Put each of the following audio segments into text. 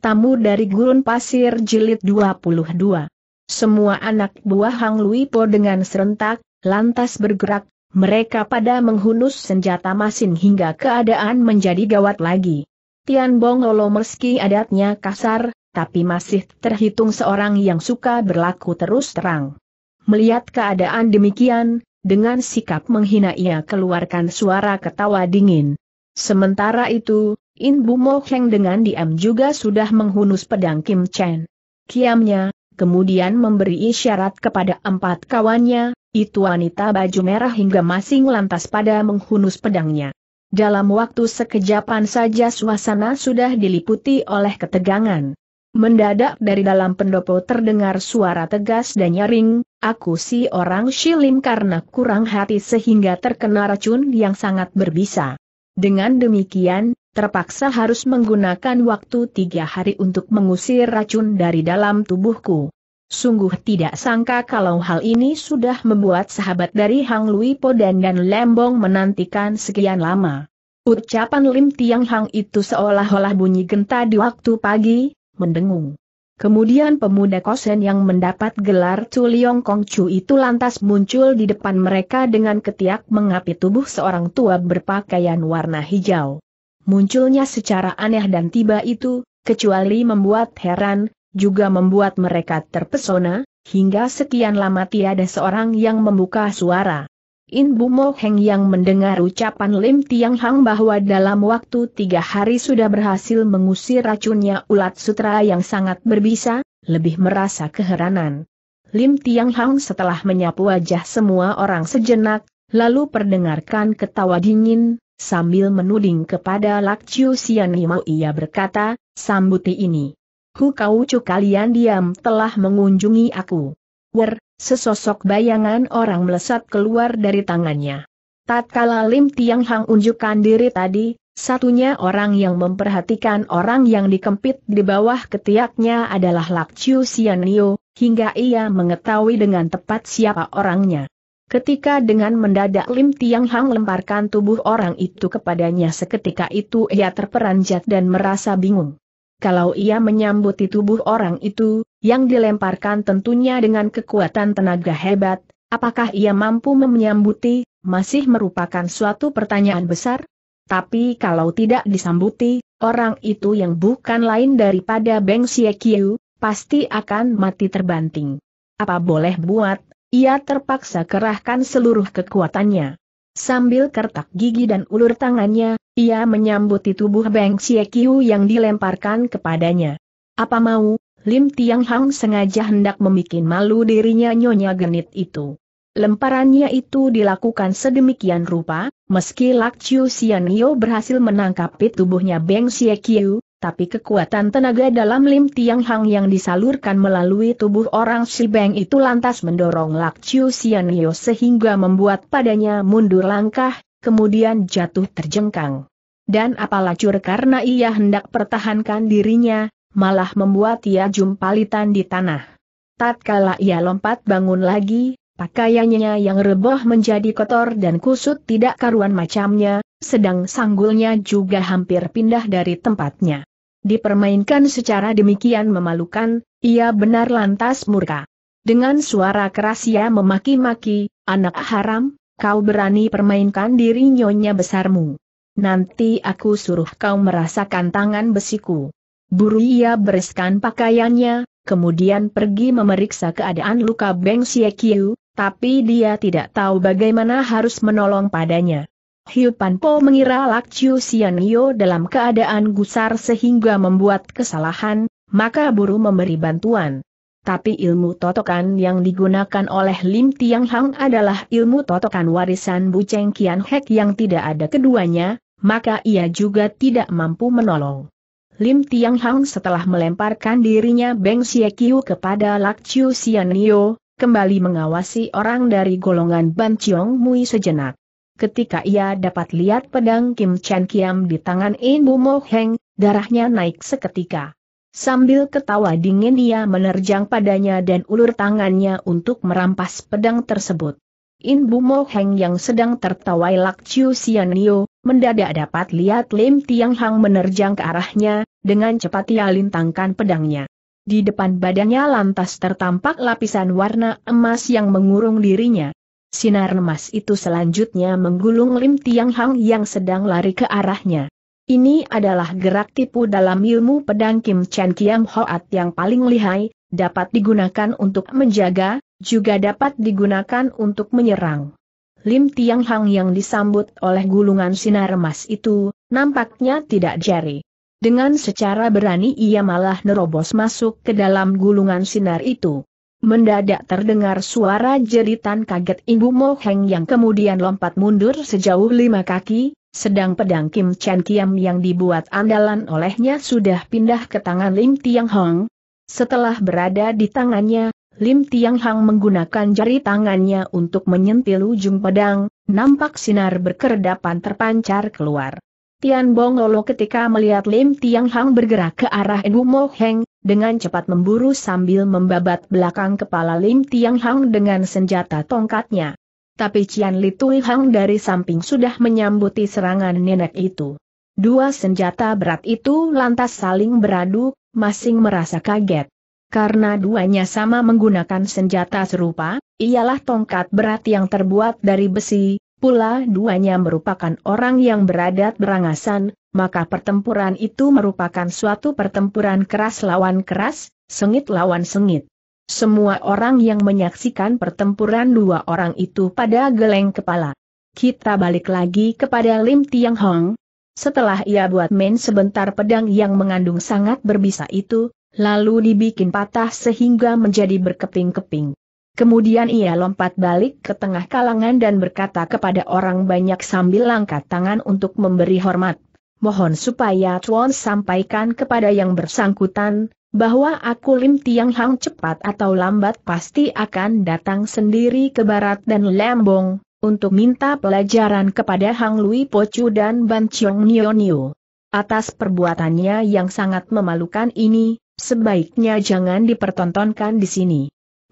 Tamu dari Gurun Pasir Jilid 22. Semua anak buah Hang Luipo dengan serentak, lantas bergerak, mereka pada menghunus senjata masin hingga keadaan menjadi gawat lagi. Tian Bong Lolo meski adatnya kasar, tapi masih terhitung seorang yang suka berlaku terus terang. Melihat keadaan demikian, dengan sikap menghina ia keluarkan suara ketawa dingin. Sementara itu, In Bumo Heng dengan diam juga sudah menghunus pedang Kim Chen. Kiamnya, kemudian memberi isyarat kepada empat kawannya, itu wanita baju merah hingga masing lantas pada menghunus pedangnya. Dalam waktu sekejapan saja suasana sudah diliputi oleh ketegangan. Mendadak dari dalam pendopo terdengar suara tegas dan nyaring, aku si orang silim karena kurang hati sehingga terkena racun yang sangat berbisa. Dengan demikian, terpaksa harus menggunakan waktu tiga hari untuk mengusir racun dari dalam tubuhku. Sungguh tidak sangka kalau hal ini sudah membuat sahabat dari Hang Lui dan dan Lembong menantikan sekian lama. Ucapan Lim Tiang Hang itu seolah-olah bunyi genta di waktu pagi, mendengung. Kemudian pemuda kosen yang mendapat gelar Chu Liong Kong Chu itu lantas muncul di depan mereka dengan ketiak mengapit tubuh seorang tua berpakaian warna hijau. Munculnya secara aneh dan tiba itu, kecuali membuat heran, juga membuat mereka terpesona, hingga sekian lama tiada seorang yang membuka suara. In Bumo Heng yang mendengar ucapan Lim Tiang Hang bahwa dalam waktu tiga hari sudah berhasil mengusir racunnya ulat sutra yang sangat berbisa, lebih merasa keheranan. Lim Tiang Hang setelah menyapu wajah semua orang sejenak, lalu perdengarkan ketawa dingin, sambil menuding kepada Lak Chiu Sian Mau ia berkata, sambuti ini. Ku kau cu kalian diam telah mengunjungi aku. Wer, Sesosok bayangan orang melesat keluar dari tangannya. Tatkala Lim Tiang Hang unjukkan diri tadi, satunya orang yang memperhatikan orang yang dikempit di bawah ketiaknya adalah Lak Chiu Nio, hingga ia mengetahui dengan tepat siapa orangnya. Ketika dengan mendadak Lim Tiang Hang lemparkan tubuh orang itu kepadanya seketika itu ia terperanjat dan merasa bingung. Kalau ia menyambuti tubuh orang itu, yang dilemparkan tentunya dengan kekuatan tenaga hebat, apakah ia mampu menyambuti, masih merupakan suatu pertanyaan besar? Tapi kalau tidak disambuti, orang itu yang bukan lain daripada Beng Siekyu, pasti akan mati terbanting. Apa boleh buat, ia terpaksa kerahkan seluruh kekuatannya. Sambil kertak gigi dan ulur tangannya, ia menyambuti tubuh Beng Siekyu yang dilemparkan kepadanya. Apa mau, Lim Tiang Hang sengaja hendak memikin malu dirinya Nyonya Genit itu. Lemparannya itu dilakukan sedemikian rupa, meski Lak Chiu Xianyo berhasil menangkapi tubuhnya Beng Xie Kiu, tapi kekuatan tenaga dalam Lim Tiang Hang yang disalurkan melalui tubuh orang Si Beng itu lantas mendorong Lak Chiu Xianyo sehingga membuat padanya mundur langkah, kemudian jatuh terjengkang. Dan apalacur karena ia hendak pertahankan dirinya, malah membuat ia jumpalitan di tanah. Tatkala ia lompat bangun lagi, pakaiannya yang reboh menjadi kotor dan kusut tidak karuan macamnya, sedang sanggulnya juga hampir pindah dari tempatnya. Dipermainkan secara demikian memalukan, ia benar lantas murka. Dengan suara keras ia memaki-maki, anak haram, kau berani permainkan diri nyonya besarmu. Nanti aku suruh kau merasakan tangan besiku. Buru ia bereskan pakaiannya, kemudian pergi memeriksa keadaan luka Beng Siekiu, tapi dia tidak tahu bagaimana harus menolong padanya. Hiu Panpo mengira Lak Chiu Xianyo dalam keadaan gusar sehingga membuat kesalahan, maka buru memberi bantuan. Tapi ilmu totokan yang digunakan oleh Lim Tiang Hang adalah ilmu totokan warisan Bu Cheng Kian Hek yang tidak ada keduanya, maka ia juga tidak mampu menolong. Lim Tiang Hang setelah melemparkan dirinya Beng Xie Kiu kepada Lak Chiu Nio, kembali mengawasi orang dari golongan Ban Chiong Mui sejenak. Ketika ia dapat lihat pedang Kim Chan Kiam di tangan In Bu Mo Heng, darahnya naik seketika. Sambil ketawa dingin ia menerjang padanya dan ulur tangannya untuk merampas pedang tersebut. In Bu Mo Heng yang sedang tertawai Lak Chiu Nio Mendadak dapat lihat Lim Tiang Hang menerjang ke arahnya, dengan cepat ia lintangkan pedangnya. Di depan badannya lantas tertampak lapisan warna emas yang mengurung dirinya. Sinar emas itu selanjutnya menggulung Lim Tiang Hang yang sedang lari ke arahnya. Ini adalah gerak tipu dalam ilmu pedang Kim Chen Kiam Hoat yang paling lihai, dapat digunakan untuk menjaga, juga dapat digunakan untuk menyerang. Lim Tiang Hang yang disambut oleh gulungan sinar emas itu, nampaknya tidak jari. Dengan secara berani ia malah nerobos masuk ke dalam gulungan sinar itu. Mendadak terdengar suara jeritan kaget Ibu Mo Heng yang kemudian lompat mundur sejauh lima kaki, sedang pedang Kim Chan Kiam yang dibuat andalan olehnya sudah pindah ke tangan Lim Tiang Hong. Setelah berada di tangannya, Lim Tiang Hang menggunakan jari tangannya untuk menyentil ujung pedang, nampak sinar berkerdapan terpancar keluar. Tian Bong Lolo ketika melihat Lim Tiang Hang bergerak ke arah Edu Mo Heng, dengan cepat memburu sambil membabat belakang kepala Lim Tiang Hang dengan senjata tongkatnya. Tapi Cian Li Tui Hang dari samping sudah menyambuti serangan nenek itu. Dua senjata berat itu lantas saling beradu, masing merasa kaget. Karena duanya sama menggunakan senjata serupa, ialah tongkat berat yang terbuat dari besi, pula duanya merupakan orang yang beradat berangasan, maka pertempuran itu merupakan suatu pertempuran keras lawan keras, sengit lawan sengit. Semua orang yang menyaksikan pertempuran dua orang itu pada geleng kepala. Kita balik lagi kepada Lim Tiang Hong. Setelah ia buat main sebentar pedang yang mengandung sangat berbisa itu, lalu dibikin patah sehingga menjadi berkeping-keping. Kemudian ia lompat balik ke tengah kalangan dan berkata kepada orang banyak sambil angkat tangan untuk memberi hormat. Mohon supaya Chuan sampaikan kepada yang bersangkutan, bahwa aku Lim Tiang Hang cepat atau lambat pasti akan datang sendiri ke barat dan Lembong, untuk minta pelajaran kepada Hang Lui Pocu dan Ban Chiong Nio Nio. Atas perbuatannya yang sangat memalukan ini, sebaiknya jangan dipertontonkan di sini.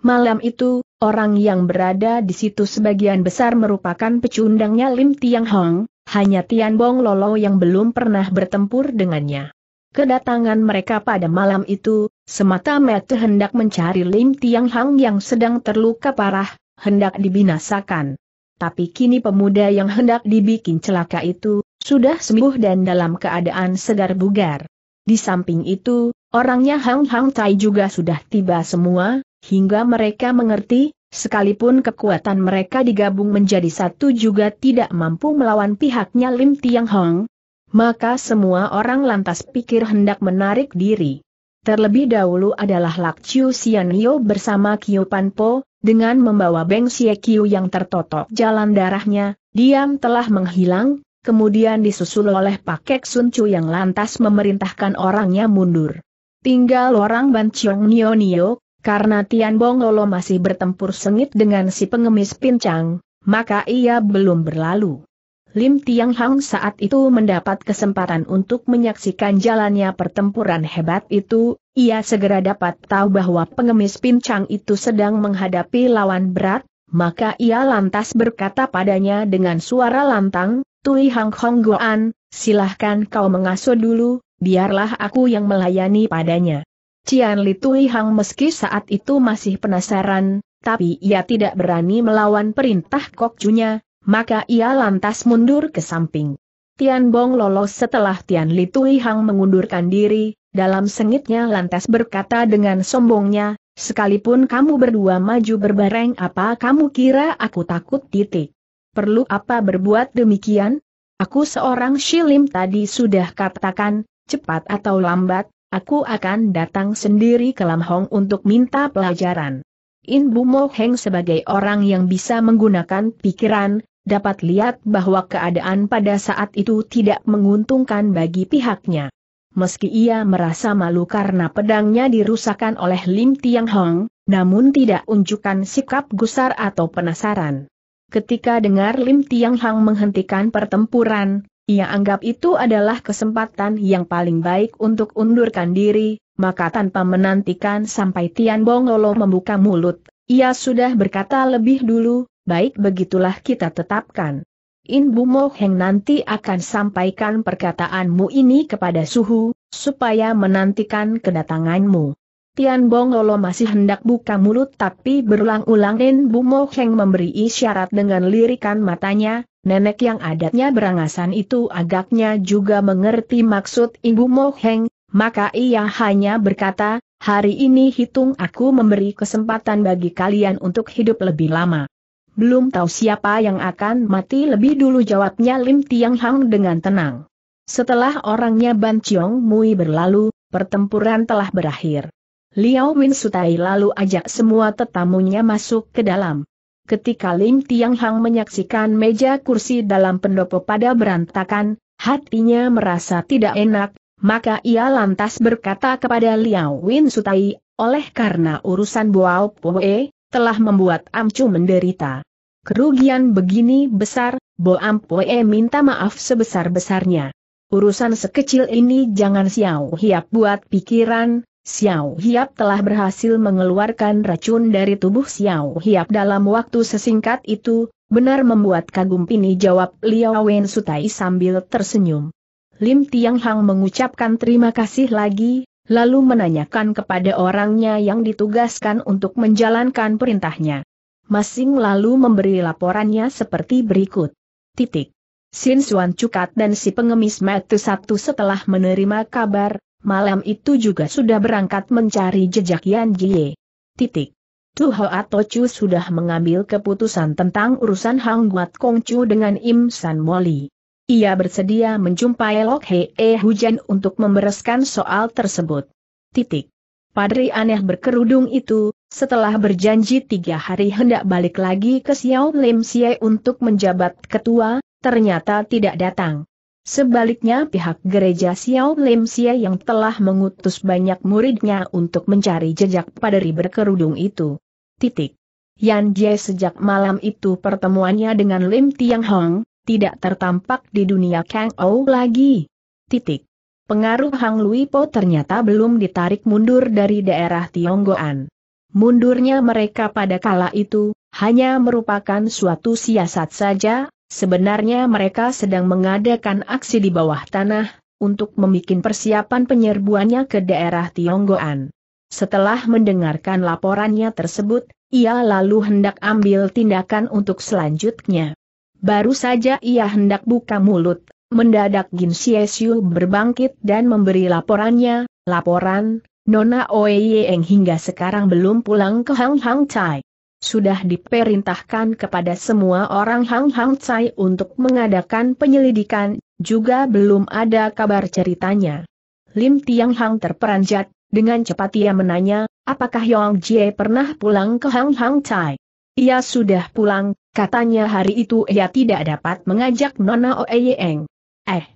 Malam itu, orang yang berada di situ sebagian besar merupakan pecundangnya Lim Tiang Hong, hanya Tian Bong Lolo yang belum pernah bertempur dengannya. Kedatangan mereka pada malam itu, semata-mata hendak mencari Lim Tiang Hong yang sedang terluka parah, hendak dibinasakan. Tapi kini pemuda yang hendak dibikin celaka itu, sudah sembuh dan dalam keadaan segar bugar. Di samping itu, Orangnya Hang Hang Tai juga sudah tiba semua, hingga mereka mengerti, sekalipun kekuatan mereka digabung menjadi satu juga tidak mampu melawan pihaknya Lim Tiang Hong. Maka semua orang lantas pikir hendak menarik diri. Terlebih dahulu adalah Lak Chiu Yo bersama Pan Po, dengan membawa Beng Xie Kiu yang tertotok jalan darahnya, diam telah menghilang, kemudian disusul oleh Pak Kek Sun Chu yang lantas memerintahkan orangnya mundur tinggal orang Ban Nio Nio, karena Tian Bong Lolo masih bertempur sengit dengan si pengemis pincang, maka ia belum berlalu. Lim Tiang Hang saat itu mendapat kesempatan untuk menyaksikan jalannya pertempuran hebat itu, ia segera dapat tahu bahwa pengemis pincang itu sedang menghadapi lawan berat, maka ia lantas berkata padanya dengan suara lantang, Tui Hang Hong Goan, silahkan kau mengasuh dulu, biarlah aku yang melayani padanya. Cian Li Tui Hang meski saat itu masih penasaran, tapi ia tidak berani melawan perintah kokcunya, maka ia lantas mundur ke samping. Tian Bong lolos setelah Tian Li Tui Hang mengundurkan diri, dalam sengitnya lantas berkata dengan sombongnya, sekalipun kamu berdua maju berbareng apa kamu kira aku takut titik. Perlu apa berbuat demikian? Aku seorang shilim tadi sudah katakan, cepat atau lambat, aku akan datang sendiri ke Lam Hong untuk minta pelajaran. In Bumo Heng sebagai orang yang bisa menggunakan pikiran, dapat lihat bahwa keadaan pada saat itu tidak menguntungkan bagi pihaknya. Meski ia merasa malu karena pedangnya dirusakan oleh Lim Tiang Hong, namun tidak unjukkan sikap gusar atau penasaran. Ketika dengar Lim Tiang Hong menghentikan pertempuran, ia anggap itu adalah kesempatan yang paling baik untuk undurkan diri, maka tanpa menantikan sampai Tian Bongolo membuka mulut, ia sudah berkata lebih dulu, baik begitulah kita tetapkan. In Bumo Heng nanti akan sampaikan perkataanmu ini kepada Suhu, supaya menantikan kedatanganmu. Tian Bong masih hendak buka mulut tapi berulang-ulang Nen Bumo Heng memberi isyarat dengan lirikan matanya, nenek yang adatnya berangasan itu agaknya juga mengerti maksud Ibu Mo Heng, maka ia hanya berkata, hari ini hitung aku memberi kesempatan bagi kalian untuk hidup lebih lama. Belum tahu siapa yang akan mati lebih dulu jawabnya Lim Tiang Hang dengan tenang. Setelah orangnya Ban Chiong Mui berlalu, pertempuran telah berakhir. Liao Win Sutai lalu ajak semua tetamunya masuk ke dalam. Ketika Lim Tiang Hang menyaksikan meja kursi dalam pendopo pada berantakan, hatinya merasa tidak enak, maka ia lantas berkata kepada Liao Win Sutai, oleh karena urusan Buao Poe, telah membuat Amcu menderita. Kerugian begini besar, Bo Ampoe minta maaf sebesar-besarnya. Urusan sekecil ini jangan siau Hiap buat pikiran, Xiao Hiap telah berhasil mengeluarkan racun dari tubuh Xiao Hiap dalam waktu sesingkat itu, benar membuat kagum Ini jawab Liao Wen Sutai sambil tersenyum. Lim Tiang Hang mengucapkan terima kasih lagi, lalu menanyakan kepada orangnya yang ditugaskan untuk menjalankan perintahnya. Masing lalu memberi laporannya seperti berikut. Titik. Sin Suan Cukat dan si pengemis mati satu setelah menerima kabar, malam itu juga sudah berangkat mencari jejak Yan Jie. Titik. Tu atau Chu sudah mengambil keputusan tentang urusan Hang Guat Kong Chu dengan Im San Moli. Ia bersedia menjumpai Lok E Hujan untuk membereskan soal tersebut. Titik. Padri aneh berkerudung itu, setelah berjanji tiga hari hendak balik lagi ke Xiao Lim Xie untuk menjabat ketua, ternyata tidak datang. Sebaliknya pihak gereja Xiao Lim Xie yang telah mengutus banyak muridnya untuk mencari jejak pada paderi berkerudung itu. Titik. Yan Jie sejak malam itu pertemuannya dengan Lim Tiang Hong, tidak tertampak di dunia Kang Ou lagi. Titik. Pengaruh Hang Lui Po ternyata belum ditarik mundur dari daerah Tionggoan. Mundurnya mereka pada kala itu, hanya merupakan suatu siasat saja, Sebenarnya mereka sedang mengadakan aksi di bawah tanah, untuk membuat persiapan penyerbuannya ke daerah Tionggoan. Setelah mendengarkan laporannya tersebut, ia lalu hendak ambil tindakan untuk selanjutnya. Baru saja ia hendak buka mulut, mendadak Gin Siesiu berbangkit dan memberi laporannya, laporan, Nona Oeyeng hingga sekarang belum pulang ke Hang Hang Chai sudah diperintahkan kepada semua orang Hang Hang Tsai untuk mengadakan penyelidikan, juga belum ada kabar ceritanya. Lim Tiang Hang terperanjat, dengan cepat ia menanya, apakah Yong Jie pernah pulang ke Hang Hang Tsai? Ia sudah pulang, katanya hari itu ia tidak dapat mengajak Nona Oe Yeng. Eh,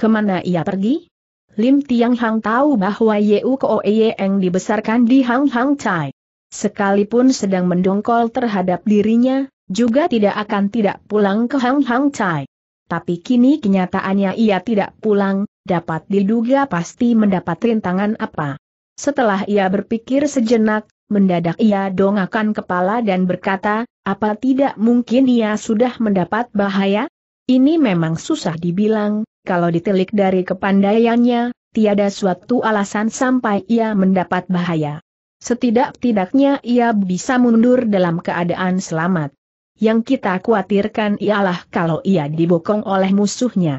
kemana ia pergi? Lim Tiang Hang tahu bahwa Yeu Ko Oe dibesarkan di Hang Hang Tsai. Sekalipun sedang mendongkol terhadap dirinya, juga tidak akan tidak pulang ke Hang Hang Chai. Tapi kini kenyataannya ia tidak pulang, dapat diduga pasti mendapat rintangan apa. Setelah ia berpikir sejenak, mendadak ia dongakan kepala dan berkata, apa tidak mungkin ia sudah mendapat bahaya? Ini memang susah dibilang, kalau ditelik dari kepandaiannya, tiada suatu alasan sampai ia mendapat bahaya. Setidak-tidaknya ia bisa mundur dalam keadaan selamat. Yang kita khawatirkan ialah kalau ia dibokong oleh musuhnya.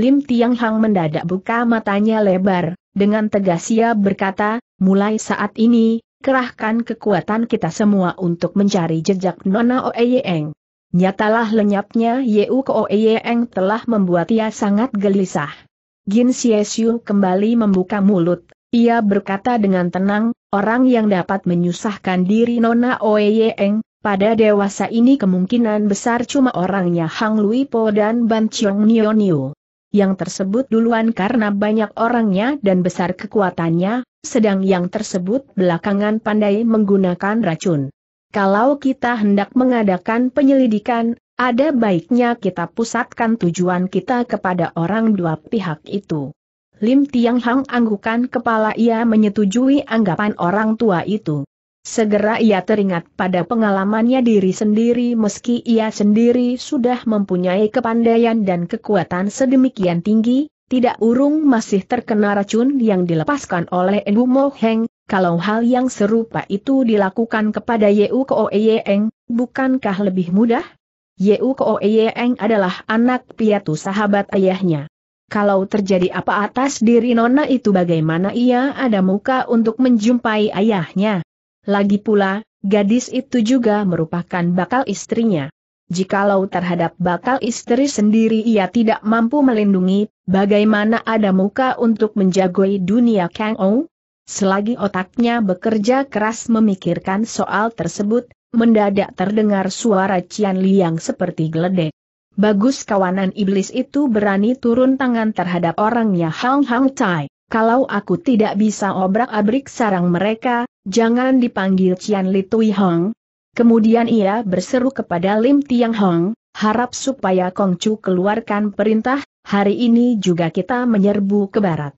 Lim Tiang Hang mendadak buka matanya lebar, dengan tegas ia berkata, mulai saat ini, kerahkan kekuatan kita semua untuk mencari jejak Nona Oeyeng. Nyatalah lenyapnya Yeu Ko Oeyeng telah membuat ia sangat gelisah. Gin Siesiu kembali membuka mulut, ia berkata dengan tenang, orang yang dapat menyusahkan diri Nona Oeyeng, pada dewasa ini kemungkinan besar cuma orangnya Hang Lui Po dan Ban Chiong Nio Nio. Yang tersebut duluan karena banyak orangnya dan besar kekuatannya, sedang yang tersebut belakangan pandai menggunakan racun. Kalau kita hendak mengadakan penyelidikan, ada baiknya kita pusatkan tujuan kita kepada orang dua pihak itu. Lim Tiang Hang anggukan kepala ia menyetujui anggapan orang tua itu. Segera ia teringat pada pengalamannya diri sendiri meski ia sendiri sudah mempunyai kepandaian dan kekuatan sedemikian tinggi, tidak urung masih terkena racun yang dilepaskan oleh Edu Mo Heng, kalau hal yang serupa itu dilakukan kepada Yeu Ko e bukankah lebih mudah? Yeu Ko e adalah anak piatu sahabat ayahnya kalau terjadi apa atas diri Nona itu bagaimana ia ada muka untuk menjumpai ayahnya. Lagi pula, gadis itu juga merupakan bakal istrinya. Jikalau terhadap bakal istri sendiri ia tidak mampu melindungi, bagaimana ada muka untuk menjagoi dunia Kang Ou? Selagi otaknya bekerja keras memikirkan soal tersebut, mendadak terdengar suara Cian Liang seperti geledek. Bagus kawanan iblis itu berani turun tangan terhadap orangnya Hang Hang Tai. Kalau aku tidak bisa obrak-abrik sarang mereka, jangan dipanggil Cian Li Tui Hong. Kemudian ia berseru kepada Lim Tiang Hong, harap supaya Kong Chu keluarkan perintah, hari ini juga kita menyerbu ke barat.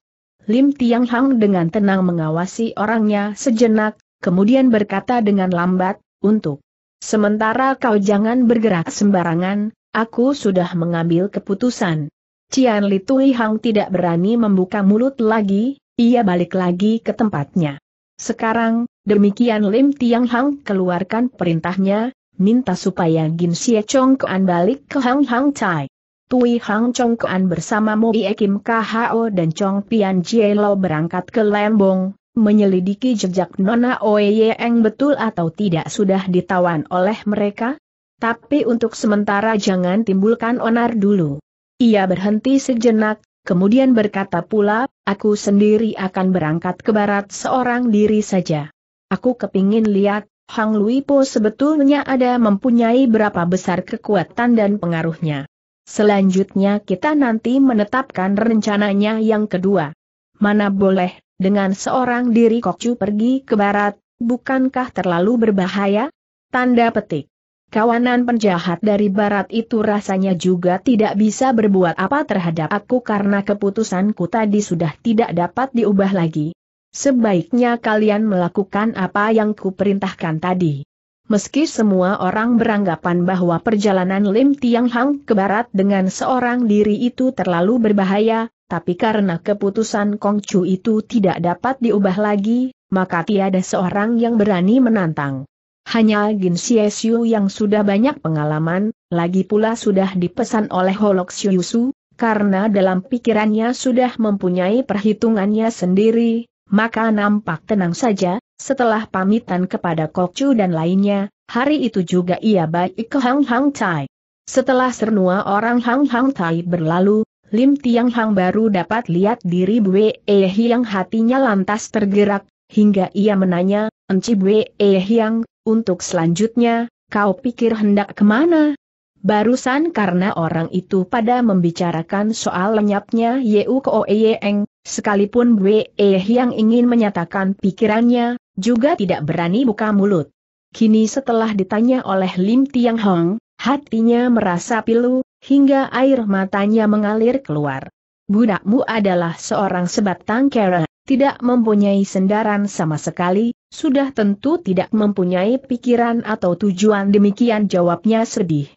Lim Tiang Hong dengan tenang mengawasi orangnya sejenak, kemudian berkata dengan lambat, untuk sementara kau jangan bergerak sembarangan, Aku sudah mengambil keputusan. Cian Li Tui Hang tidak berani membuka mulut lagi, ia balik lagi ke tempatnya. Sekarang, demikian Lim Tiang Hang keluarkan perintahnya, minta supaya Gin Xie Chong Kuan balik ke Hang Hang Chai. Tui Hang Chong Kuan bersama Mo Ie Kim KHO dan Chong Pian Jie Lo berangkat ke Lembong, menyelidiki jejak Nona Oye Eng betul atau tidak sudah ditawan oleh mereka? Tapi untuk sementara jangan timbulkan onar dulu. Ia berhenti sejenak, kemudian berkata pula, aku sendiri akan berangkat ke barat seorang diri saja. Aku kepingin lihat, Hang Luipo sebetulnya ada mempunyai berapa besar kekuatan dan pengaruhnya. Selanjutnya kita nanti menetapkan rencananya yang kedua. Mana boleh, dengan seorang diri Kokcu pergi ke barat, bukankah terlalu berbahaya? Tanda petik. Kawanan penjahat dari barat itu rasanya juga tidak bisa berbuat apa terhadap aku karena keputusanku tadi sudah tidak dapat diubah lagi. Sebaiknya kalian melakukan apa yang kuperintahkan tadi. Meski semua orang beranggapan bahwa perjalanan Lim Tiang Hang ke barat dengan seorang diri itu terlalu berbahaya, tapi karena keputusan Kong Chu itu tidak dapat diubah lagi, maka tiada seorang yang berani menantang. Hanya Gin Siesiu yang sudah banyak pengalaman, lagi pula sudah dipesan oleh Holok Siusu, karena dalam pikirannya sudah mempunyai perhitungannya sendiri, maka nampak tenang saja, setelah pamitan kepada Chu dan lainnya, hari itu juga ia baik ke Hang Hang Tai. Setelah sernua orang Hang Hang Tai berlalu, Lim Tiang Hang baru dapat lihat diri Bwe Ehi yang hatinya lantas tergerak, hingga ia menanya, Enci Bwe Ehyang, yang, untuk selanjutnya, kau pikir hendak kemana? Barusan karena orang itu pada membicarakan soal lenyapnya Yeu Ko sekalipun Bwe yang ingin menyatakan pikirannya, juga tidak berani buka mulut. Kini setelah ditanya oleh Lim Tiang Hong, hatinya merasa pilu, hingga air matanya mengalir keluar. Budakmu adalah seorang sebatang kera, tidak mempunyai sendaran sama sekali, sudah tentu tidak mempunyai pikiran atau tujuan demikian jawabnya sedih.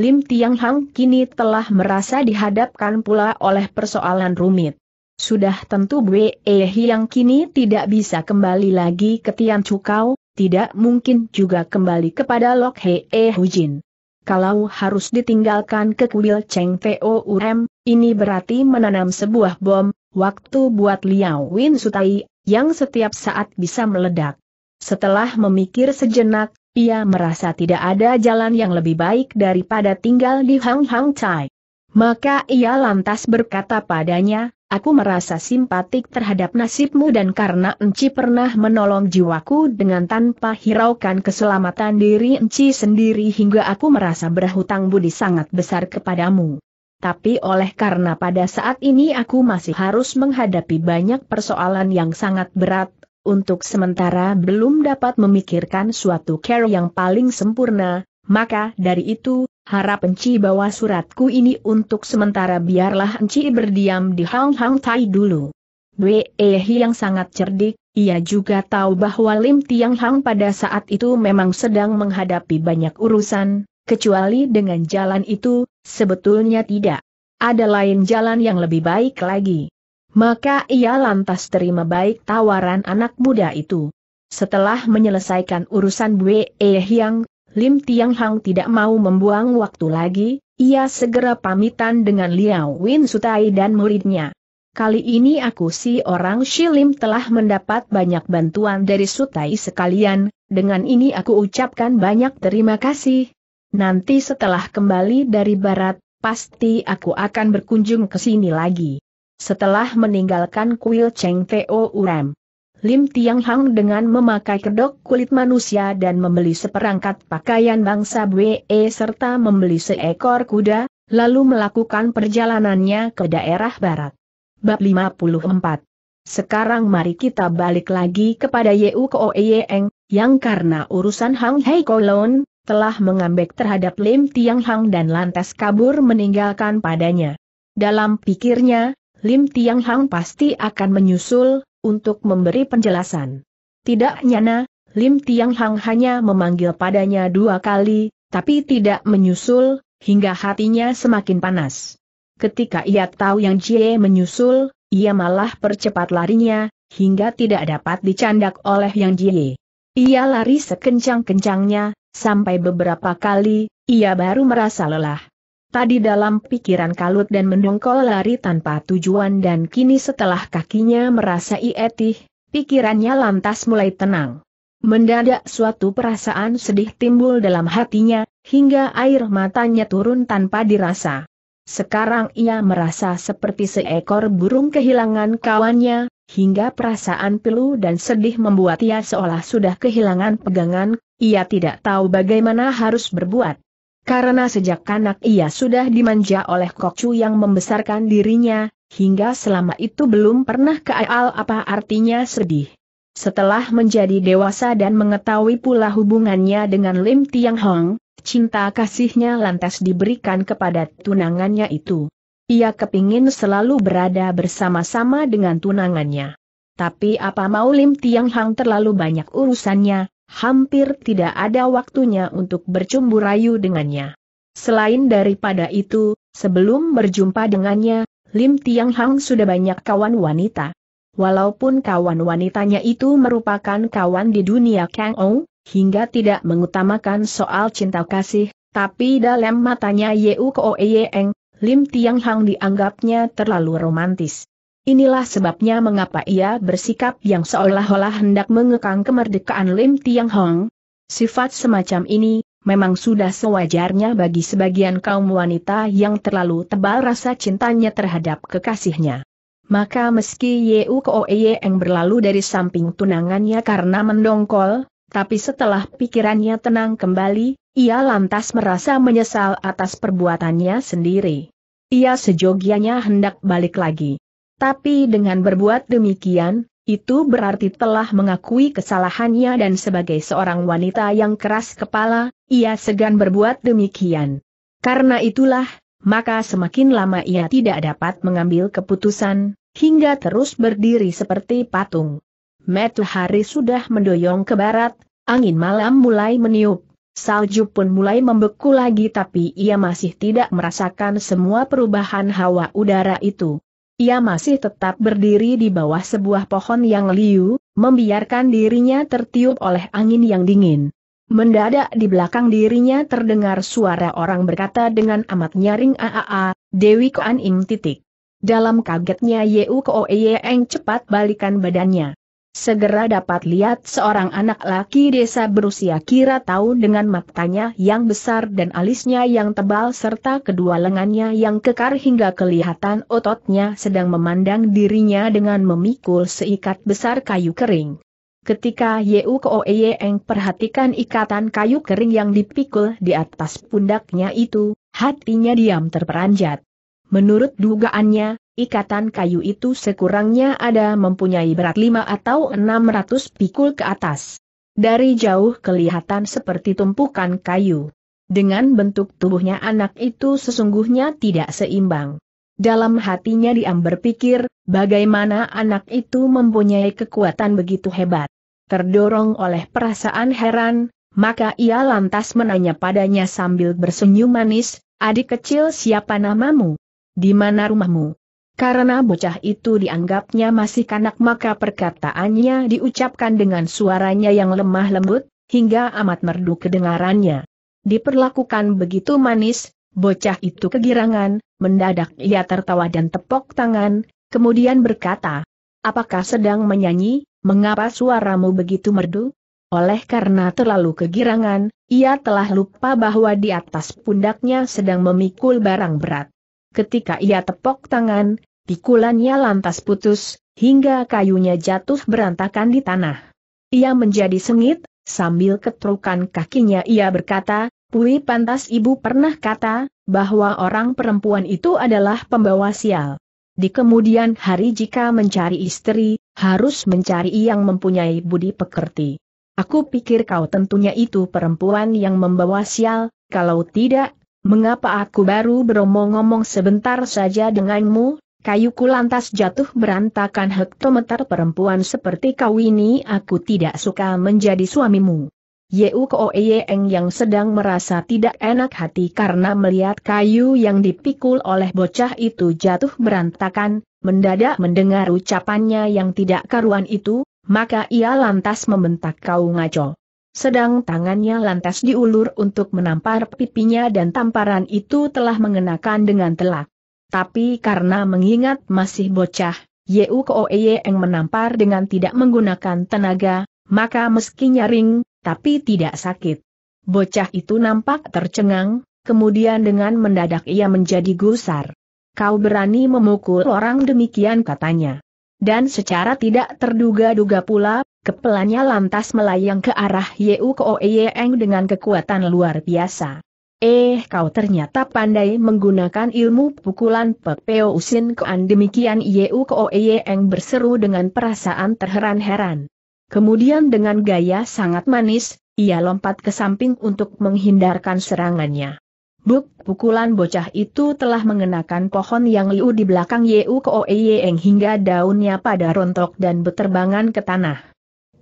Lim Tiang Hang kini telah merasa dihadapkan pula oleh persoalan rumit. Sudah tentu Bwe yang kini tidak bisa kembali lagi ke Tian Cukau, tidak mungkin juga kembali kepada Lok Hee Hujin. Kalau harus ditinggalkan ke kuil Cheng Urem, ini berarti menanam sebuah bom, waktu buat Liao Win Sutai yang setiap saat bisa meledak. Setelah memikir sejenak, ia merasa tidak ada jalan yang lebih baik daripada tinggal di Hang Hang Chai. Maka ia lantas berkata padanya, aku merasa simpatik terhadap nasibmu dan karena Enci pernah menolong jiwaku dengan tanpa hiraukan keselamatan diri Enci sendiri hingga aku merasa berhutang budi sangat besar kepadamu tapi oleh karena pada saat ini aku masih harus menghadapi banyak persoalan yang sangat berat, untuk sementara belum dapat memikirkan suatu care yang paling sempurna, maka dari itu, harap Enci bawa suratku ini untuk sementara biarlah Enci berdiam di Hang Hang Tai dulu. Hi yang sangat cerdik, ia juga tahu bahwa Lim Tiang Hang pada saat itu memang sedang menghadapi banyak urusan, Kecuali dengan jalan itu, sebetulnya tidak. Ada lain jalan yang lebih baik lagi. Maka ia lantas terima baik tawaran anak muda itu. Setelah menyelesaikan urusan Wei Hyang, Lim Tiang Hang tidak mau membuang waktu lagi, ia segera pamitan dengan Liao Win Sutai dan muridnya. Kali ini aku si orang Shilim telah mendapat banyak bantuan dari Sutai sekalian, dengan ini aku ucapkan banyak terima kasih, nanti setelah kembali dari barat, pasti aku akan berkunjung ke sini lagi. Setelah meninggalkan kuil Cheng Teo Urem, Lim Tiang Hang dengan memakai kedok kulit manusia dan membeli seperangkat pakaian bangsa Bwe serta membeli seekor kuda, lalu melakukan perjalanannya ke daerah barat. Bab 54 sekarang mari kita balik lagi kepada Yeu Yeeng, yang karena urusan Hang Hei Kolon, telah mengambek terhadap Lim Tiang Hang dan lantas kabur meninggalkan padanya. Dalam pikirnya, Lim Tiang Hang pasti akan menyusul, untuk memberi penjelasan. Tidak nyana, Lim Tiang Hang hanya memanggil padanya dua kali, tapi tidak menyusul, hingga hatinya semakin panas. Ketika ia tahu yang Jie menyusul, ia malah percepat larinya, hingga tidak dapat dicandak oleh yang Jie. Ia lari sekencang-kencangnya, Sampai beberapa kali, ia baru merasa lelah. Tadi dalam pikiran kalut dan mendongkol lari tanpa tujuan dan kini setelah kakinya merasa ietih, pikirannya lantas mulai tenang. Mendadak suatu perasaan sedih timbul dalam hatinya, hingga air matanya turun tanpa dirasa. Sekarang ia merasa seperti seekor burung kehilangan kawannya, hingga perasaan pilu dan sedih membuat ia seolah sudah kehilangan pegangan ia tidak tahu bagaimana harus berbuat. Karena sejak kanak ia sudah dimanja oleh Kokcu yang membesarkan dirinya, hingga selama itu belum pernah keal apa artinya sedih. Setelah menjadi dewasa dan mengetahui pula hubungannya dengan Lim Tiang Hong, cinta kasihnya lantas diberikan kepada tunangannya itu. Ia kepingin selalu berada bersama-sama dengan tunangannya. Tapi apa mau Lim Tiang Hong terlalu banyak urusannya, hampir tidak ada waktunya untuk bercumbu rayu dengannya. Selain daripada itu, sebelum berjumpa dengannya, Lim Tiang Hang sudah banyak kawan wanita. Walaupun kawan wanitanya itu merupakan kawan di dunia Kang Ong, hingga tidak mengutamakan soal cinta kasih, tapi dalam matanya Yeu Yeeng, Lim Tiang Hang dianggapnya terlalu romantis. Inilah sebabnya mengapa ia bersikap yang seolah-olah hendak mengekang kemerdekaan Lim Tiang Hong. Sifat semacam ini, memang sudah sewajarnya bagi sebagian kaum wanita yang terlalu tebal rasa cintanya terhadap kekasihnya. Maka meski Yeu Koeye yang berlalu dari samping tunangannya karena mendongkol, tapi setelah pikirannya tenang kembali, ia lantas merasa menyesal atas perbuatannya sendiri. Ia sejogianya hendak balik lagi. Tapi dengan berbuat demikian, itu berarti telah mengakui kesalahannya dan sebagai seorang wanita yang keras kepala, ia segan berbuat demikian. Karena itulah, maka semakin lama ia tidak dapat mengambil keputusan, hingga terus berdiri seperti patung. Matahari sudah mendoyong ke barat, angin malam mulai meniup, salju pun mulai membeku lagi tapi ia masih tidak merasakan semua perubahan hawa udara itu. Ia masih tetap berdiri di bawah sebuah pohon yang liu, membiarkan dirinya tertiup oleh angin yang dingin. Mendadak di belakang dirinya terdengar suara orang berkata dengan amat nyaring aaa, Dewi Koan Im titik. Dalam kagetnya Yeu Yeeng cepat balikan badannya. Segera dapat lihat seorang anak laki desa berusia kira tahun dengan matanya yang besar dan alisnya yang tebal serta kedua lengannya yang kekar hingga kelihatan ototnya sedang memandang dirinya dengan memikul seikat besar kayu kering. Ketika Yeu Koeyeng perhatikan ikatan kayu kering yang dipikul di atas pundaknya itu, hatinya diam terperanjat. Menurut dugaannya, Ikatan kayu itu sekurangnya ada mempunyai berat 5 atau 600 pikul ke atas. Dari jauh kelihatan seperti tumpukan kayu. Dengan bentuk tubuhnya anak itu sesungguhnya tidak seimbang. Dalam hatinya Diam berpikir, bagaimana anak itu mempunyai kekuatan begitu hebat. Terdorong oleh perasaan heran, maka ia lantas menanya padanya sambil bersenyum manis, adik kecil siapa namamu? Di mana rumahmu? Karena bocah itu dianggapnya masih kanak maka perkataannya diucapkan dengan suaranya yang lemah lembut, hingga amat merdu kedengarannya. Diperlakukan begitu manis, bocah itu kegirangan, mendadak ia tertawa dan tepok tangan, kemudian berkata, Apakah sedang menyanyi, mengapa suaramu begitu merdu? Oleh karena terlalu kegirangan, ia telah lupa bahwa di atas pundaknya sedang memikul barang berat. Ketika ia tepok tangan, Pikulannya lantas putus, hingga kayunya jatuh berantakan di tanah. Ia menjadi sengit, sambil ketrukan kakinya ia berkata, Pui pantas ibu pernah kata, bahwa orang perempuan itu adalah pembawa sial. Di kemudian hari jika mencari istri, harus mencari yang mempunyai budi pekerti. Aku pikir kau tentunya itu perempuan yang membawa sial, kalau tidak, mengapa aku baru beromong-omong sebentar saja denganmu, Kayuku lantas jatuh berantakan hektometer perempuan seperti kau ini aku tidak suka menjadi suamimu. Yeu Koeyeng yang sedang merasa tidak enak hati karena melihat kayu yang dipikul oleh bocah itu jatuh berantakan, mendadak mendengar ucapannya yang tidak karuan itu, maka ia lantas membentak kau ngaco. Sedang tangannya lantas diulur untuk menampar pipinya dan tamparan itu telah mengenakan dengan telak tapi karena mengingat masih bocah, Yeu Koeye yang menampar dengan tidak menggunakan tenaga, maka meski nyaring, tapi tidak sakit. Bocah itu nampak tercengang, kemudian dengan mendadak ia menjadi gusar. Kau berani memukul orang demikian katanya. Dan secara tidak terduga-duga pula, kepelannya lantas melayang ke arah Yeu Koeyeng dengan kekuatan luar biasa. Eh kau ternyata pandai menggunakan ilmu pukulan Peo Usin Koan demikian Yeu e Eng berseru dengan perasaan terheran-heran. Kemudian dengan gaya sangat manis, ia lompat ke samping untuk menghindarkan serangannya. Buk pukulan bocah itu telah mengenakan pohon yang liu di belakang Yeu Koe Eng hingga daunnya pada rontok dan berterbangan ke tanah.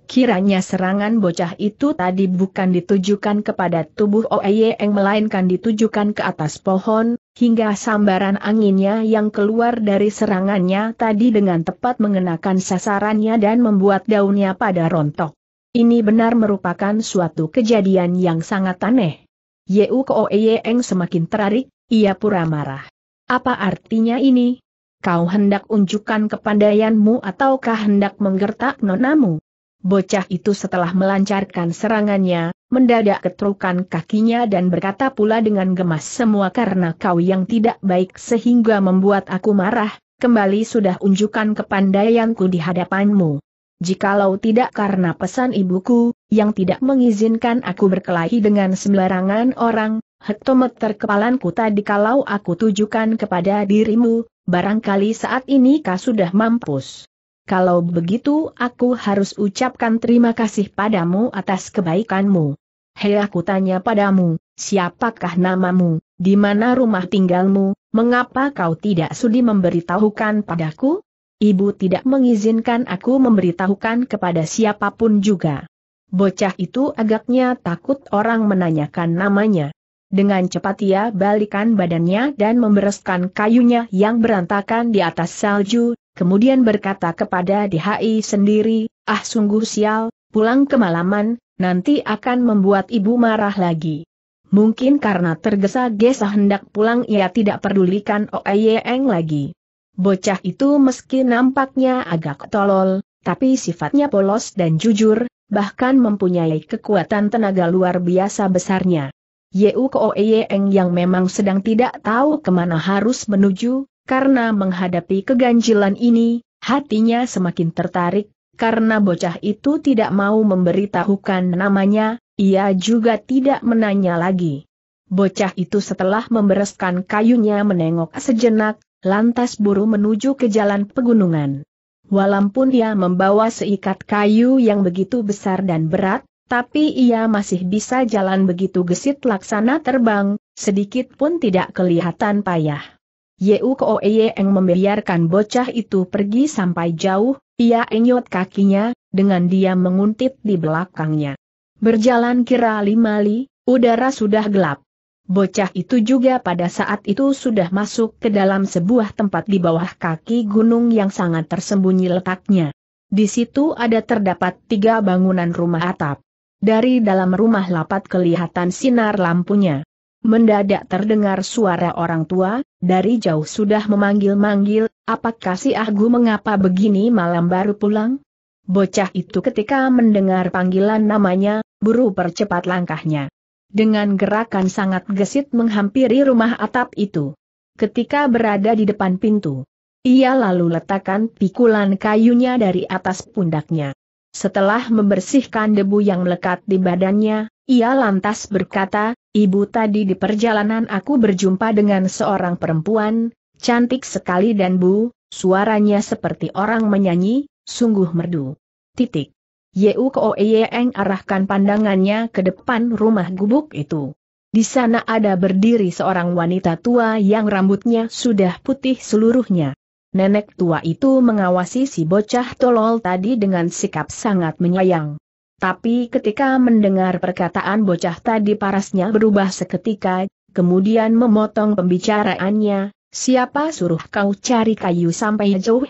Kiranya serangan bocah itu tadi bukan ditujukan kepada tubuh Oeyeng melainkan ditujukan ke atas pohon, hingga sambaran anginnya yang keluar dari serangannya tadi dengan tepat mengenakan sasarannya dan membuat daunnya pada rontok. Ini benar merupakan suatu kejadian yang sangat aneh. Yeu ke Oeyeng semakin terarik, ia pura marah. Apa artinya ini? Kau hendak unjukkan kepandaianmu ataukah hendak menggertak nonamu? Bocah itu setelah melancarkan serangannya, mendadak ketrukan kakinya dan berkata pula dengan gemas semua karena kau yang tidak baik sehingga membuat aku marah, kembali sudah unjukkan kepandaianku di hadapanmu. Jikalau tidak karena pesan ibuku, yang tidak mengizinkan aku berkelahi dengan sembarangan orang, hektometer kepalanku tadi kalau aku tujukan kepada dirimu, barangkali saat ini kau sudah mampus. Kalau begitu aku harus ucapkan terima kasih padamu atas kebaikanmu. Hei aku tanya padamu, siapakah namamu, di mana rumah tinggalmu, mengapa kau tidak sudi memberitahukan padaku? Ibu tidak mengizinkan aku memberitahukan kepada siapapun juga. Bocah itu agaknya takut orang menanyakan namanya. Dengan cepat ia balikan badannya dan membereskan kayunya yang berantakan di atas salju, kemudian berkata kepada DHI sendiri, ah sungguh sial, pulang kemalaman, nanti akan membuat ibu marah lagi. Mungkin karena tergesa-gesa hendak pulang ia tidak pedulikan Oeyeng lagi. Bocah itu meski nampaknya agak tolol, tapi sifatnya polos dan jujur, bahkan mempunyai kekuatan tenaga luar biasa besarnya. Yeu Koeyeng yang memang sedang tidak tahu kemana harus menuju, karena menghadapi keganjilan ini, hatinya semakin tertarik, karena bocah itu tidak mau memberitahukan namanya, ia juga tidak menanya lagi. Bocah itu setelah membereskan kayunya menengok sejenak, lantas buru menuju ke jalan pegunungan. Walaupun ia membawa seikat kayu yang begitu besar dan berat, tapi ia masih bisa jalan begitu gesit laksana terbang, sedikit pun tidak kelihatan payah. Yeu Koeye Eng membiarkan bocah itu pergi sampai jauh, ia enyot kakinya, dengan dia menguntit di belakangnya. Berjalan kira lima li, udara sudah gelap. Bocah itu juga pada saat itu sudah masuk ke dalam sebuah tempat di bawah kaki gunung yang sangat tersembunyi letaknya. Di situ ada terdapat tiga bangunan rumah atap. Dari dalam rumah lapat kelihatan sinar lampunya. Mendadak terdengar suara orang tua, dari jauh sudah memanggil-manggil, apakah si Agu mengapa begini malam baru pulang? Bocah itu ketika mendengar panggilan namanya, buru percepat langkahnya. Dengan gerakan sangat gesit menghampiri rumah atap itu. Ketika berada di depan pintu, ia lalu letakkan pikulan kayunya dari atas pundaknya. Setelah membersihkan debu yang melekat di badannya, ia lantas berkata, Ibu tadi di perjalanan aku berjumpa dengan seorang perempuan, cantik sekali dan bu, suaranya seperti orang menyanyi, sungguh merdu. Titik. Yeu Koeyeng arahkan pandangannya ke depan rumah gubuk itu. Di sana ada berdiri seorang wanita tua yang rambutnya sudah putih seluruhnya. Nenek tua itu mengawasi si bocah tolol tadi dengan sikap sangat menyayang. Tapi ketika mendengar perkataan bocah tadi parasnya berubah seketika, kemudian memotong pembicaraannya, siapa suruh kau cari kayu sampai jauh?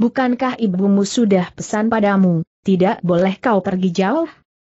Bukankah ibumu sudah pesan padamu, tidak boleh kau pergi jauh?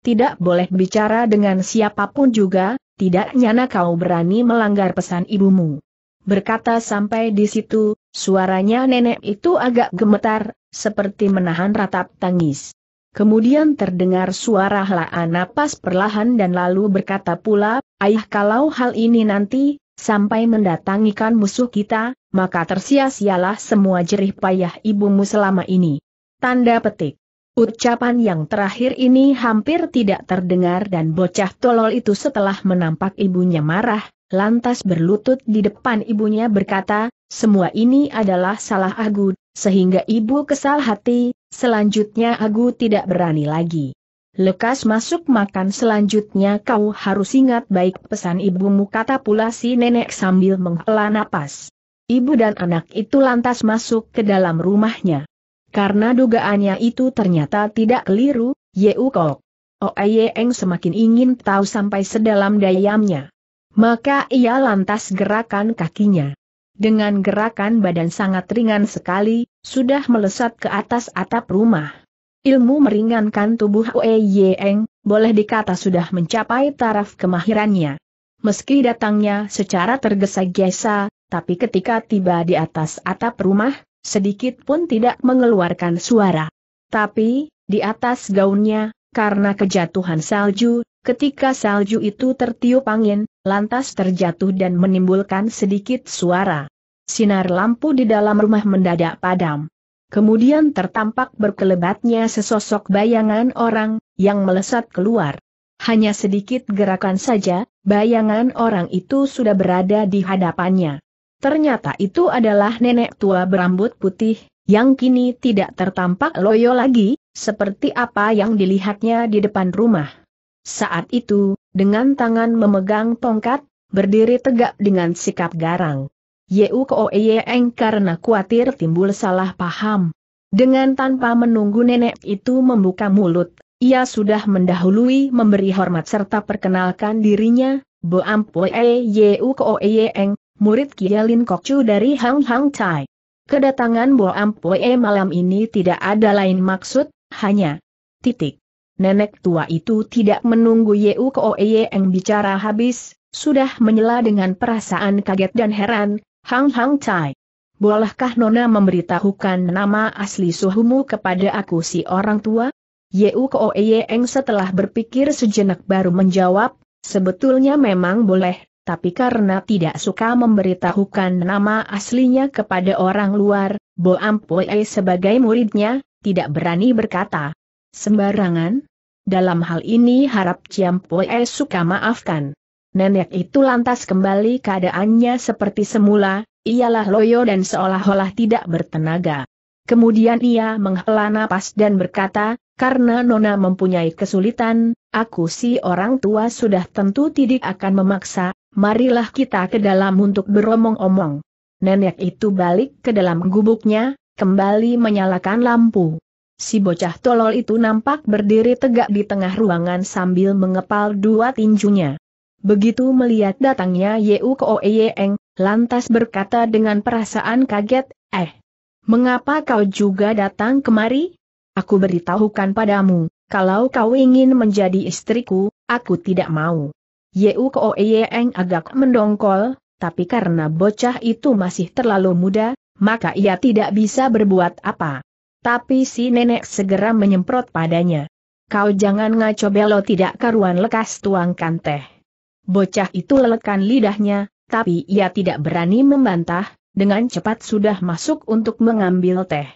Tidak boleh bicara dengan siapapun juga, tidak nyana kau berani melanggar pesan ibumu. Berkata sampai di situ, Suaranya nenek itu agak gemetar, seperti menahan ratap tangis. Kemudian terdengar suara helaan napas perlahan dan lalu berkata pula, Ayah kalau hal ini nanti, sampai mendatangikan musuh kita, maka tersia-sialah semua jerih payah ibumu selama ini. Tanda petik. Ucapan yang terakhir ini hampir tidak terdengar dan bocah tolol itu setelah menampak ibunya marah, lantas berlutut di depan ibunya berkata, semua ini adalah salah Agu, sehingga ibu kesal hati, selanjutnya Agu tidak berani lagi. Lekas masuk makan selanjutnya kau harus ingat baik pesan ibumu kata pula si nenek sambil menghela napas. Ibu dan anak itu lantas masuk ke dalam rumahnya. Karena dugaannya itu ternyata tidak keliru, Yeu Kok. Oeyeng oh, semakin ingin tahu sampai sedalam dayamnya. Maka ia lantas gerakan kakinya dengan gerakan badan sangat ringan sekali, sudah melesat ke atas atap rumah. Ilmu meringankan tubuh Oe Yeng, boleh dikata sudah mencapai taraf kemahirannya. Meski datangnya secara tergesa-gesa, tapi ketika tiba di atas atap rumah, sedikit pun tidak mengeluarkan suara. Tapi, di atas gaunnya, karena kejatuhan salju, ketika salju itu tertiup angin, lantas terjatuh dan menimbulkan sedikit suara. Sinar lampu di dalam rumah mendadak padam. Kemudian tertampak berkelebatnya sesosok bayangan orang, yang melesat keluar. Hanya sedikit gerakan saja, bayangan orang itu sudah berada di hadapannya. Ternyata itu adalah nenek tua berambut putih, yang kini tidak tertampak loyo lagi, seperti apa yang dilihatnya di depan rumah. Saat itu, dengan tangan memegang tongkat, berdiri tegak dengan sikap garang. Yeu Eng karena khawatir timbul salah paham. Dengan tanpa menunggu nenek itu membuka mulut, ia sudah mendahului memberi hormat serta perkenalkan dirinya, Boam Pue Yeu Eng, murid Kialin Kokcu dari Hang Hang Chai. Kedatangan Boam E malam ini tidak ada lain maksud, hanya titik nenek tua itu tidak menunggu Yeu Koeye yang bicara habis, sudah menyela dengan perasaan kaget dan heran, Hang Hang Chai. Bolehkah Nona memberitahukan nama asli suhumu kepada aku si orang tua? Yeu Koeye yang setelah berpikir sejenak baru menjawab, sebetulnya memang boleh, tapi karena tidak suka memberitahukan nama aslinya kepada orang luar, Bo Ampoe sebagai muridnya, tidak berani berkata. Sembarangan, dalam hal ini harap Poe suka maafkan. Nenek itu lantas kembali keadaannya seperti semula, ialah loyo dan seolah-olah tidak bertenaga. Kemudian ia menghela nafas dan berkata, karena Nona mempunyai kesulitan, aku si orang tua sudah tentu tidak akan memaksa, marilah kita ke dalam untuk beromong-omong. Nenek itu balik ke dalam gubuknya, kembali menyalakan lampu. Si bocah tolol itu nampak berdiri tegak di tengah ruangan sambil mengepal dua tinjunya. Begitu melihat datangnya Yeu Ko Eng, lantas berkata dengan perasaan kaget, eh, mengapa kau juga datang kemari? Aku beritahukan padamu, kalau kau ingin menjadi istriku, aku tidak mau. Yeu Ko Eng agak mendongkol, tapi karena bocah itu masih terlalu muda, maka ia tidak bisa berbuat apa. Tapi si nenek segera menyemprot padanya. Kau jangan ngaco belo tidak karuan lekas tuangkan teh. Bocah itu lelekan lidahnya, tapi ia tidak berani membantah, dengan cepat sudah masuk untuk mengambil teh.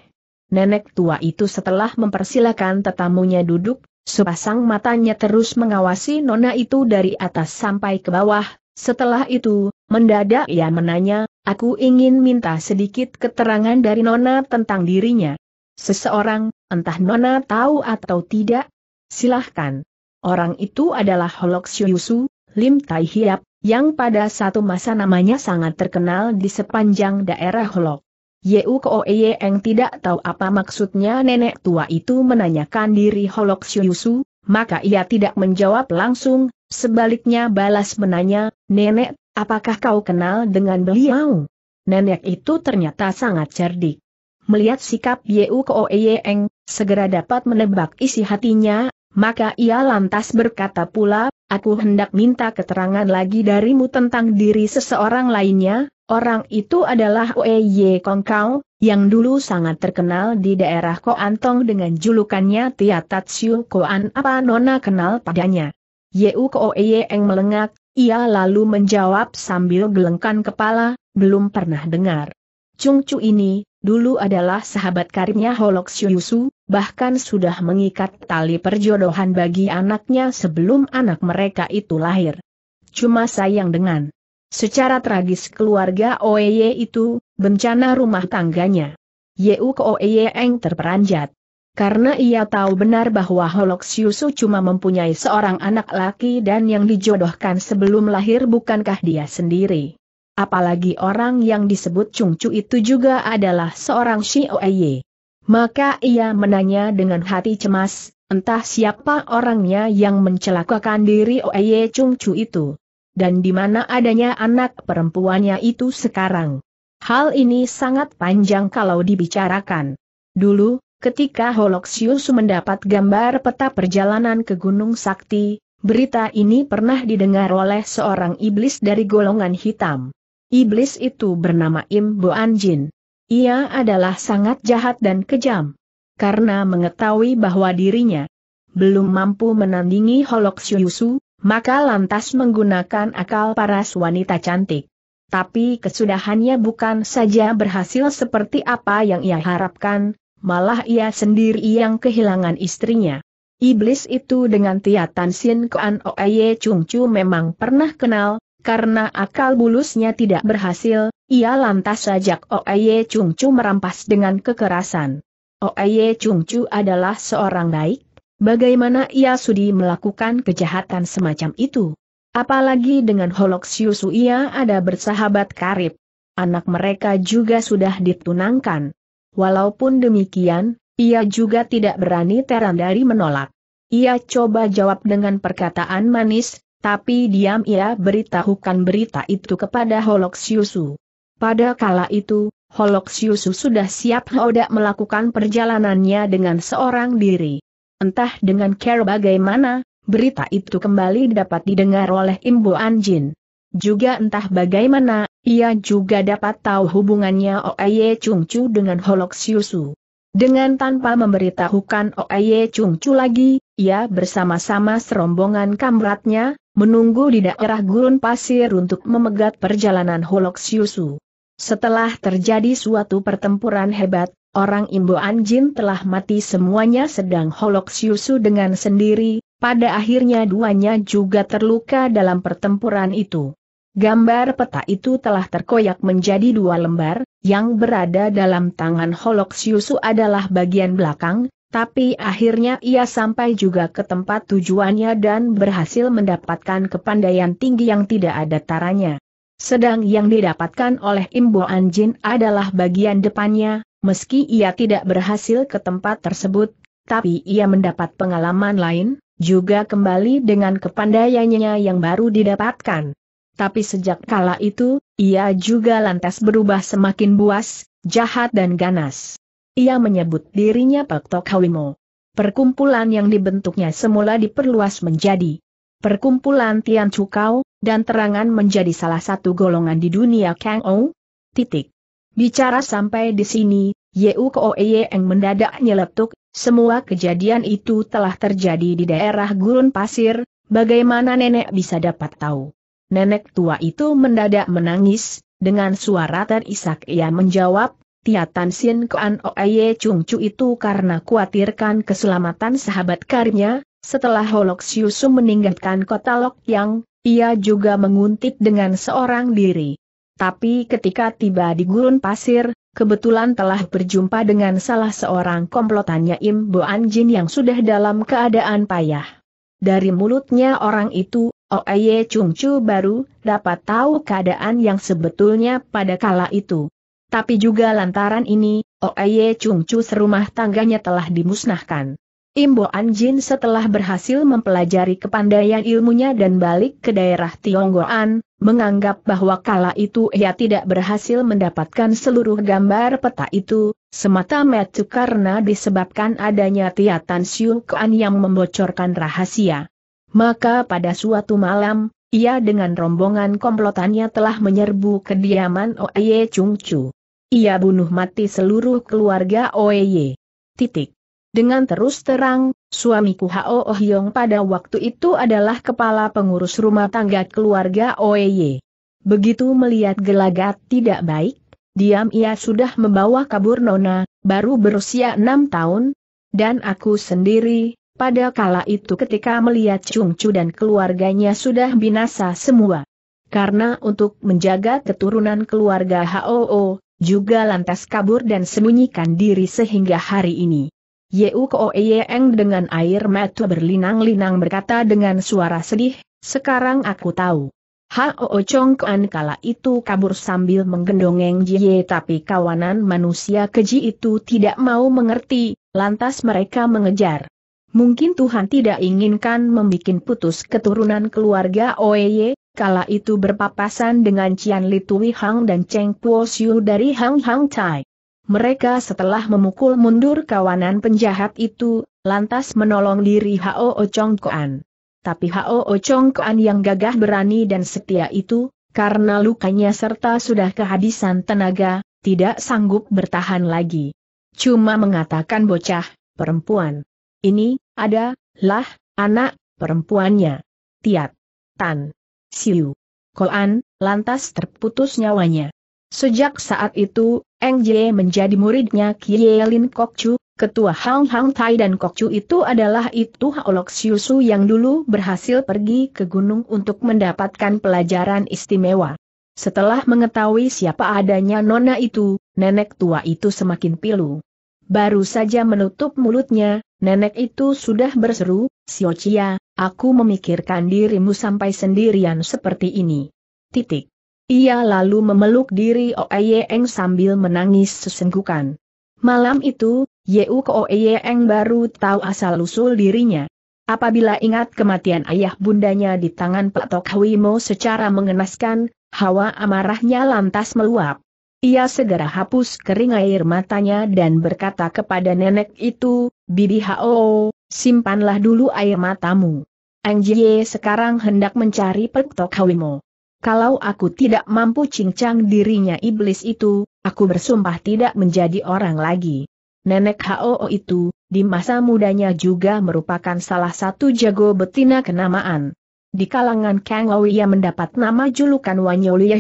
Nenek tua itu setelah mempersilakan tetamunya duduk, sepasang matanya terus mengawasi nona itu dari atas sampai ke bawah, setelah itu, mendadak ia menanya, aku ingin minta sedikit keterangan dari nona tentang dirinya. Seseorang, entah Nona tahu atau tidak, silahkan. Orang itu adalah Holok Syuyusu, Lim Tai Hiap, yang pada satu masa namanya sangat terkenal di sepanjang daerah Holok. Yeu Koe Eng tidak tahu apa maksudnya nenek tua itu menanyakan diri Holok Syuyusu, maka ia tidak menjawab langsung, sebaliknya balas menanya, Nenek, apakah kau kenal dengan beliau? Nenek itu ternyata sangat cerdik. Melihat sikap Yeu Koeyeng, segera dapat menebak isi hatinya, maka ia lantas berkata pula, aku hendak minta keterangan lagi darimu tentang diri seseorang lainnya, orang itu adalah Oeye Kongkau, yang dulu sangat terkenal di daerah Koantong dengan julukannya Tia Tatsiu Koan apa Nona kenal padanya. Yeu Koeyeng melengak, ia lalu menjawab sambil gelengkan kepala, belum pernah dengar. Cungcu ini, dulu adalah sahabat karibnya Holok Syuyusu, bahkan sudah mengikat tali perjodohan bagi anaknya sebelum anak mereka itu lahir. Cuma sayang dengan secara tragis keluarga Oeye itu, bencana rumah tangganya. Yeu ke Oeye Eng terperanjat. Karena ia tahu benar bahwa Holok Syusu cuma mempunyai seorang anak laki dan yang dijodohkan sebelum lahir bukankah dia sendiri apalagi orang yang disebut Cu itu juga adalah seorang Shioye. Maka ia menanya dengan hati cemas, entah siapa orangnya yang mencelakakan diri Oye Cu itu. Dan di mana adanya anak perempuannya itu sekarang. Hal ini sangat panjang kalau dibicarakan. Dulu, ketika Holoxius mendapat gambar peta perjalanan ke Gunung Sakti, berita ini pernah didengar oleh seorang iblis dari golongan hitam. Iblis itu bernama Im Anjin. Jin. Ia adalah sangat jahat dan kejam. Karena mengetahui bahwa dirinya belum mampu menandingi Holok Syusu, maka lantas menggunakan akal paras wanita cantik. Tapi kesudahannya bukan saja berhasil seperti apa yang ia harapkan, malah ia sendiri yang kehilangan istrinya. Iblis itu dengan Tia Tan Sin Koan Oye Chung Chu memang pernah kenal, karena akal bulusnya tidak berhasil, ia lantas sajak Oeye Chung Chu merampas dengan kekerasan. Oeye Chung Chu adalah seorang baik, bagaimana ia sudi melakukan kejahatan semacam itu? Apalagi dengan Holok Siusu ia ada bersahabat karib. Anak mereka juga sudah ditunangkan. Walaupun demikian, ia juga tidak berani terang dari menolak. Ia coba jawab dengan perkataan manis, tapi diam ia beritahukan berita itu kepada Holoxiusu. Pada kala itu, Holoxiusu sudah siap hendak melakukan perjalanannya dengan seorang diri. Entah dengan care bagaimana, berita itu kembali dapat didengar oleh Imbo Anjin. Juga entah bagaimana, ia juga dapat tahu hubungannya Oaye Chungcu dengan Holoxiusu. Dengan tanpa memberitahukan Oaye Chungcu lagi, ia bersama-sama serombongan kamratnya, menunggu di daerah gurun pasir untuk memegat perjalanan Holoxiusu. Setelah terjadi suatu pertempuran hebat, orang Imbo jin telah mati semuanya sedang Holoxiusu dengan sendiri, pada akhirnya duanya juga terluka dalam pertempuran itu. Gambar peta itu telah terkoyak menjadi dua lembar, yang berada dalam tangan Holoxiusu adalah bagian belakang, tapi akhirnya ia sampai juga ke tempat tujuannya dan berhasil mendapatkan kepandaian tinggi yang tidak ada taranya. Sedang yang didapatkan oleh Imbo Anjin adalah bagian depannya, meski ia tidak berhasil ke tempat tersebut, tapi ia mendapat pengalaman lain, juga kembali dengan kepandaiannya yang baru didapatkan. Tapi sejak kala itu, ia juga lantas berubah semakin buas, jahat dan ganas. Ia menyebut dirinya Pak Tokhawimo. Perkumpulan yang dibentuknya semula diperluas menjadi perkumpulan Tian Cukau, dan terangan menjadi salah satu golongan di dunia Kang Ou. Titik. Bicara sampai di sini, Yeu Ko Eyeng mendadak nyeletuk, semua kejadian itu telah terjadi di daerah gurun pasir, bagaimana nenek bisa dapat tahu? Nenek tua itu mendadak menangis, dengan suara terisak ia menjawab, Tiatan Sien Kuan Oeye Chung Chu itu karena khawatirkan keselamatan sahabat karinya. setelah Holok Siusu meninggalkan kota Lok Yang, ia juga menguntit dengan seorang diri. Tapi ketika tiba di gurun pasir, kebetulan telah berjumpa dengan salah seorang komplotannya Im Boan Jin yang sudah dalam keadaan payah. Dari mulutnya orang itu, Oeye Chung Chu baru dapat tahu keadaan yang sebetulnya pada kala itu. Tapi juga lantaran ini, Oeye Chung Chu serumah tangganya telah dimusnahkan. Imbo Anjin setelah berhasil mempelajari kepandaian ilmunya dan balik ke daerah Tionggoan, menganggap bahwa kala itu ia tidak berhasil mendapatkan seluruh gambar peta itu, semata-mata karena disebabkan adanya Tiatan Siu Kuan yang membocorkan rahasia. Maka pada suatu malam, ia dengan rombongan komplotannya telah menyerbu kediaman Oye Chung Chu. Ia bunuh mati seluruh keluarga Oeye. Titik. Dengan terus terang, suamiku Hao Oh Yong pada waktu itu adalah kepala pengurus rumah tangga keluarga Oeye. Begitu melihat gelagat tidak baik, diam ia sudah membawa kabur Nona, baru berusia enam tahun, dan aku sendiri, pada kala itu ketika melihat Chung Chu dan keluarganya sudah binasa semua. Karena untuk menjaga keturunan keluarga HOO, juga lantas kabur dan sembunyikan diri sehingga hari ini. Yeu Koeyeng dengan air mata berlinang-linang berkata dengan suara sedih, sekarang aku tahu. Hao Chong Kuan kala itu kabur sambil menggendongeng Jie tapi kawanan manusia keji itu tidak mau mengerti, lantas mereka mengejar. Mungkin Tuhan tidak inginkan membuat putus keturunan keluarga Oeye, kala itu berpapasan dengan Cian Li Hang dan Cheng Kuo Xiu dari Hang Hang Tai. Mereka setelah memukul mundur kawanan penjahat itu, lantas menolong diri Hao Chong Kuan. Tapi Hao Chong Kuan yang gagah berani dan setia itu, karena lukanya serta sudah kehabisan tenaga, tidak sanggup bertahan lagi. Cuma mengatakan bocah, perempuan. Ini, ada, lah, anak, perempuannya. Tiat. Tan. Siu. Koan, lantas terputus nyawanya. Sejak saat itu, Eng Jie menjadi muridnya Kie Lin Chu, ketua Hang Hang Tai dan Chu itu adalah itu Haolok Su yang dulu berhasil pergi ke gunung untuk mendapatkan pelajaran istimewa. Setelah mengetahui siapa adanya nona itu, nenek tua itu semakin pilu. Baru saja menutup mulutnya, nenek itu sudah berseru, Siocia, Aku memikirkan dirimu sampai sendirian seperti ini. Titik. Ia lalu memeluk diri Oeyeng sambil menangis sesenggukan. Malam itu, Yeu Koeyeng baru tahu asal-usul dirinya. Apabila ingat kematian ayah bundanya di tangan Pak Tok secara mengenaskan, hawa amarahnya lantas meluap. Ia segera hapus kering air matanya dan berkata kepada nenek itu, Bibi Hao, simpanlah dulu air matamu. Ang sekarang hendak mencari Pek Tok Kalau aku tidak mampu cincang dirinya iblis itu, aku bersumpah tidak menjadi orang lagi. Nenek Hoo itu, di masa mudanya juga merupakan salah satu jago betina kenamaan. Di kalangan Kang ia mendapat nama julukan Wanyoli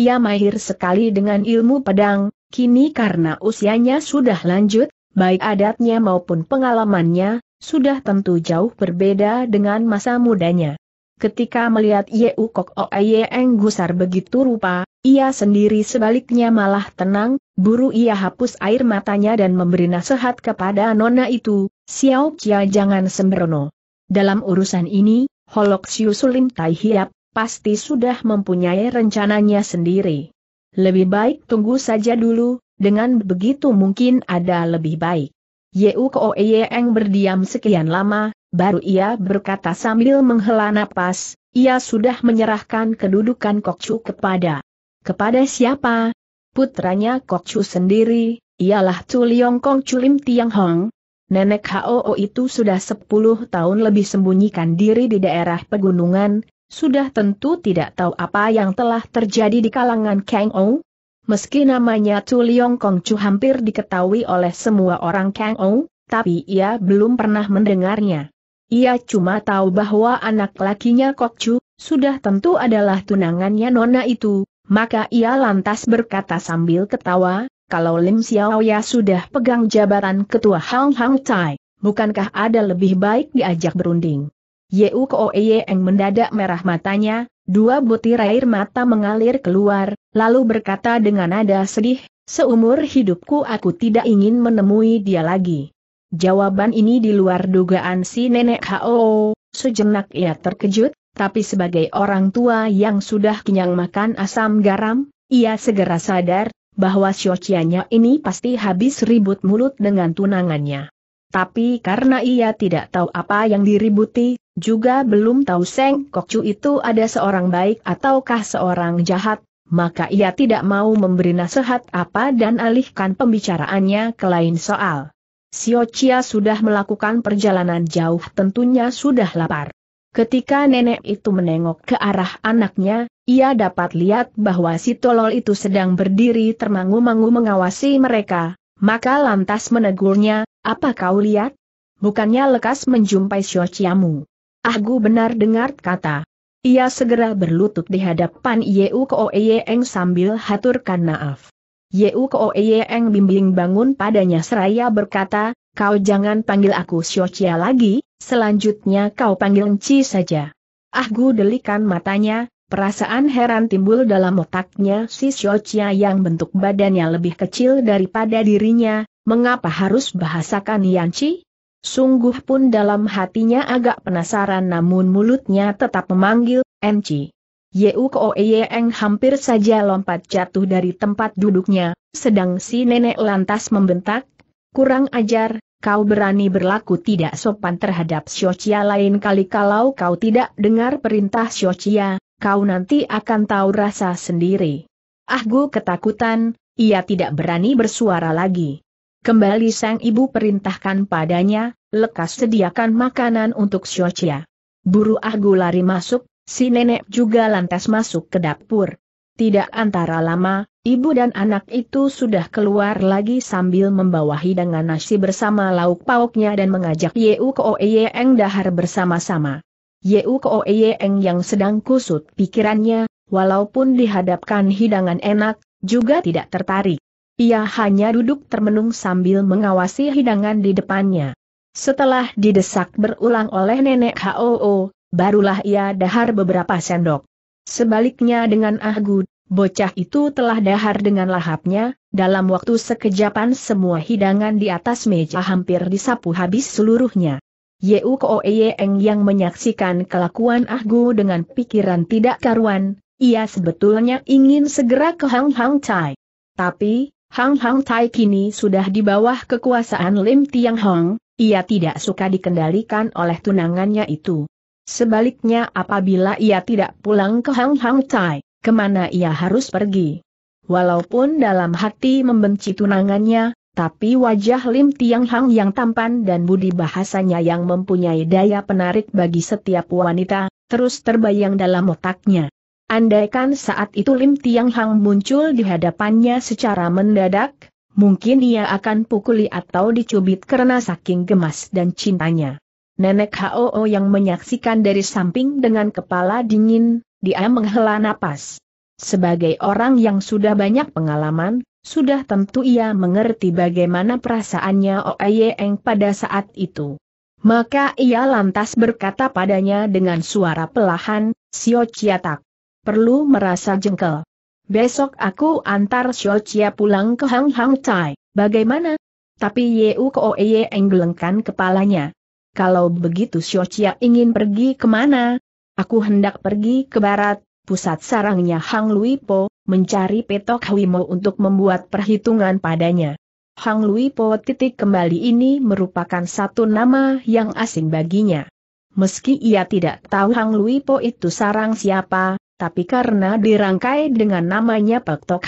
Ia mahir sekali dengan ilmu pedang, kini karena usianya sudah lanjut, baik adatnya maupun pengalamannya, sudah tentu jauh berbeda dengan masa mudanya. Ketika melihat Yeu Ukok Oeyeng gusar begitu rupa, ia sendiri sebaliknya malah tenang, buru ia hapus air matanya dan memberi nasihat kepada nona itu, Xiao Chia jangan sembrono. Dalam urusan ini, Holok Siu Sulim Tai Hiap, pasti sudah mempunyai rencananya sendiri. Lebih baik tunggu saja dulu, dengan begitu mungkin ada lebih baik. Yeu Ko Eyeng berdiam sekian lama, baru ia berkata sambil menghela napas, ia sudah menyerahkan kedudukan Chu kepada. Kepada siapa? Putranya Chu sendiri, ialah Tuliong Kong Chulim Tiang Hong. Nenek HOO itu sudah sepuluh tahun lebih sembunyikan diri di daerah pegunungan, sudah tentu tidak tahu apa yang telah terjadi di kalangan Kang Ong. Meski namanya Tu Liong Kong Chu hampir diketahui oleh semua orang Kang Ou, tapi ia belum pernah mendengarnya. Ia cuma tahu bahwa anak lakinya Kok Chu, sudah tentu adalah tunangannya Nona itu, maka ia lantas berkata sambil ketawa, kalau Lim Xiao Ya sudah pegang jabatan ketua Hang Hang Tai, bukankah ada lebih baik diajak berunding? Yeu Yeeng mendadak merah matanya, dua butir air mata mengalir keluar, lalu berkata dengan nada sedih, seumur hidupku aku tidak ingin menemui dia lagi. Jawaban ini di luar dugaan si nenek H.O.O., sejenak ia terkejut, tapi sebagai orang tua yang sudah kenyang makan asam garam, ia segera sadar, bahwa siocianya ini pasti habis ribut mulut dengan tunangannya. Tapi karena ia tidak tahu apa yang diributi, juga belum tahu Seng Kokcu itu ada seorang baik ataukah seorang jahat, maka ia tidak mau memberi nasihat apa dan alihkan pembicaraannya ke lain soal. Siocia sudah melakukan perjalanan jauh tentunya sudah lapar. Ketika nenek itu menengok ke arah anaknya, ia dapat lihat bahwa si tolol itu sedang berdiri termangu-mangu mengawasi mereka, maka lantas menegurnya, apa kau lihat? Bukannya lekas menjumpai Siociamu. Chiamu. Ah, gu benar dengar kata ia segera berlutut di hadapan Yeu Ko Eng sambil haturkan maaf. Yeu Ko Eng bimbing bangun padanya seraya berkata, kau jangan panggil aku Chia lagi, selanjutnya kau panggil Nci saja. Ah gu delikan matanya, perasaan heran timbul dalam otaknya si Chia yang bentuk badannya lebih kecil daripada dirinya, mengapa harus bahasakan Yanci? Sungguh pun dalam hatinya agak penasaran namun mulutnya tetap memanggil, Enci. Yeu Koeyeng hampir saja lompat jatuh dari tempat duduknya, sedang si nenek lantas membentak, kurang ajar, kau berani berlaku tidak sopan terhadap Xiochia lain kali kalau kau tidak dengar perintah Xiochia, kau nanti akan tahu rasa sendiri. Ah ketakutan, ia tidak berani bersuara lagi. Kembali sang ibu perintahkan padanya, lekas sediakan makanan untuk Xiaochia. Buru Agu lari masuk, si nenek juga lantas masuk ke dapur. Tidak antara lama, ibu dan anak itu sudah keluar lagi sambil membawa hidangan nasi bersama lauk pauknya dan mengajak Yeu ke dahar bersama-sama. Yeu ke yang sedang kusut pikirannya, walaupun dihadapkan hidangan enak, juga tidak tertarik. Ia hanya duduk termenung sambil mengawasi hidangan di depannya. Setelah didesak berulang oleh nenek HOO, barulah ia dahar beberapa sendok. Sebaliknya dengan Ahgud, bocah itu telah dahar dengan lahapnya, dalam waktu sekejapan semua hidangan di atas meja hampir disapu habis seluruhnya. Yeu Koeyeng yang menyaksikan kelakuan Ahgu dengan pikiran tidak karuan, ia sebetulnya ingin segera ke Hang Hang Chai. Tapi, Hang Hang Tai kini sudah di bawah kekuasaan Lim Tiang Hong, ia tidak suka dikendalikan oleh tunangannya itu. Sebaliknya apabila ia tidak pulang ke Hang Hang Tai, kemana ia harus pergi? Walaupun dalam hati membenci tunangannya, tapi wajah Lim Tiang Hang yang tampan dan budi bahasanya yang mempunyai daya penarik bagi setiap wanita, terus terbayang dalam otaknya. Andaikan saat itu Lim Tiang Hang muncul di hadapannya secara mendadak, mungkin ia akan pukuli atau dicubit karena saking gemas dan cintanya. Nenek HOO yang menyaksikan dari samping dengan kepala dingin, dia menghela napas. Sebagai orang yang sudah banyak pengalaman, sudah tentu ia mengerti bagaimana perasaannya Oeyeng pada saat itu. Maka ia lantas berkata padanya dengan suara pelahan, Sio Ciatak perlu merasa jengkel. Besok aku antar Xiao Chia pulang ke Hang Hang Tai, bagaimana? Tapi Yeu Koeye enggelengkan kepalanya. Kalau begitu Xiao Chia ingin pergi kemana? Aku hendak pergi ke barat, pusat sarangnya Hang Luipo, mencari Petok Hwimo untuk membuat perhitungan padanya. Hang Luipo titik kembali ini merupakan satu nama yang asing baginya. Meski ia tidak tahu Hang Luipo itu sarang siapa, tapi karena dirangkai dengan namanya Pak Tok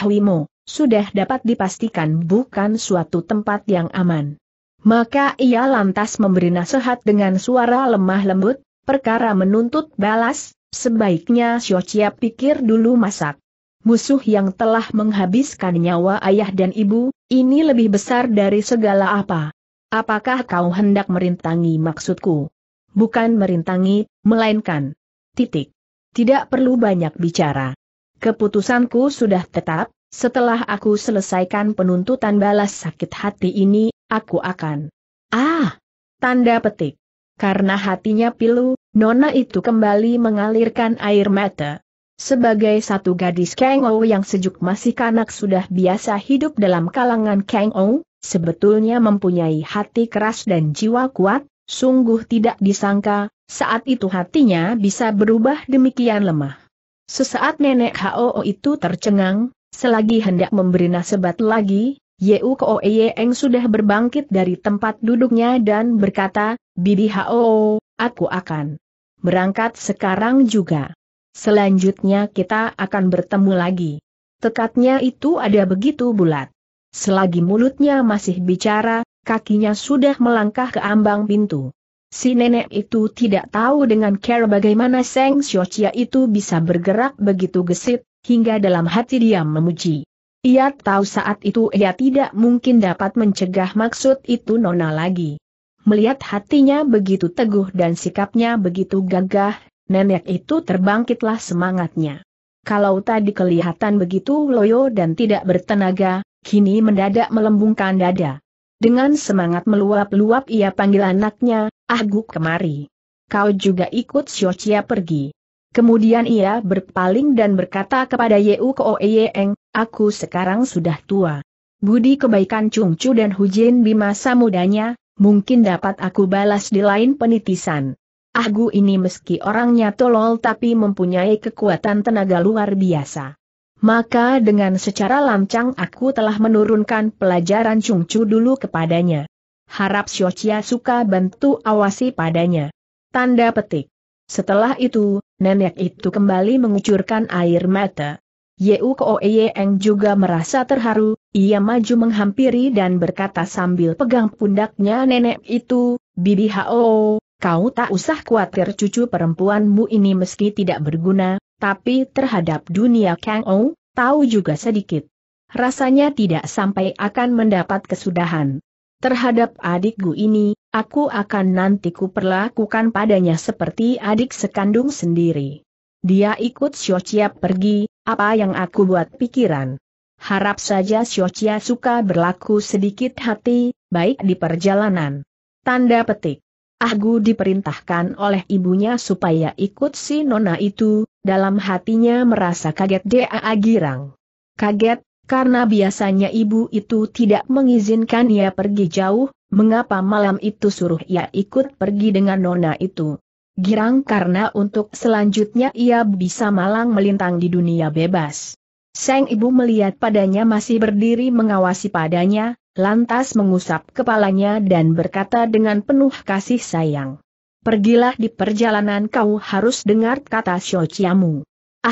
sudah dapat dipastikan bukan suatu tempat yang aman. Maka ia lantas memberi nasihat dengan suara lemah lembut, perkara menuntut balas, sebaiknya Chia pikir dulu masak. Musuh yang telah menghabiskan nyawa ayah dan ibu, ini lebih besar dari segala apa. Apakah kau hendak merintangi maksudku? Bukan merintangi, melainkan. Titik. Tidak perlu banyak bicara. Keputusanku sudah tetap, setelah aku selesaikan penuntutan balas sakit hati ini, aku akan. Ah! Tanda petik. Karena hatinya pilu, Nona itu kembali mengalirkan air mata. Sebagai satu gadis Kang Ou yang sejuk masih kanak sudah biasa hidup dalam kalangan Kang Ou, sebetulnya mempunyai hati keras dan jiwa kuat, Sungguh tidak disangka, saat itu hatinya bisa berubah demikian lemah. Sesaat nenek HOO itu tercengang, selagi hendak memberi nasebat lagi, Yeu Koeyeng sudah berbangkit dari tempat duduknya dan berkata, Bibi HOO, aku akan berangkat sekarang juga. Selanjutnya kita akan bertemu lagi. Tekadnya itu ada begitu bulat. Selagi mulutnya masih bicara, kakinya sudah melangkah ke ambang pintu. Si nenek itu tidak tahu dengan care bagaimana Seng Xiaochia itu bisa bergerak begitu gesit, hingga dalam hati dia memuji. Ia tahu saat itu ia tidak mungkin dapat mencegah maksud itu Nona lagi. Melihat hatinya begitu teguh dan sikapnya begitu gagah, nenek itu terbangkitlah semangatnya. Kalau tadi kelihatan begitu loyo dan tidak bertenaga, kini mendadak melembungkan dada. Dengan semangat meluap-luap ia panggil anaknya, Ah Guk kemari. Kau juga ikut Xiochia pergi. Kemudian ia berpaling dan berkata kepada Yeu Ko aku sekarang sudah tua. Budi kebaikan Chung Chu dan Hu Jin di masa mudanya, mungkin dapat aku balas di lain penitisan. Ah Gu ini meski orangnya tolol tapi mempunyai kekuatan tenaga luar biasa maka dengan secara lancang aku telah menurunkan pelajaran cungcu dulu kepadanya. Harap Xiochia suka bantu awasi padanya. Tanda petik. Setelah itu, nenek itu kembali mengucurkan air mata. Yeu Koeyeng juga merasa terharu, ia maju menghampiri dan berkata sambil pegang pundaknya nenek itu, Bibi Hao, kau tak usah khawatir cucu perempuanmu ini meski tidak berguna, tapi terhadap dunia Kang Ou, tahu juga sedikit. Rasanya tidak sampai akan mendapat kesudahan. Terhadap adikku ini, aku akan nanti kuperlakukan padanya seperti adik sekandung sendiri. Dia ikut Xiao Chia pergi, apa yang aku buat pikiran. Harap saja Xiao Chia suka berlaku sedikit hati, baik di perjalanan. Tanda petik. Ahgu diperintahkan oleh ibunya supaya ikut si nona itu, dalam hatinya merasa kaget dia girang. Kaget, karena biasanya ibu itu tidak mengizinkan ia pergi jauh, mengapa malam itu suruh ia ikut pergi dengan nona itu. Girang karena untuk selanjutnya ia bisa malang melintang di dunia bebas. Sang ibu melihat padanya masih berdiri mengawasi padanya, lantas mengusap kepalanya dan berkata dengan penuh kasih sayang. Pergilah di perjalanan kau harus dengar kata Ah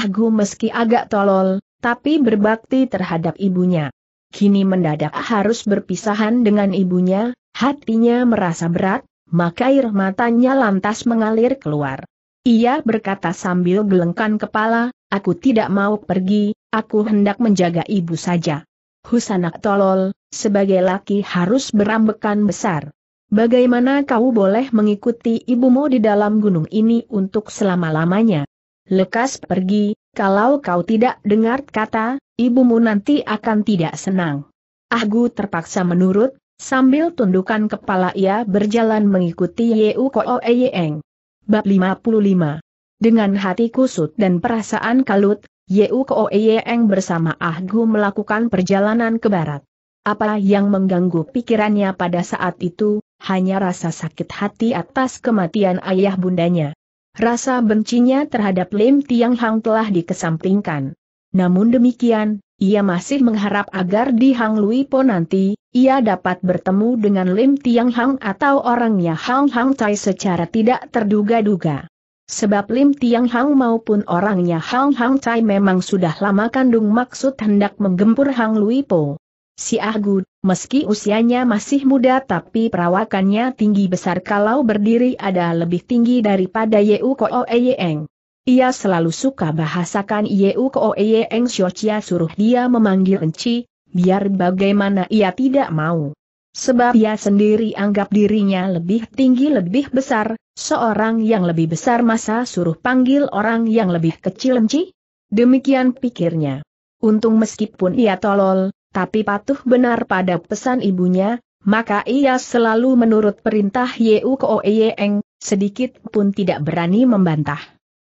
Ahgu meski agak tolol, tapi berbakti terhadap ibunya. Kini mendadak harus berpisahan dengan ibunya, hatinya merasa berat, maka air matanya lantas mengalir keluar. Ia berkata sambil gelengkan kepala, aku tidak mau pergi, aku hendak menjaga ibu saja. Husanak tolol, sebagai laki harus berambekan besar. Bagaimana kau boleh mengikuti ibumu di dalam gunung ini untuk selama-lamanya? Lekas pergi, kalau kau tidak dengar kata, ibumu nanti akan tidak senang. Ahgu terpaksa menurut, sambil tundukan kepala ia berjalan mengikuti Yeu Koo Eyeeng. Bab 55 Dengan hati kusut dan perasaan kalut, Yeu Koo Eyeeng bersama Ahgu melakukan perjalanan ke barat. Apa yang mengganggu pikirannya pada saat itu, hanya rasa sakit hati atas kematian ayah bundanya. Rasa bencinya terhadap Lim Tiang Hang telah dikesampingkan. Namun demikian, ia masih mengharap agar di Hang Lui Po nanti, ia dapat bertemu dengan Lim Tiang Hang atau orangnya Hang Hang Tai secara tidak terduga-duga. Sebab Lim Tiang Hang maupun orangnya Hang Hang Tai memang sudah lama kandung maksud hendak menggempur Hang Lui Po. Si Ahgu, meski usianya masih muda tapi perawakannya tinggi besar kalau berdiri ada lebih tinggi daripada Yeu Ko Ia selalu suka bahasakan Yeu Ko Eyeng suruh dia memanggil Enci, biar bagaimana ia tidak mau. Sebab ia sendiri anggap dirinya lebih tinggi lebih besar, seorang yang lebih besar masa suruh panggil orang yang lebih kecil Enci? Demikian pikirnya. Untung meskipun ia tolol, tapi patuh benar pada pesan ibunya, maka ia selalu menurut perintah Yu Koeyeng, sedikit pun tidak berani membantah.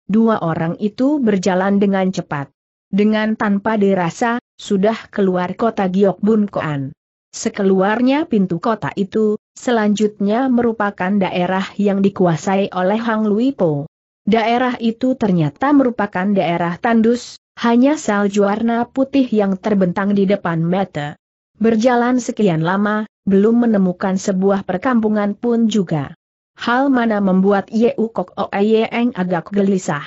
Dua orang itu berjalan dengan cepat. Dengan tanpa dirasa, sudah keluar kota Bun Koan. Sekeluarnya pintu kota itu, selanjutnya merupakan daerah yang dikuasai oleh Hang Lui Po. Daerah itu ternyata merupakan daerah tandus, hanya salju warna putih yang terbentang di depan mata. Berjalan sekian lama, belum menemukan sebuah perkampungan pun juga. Hal mana membuat Yeu Ye Oeyeng agak gelisah.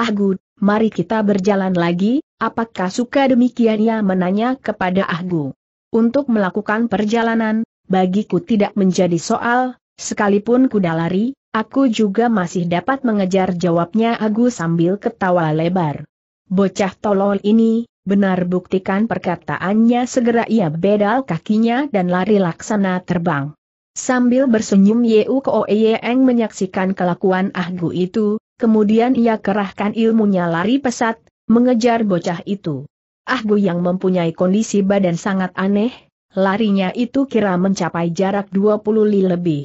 Ah Gud, mari kita berjalan lagi, apakah suka demikian ia menanya kepada Ahgu. Untuk melakukan perjalanan, bagiku tidak menjadi soal, sekalipun kuda lari, aku juga masih dapat mengejar jawabnya Agu ah sambil ketawa lebar. Bocah tolol ini, benar buktikan perkataannya segera ia bedal kakinya dan lari laksana terbang. Sambil bersenyum Yeu Koeyeng menyaksikan kelakuan Ahgu itu, kemudian ia kerahkan ilmunya lari pesat, mengejar bocah itu. Ahgu yang mempunyai kondisi badan sangat aneh, larinya itu kira mencapai jarak 20 li lebih.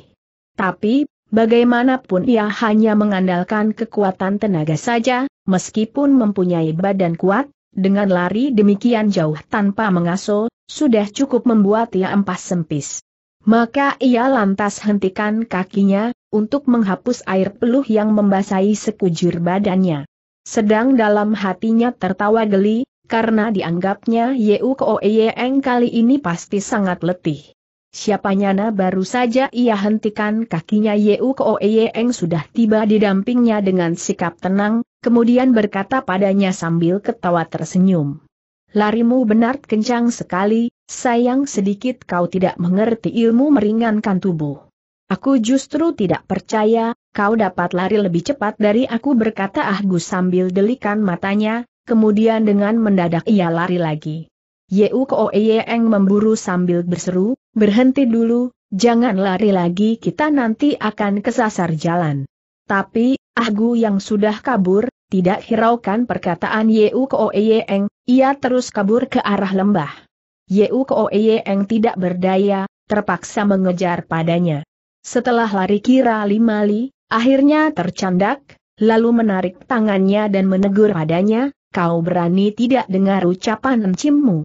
Tapi, Bagaimanapun ia hanya mengandalkan kekuatan tenaga saja, meskipun mempunyai badan kuat, dengan lari demikian jauh tanpa mengaso, sudah cukup membuat ia empas sempis. Maka ia lantas hentikan kakinya, untuk menghapus air peluh yang membasahi sekujur badannya. Sedang dalam hatinya tertawa geli, karena dianggapnya Yeu Koeyeng kali ini pasti sangat letih nyana baru saja ia hentikan kakinya Yeu Ko sudah tiba di dampingnya dengan sikap tenang, kemudian berkata padanya sambil ketawa tersenyum. Larimu benar kencang sekali, sayang sedikit kau tidak mengerti ilmu meringankan tubuh. Aku justru tidak percaya, kau dapat lari lebih cepat dari aku berkata Ahgus sambil delikan matanya, kemudian dengan mendadak ia lari lagi. Yeu Ko memburu sambil berseru, Berhenti dulu, jangan lari lagi kita nanti akan kesasar jalan. Tapi, Ahgu yang sudah kabur, tidak hiraukan perkataan Yeu Koeyeng, ia terus kabur ke arah lembah. Yeu Koeyeng tidak berdaya, terpaksa mengejar padanya. Setelah lari kira lima li, akhirnya tercandak, lalu menarik tangannya dan menegur padanya, kau berani tidak dengar ucapan encimmu.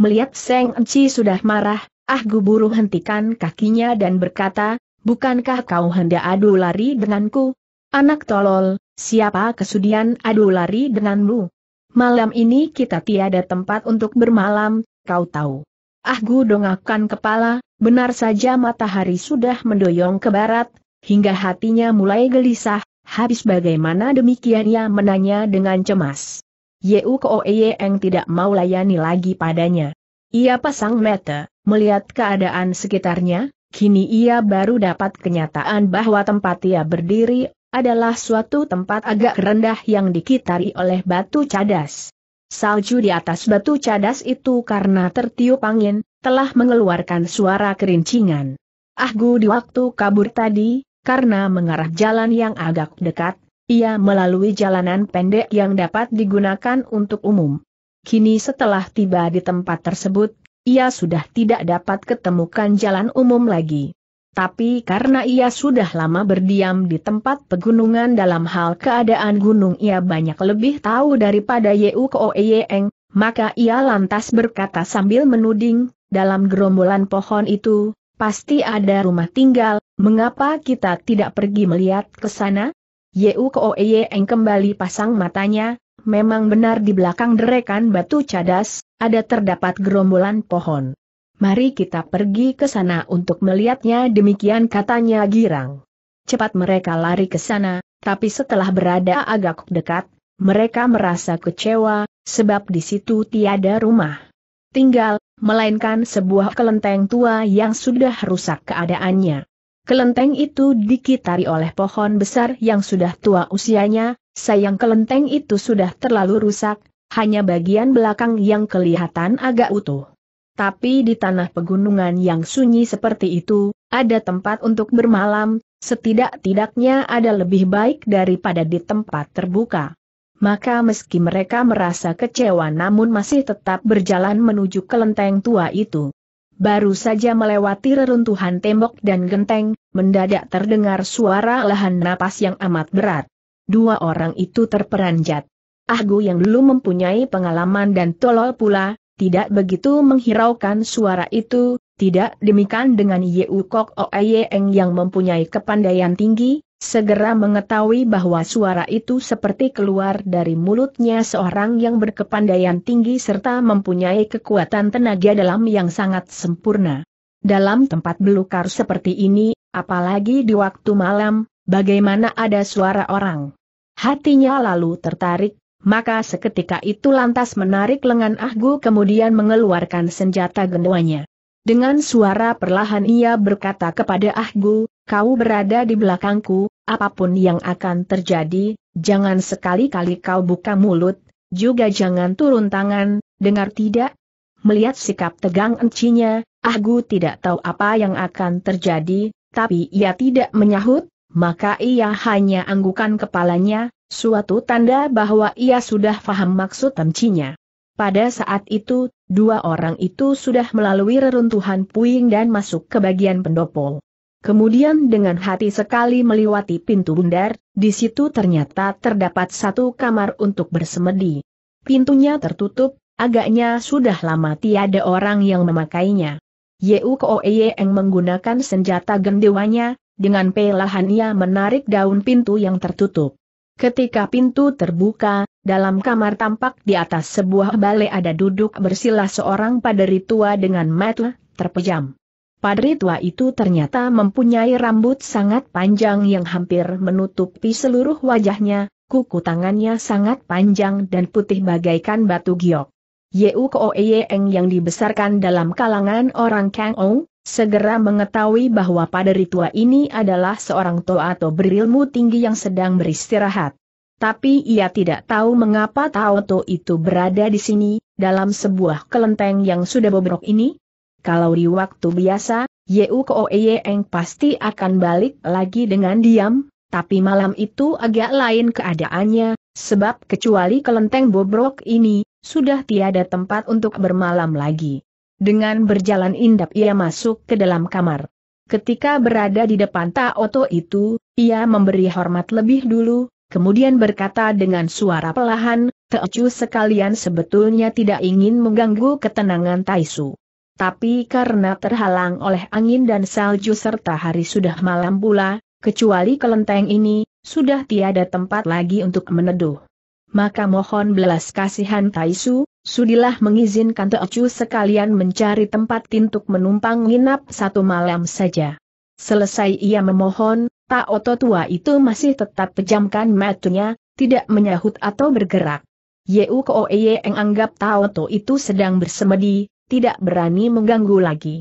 Melihat Seng Enci sudah marah, Ah Guburu hentikan kakinya dan berkata, bukankah kau hendak adu lari denganku? Anak tolol, siapa kesudian adu lari denganmu? Malam ini kita tiada tempat untuk bermalam, kau tahu. Ah Gu dongakkan kepala, benar saja matahari sudah mendoyong ke barat, hingga hatinya mulai gelisah, habis bagaimana demikian ia menanya dengan cemas. Yeu Koeyeng tidak mau layani lagi padanya. Ia pasang mata. Melihat keadaan sekitarnya, kini ia baru dapat kenyataan bahwa tempat ia berdiri adalah suatu tempat agak rendah yang dikitari oleh batu cadas. Salju di atas batu cadas itu karena tertiup angin, telah mengeluarkan suara kerincingan. Ahgu di waktu kabur tadi, karena mengarah jalan yang agak dekat, ia melalui jalanan pendek yang dapat digunakan untuk umum. Kini setelah tiba di tempat tersebut, ia sudah tidak dapat ketemukan jalan umum lagi. Tapi karena ia sudah lama berdiam di tempat pegunungan dalam hal keadaan gunung ia banyak lebih tahu daripada Yeu Koeyeng, maka ia lantas berkata sambil menuding, dalam gerombolan pohon itu, pasti ada rumah tinggal, mengapa kita tidak pergi melihat ke sana? Yeu Koeyeng kembali pasang matanya, memang benar di belakang derekan batu cadas, ada terdapat gerombolan pohon. Mari kita pergi ke sana untuk melihatnya demikian katanya Girang. Cepat mereka lari ke sana, tapi setelah berada agak dekat, mereka merasa kecewa, sebab di situ tiada rumah. Tinggal, melainkan sebuah kelenteng tua yang sudah rusak keadaannya. Kelenteng itu dikitari oleh pohon besar yang sudah tua usianya, sayang kelenteng itu sudah terlalu rusak, hanya bagian belakang yang kelihatan agak utuh. Tapi di tanah pegunungan yang sunyi seperti itu, ada tempat untuk bermalam, setidak-tidaknya ada lebih baik daripada di tempat terbuka. Maka meski mereka merasa kecewa namun masih tetap berjalan menuju ke lenteng tua itu. Baru saja melewati reruntuhan tembok dan genteng, mendadak terdengar suara lahan napas yang amat berat. Dua orang itu terperanjat. Ahgu yang belum mempunyai pengalaman dan tolol pula, tidak begitu menghiraukan suara itu, tidak demikian dengan Yeu Kok Oeyeng yang mempunyai kepandaian tinggi, segera mengetahui bahwa suara itu seperti keluar dari mulutnya seorang yang berkepandaian tinggi serta mempunyai kekuatan tenaga dalam yang sangat sempurna. Dalam tempat belukar seperti ini, apalagi di waktu malam, bagaimana ada suara orang? Hatinya lalu tertarik, maka seketika itu lantas menarik lengan Ahgu kemudian mengeluarkan senjata genduanya. Dengan suara perlahan ia berkata kepada Ahgu, kau berada di belakangku, apapun yang akan terjadi, jangan sekali-kali kau buka mulut, juga jangan turun tangan, dengar tidak? Melihat sikap tegang encinya, Ahgu tidak tahu apa yang akan terjadi, tapi ia tidak menyahut, maka ia hanya anggukan kepalanya, Suatu tanda bahwa ia sudah faham maksud temcinya. Pada saat itu, dua orang itu sudah melalui reruntuhan puing dan masuk ke bagian pendopo. Kemudian dengan hati sekali meliwati pintu bundar, di situ ternyata terdapat satu kamar untuk bersemedi. Pintunya tertutup, agaknya sudah lama tiada orang yang memakainya. Yeu Koe Yeng menggunakan senjata gendewanya, dengan pelahan ia menarik daun pintu yang tertutup. Ketika pintu terbuka, dalam kamar tampak di atas sebuah balai ada duduk bersila seorang paderi tua dengan mata terpejam. Paderi tua itu ternyata mempunyai rambut sangat panjang yang hampir menutupi seluruh wajahnya, kuku tangannya sangat panjang dan putih bagaikan batu giok. Yeu Koeyeng yang dibesarkan dalam kalangan orang Kang Ong, segera mengetahui bahwa pada ritual ini adalah seorang toa atau berilmu tinggi yang sedang beristirahat. Tapi ia tidak tahu mengapa Tao itu berada di sini, dalam sebuah kelenteng yang sudah bobrok ini. Kalau di waktu biasa, Yeu Koeyeng pasti akan balik lagi dengan diam, tapi malam itu agak lain keadaannya, sebab kecuali kelenteng bobrok ini, sudah tiada tempat untuk bermalam lagi. Dengan berjalan indap ia masuk ke dalam kamar. Ketika berada di depan Taoto itu, ia memberi hormat lebih dulu, kemudian berkata dengan suara pelahan, Teocu sekalian sebetulnya tidak ingin mengganggu ketenangan Taisu. Tapi karena terhalang oleh angin dan salju serta hari sudah malam pula, kecuali kelenteng ini, sudah tiada tempat lagi untuk meneduh maka mohon belas kasihan Taisu, sudilah mengizinkan Teocu sekalian mencari tempat tintuk menumpang nginap satu malam saja. Selesai ia memohon, tak otot tua itu masih tetap pejamkan matunya, tidak menyahut atau bergerak. Yeu Koeye yang anggap Taoto itu sedang bersemedi, tidak berani mengganggu lagi.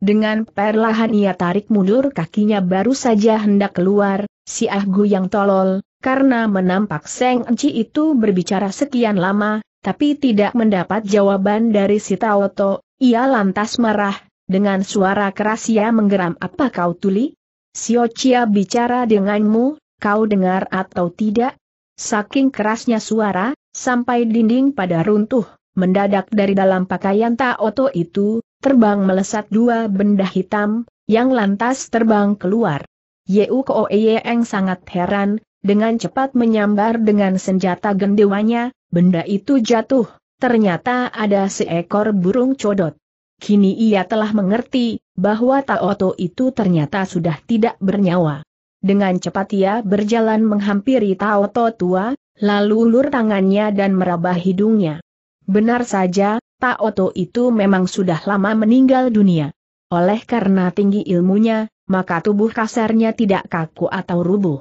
Dengan perlahan ia tarik mundur kakinya baru saja hendak keluar, si Ahgu yang tolol, karena menampak Seng Enci itu berbicara sekian lama, tapi tidak mendapat jawaban dari si Taoto, ia lantas marah, dengan suara keras ia menggeram apa kau tuli? Sio Chia bicara denganmu, kau dengar atau tidak? Saking kerasnya suara, sampai dinding pada runtuh, mendadak dari dalam pakaian Taoto itu, terbang melesat dua benda hitam, yang lantas terbang keluar. Yeu Yeeng sangat heran, dengan cepat menyambar dengan senjata gendewanya, benda itu jatuh, ternyata ada seekor burung codot. Kini ia telah mengerti, bahwa Taoto itu ternyata sudah tidak bernyawa. Dengan cepat ia berjalan menghampiri Taoto tua, lalu ulur tangannya dan meraba hidungnya. Benar saja, Taoto itu memang sudah lama meninggal dunia. Oleh karena tinggi ilmunya, maka tubuh kasarnya tidak kaku atau rubuh.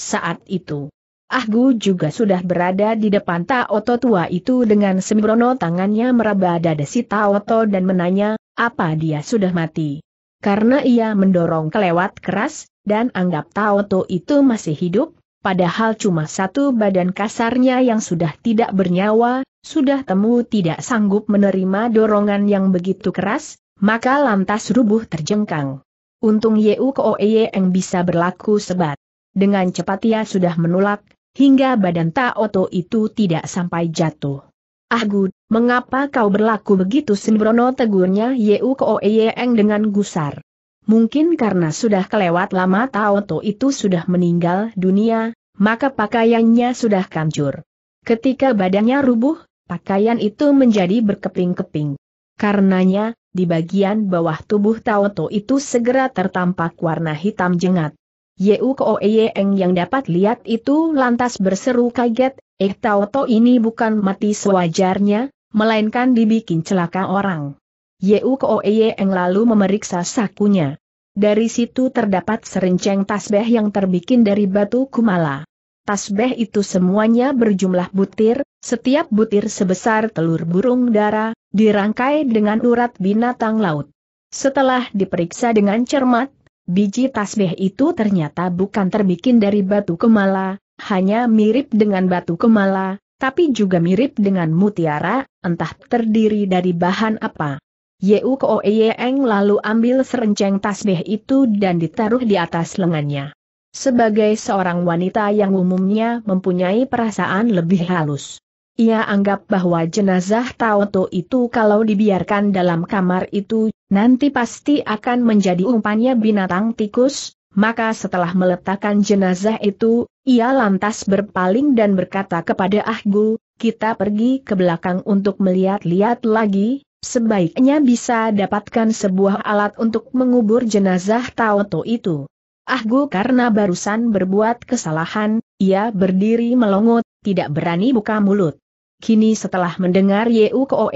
Saat itu, Ahgu juga sudah berada di depan Taoto tua itu dengan sembrono tangannya meraba dada si Taoto dan menanya, apa dia sudah mati. Karena ia mendorong kelewat keras, dan anggap Taoto itu masih hidup, padahal cuma satu badan kasarnya yang sudah tidak bernyawa, sudah temu tidak sanggup menerima dorongan yang begitu keras, maka lantas rubuh terjengkang. Untung Yeu yang bisa berlaku sebat. Dengan cepat ia sudah menolak, hingga badan Taoto itu tidak sampai jatuh. Ah Gud, mengapa kau berlaku begitu sembrono tegurnya Yeu Koeyeng dengan gusar. Mungkin karena sudah kelewat lama Taoto itu sudah meninggal dunia, maka pakaiannya sudah kancur. Ketika badannya rubuh, pakaian itu menjadi berkeping-keping. Karenanya, di bagian bawah tubuh Taoto itu segera tertampak warna hitam jengat. Yeu Ko yang dapat lihat itu lantas berseru kaget, eh Tao To ini bukan mati sewajarnya, melainkan dibikin celaka orang. Yeu Ko lalu memeriksa sakunya. Dari situ terdapat serenceng tasbeh yang terbikin dari batu kumala. Tasbeh itu semuanya berjumlah butir, setiap butir sebesar telur burung dara, dirangkai dengan urat binatang laut. Setelah diperiksa dengan cermat, Biji tasbih itu ternyata bukan terbikin dari batu kemala, hanya mirip dengan batu kemala, tapi juga mirip dengan mutiara, entah terdiri dari bahan apa. Yeu Ko lalu ambil serenceng tasbih itu dan ditaruh di atas lengannya. Sebagai seorang wanita yang umumnya mempunyai perasaan lebih halus ia anggap bahwa jenazah Taoto itu kalau dibiarkan dalam kamar itu, nanti pasti akan menjadi umpannya binatang tikus, maka setelah meletakkan jenazah itu, ia lantas berpaling dan berkata kepada Ahgu, kita pergi ke belakang untuk melihat-lihat lagi, sebaiknya bisa dapatkan sebuah alat untuk mengubur jenazah Taoto itu. Ahgu karena barusan berbuat kesalahan, ia berdiri melongot, tidak berani buka mulut. Kini setelah mendengar Yeu Ko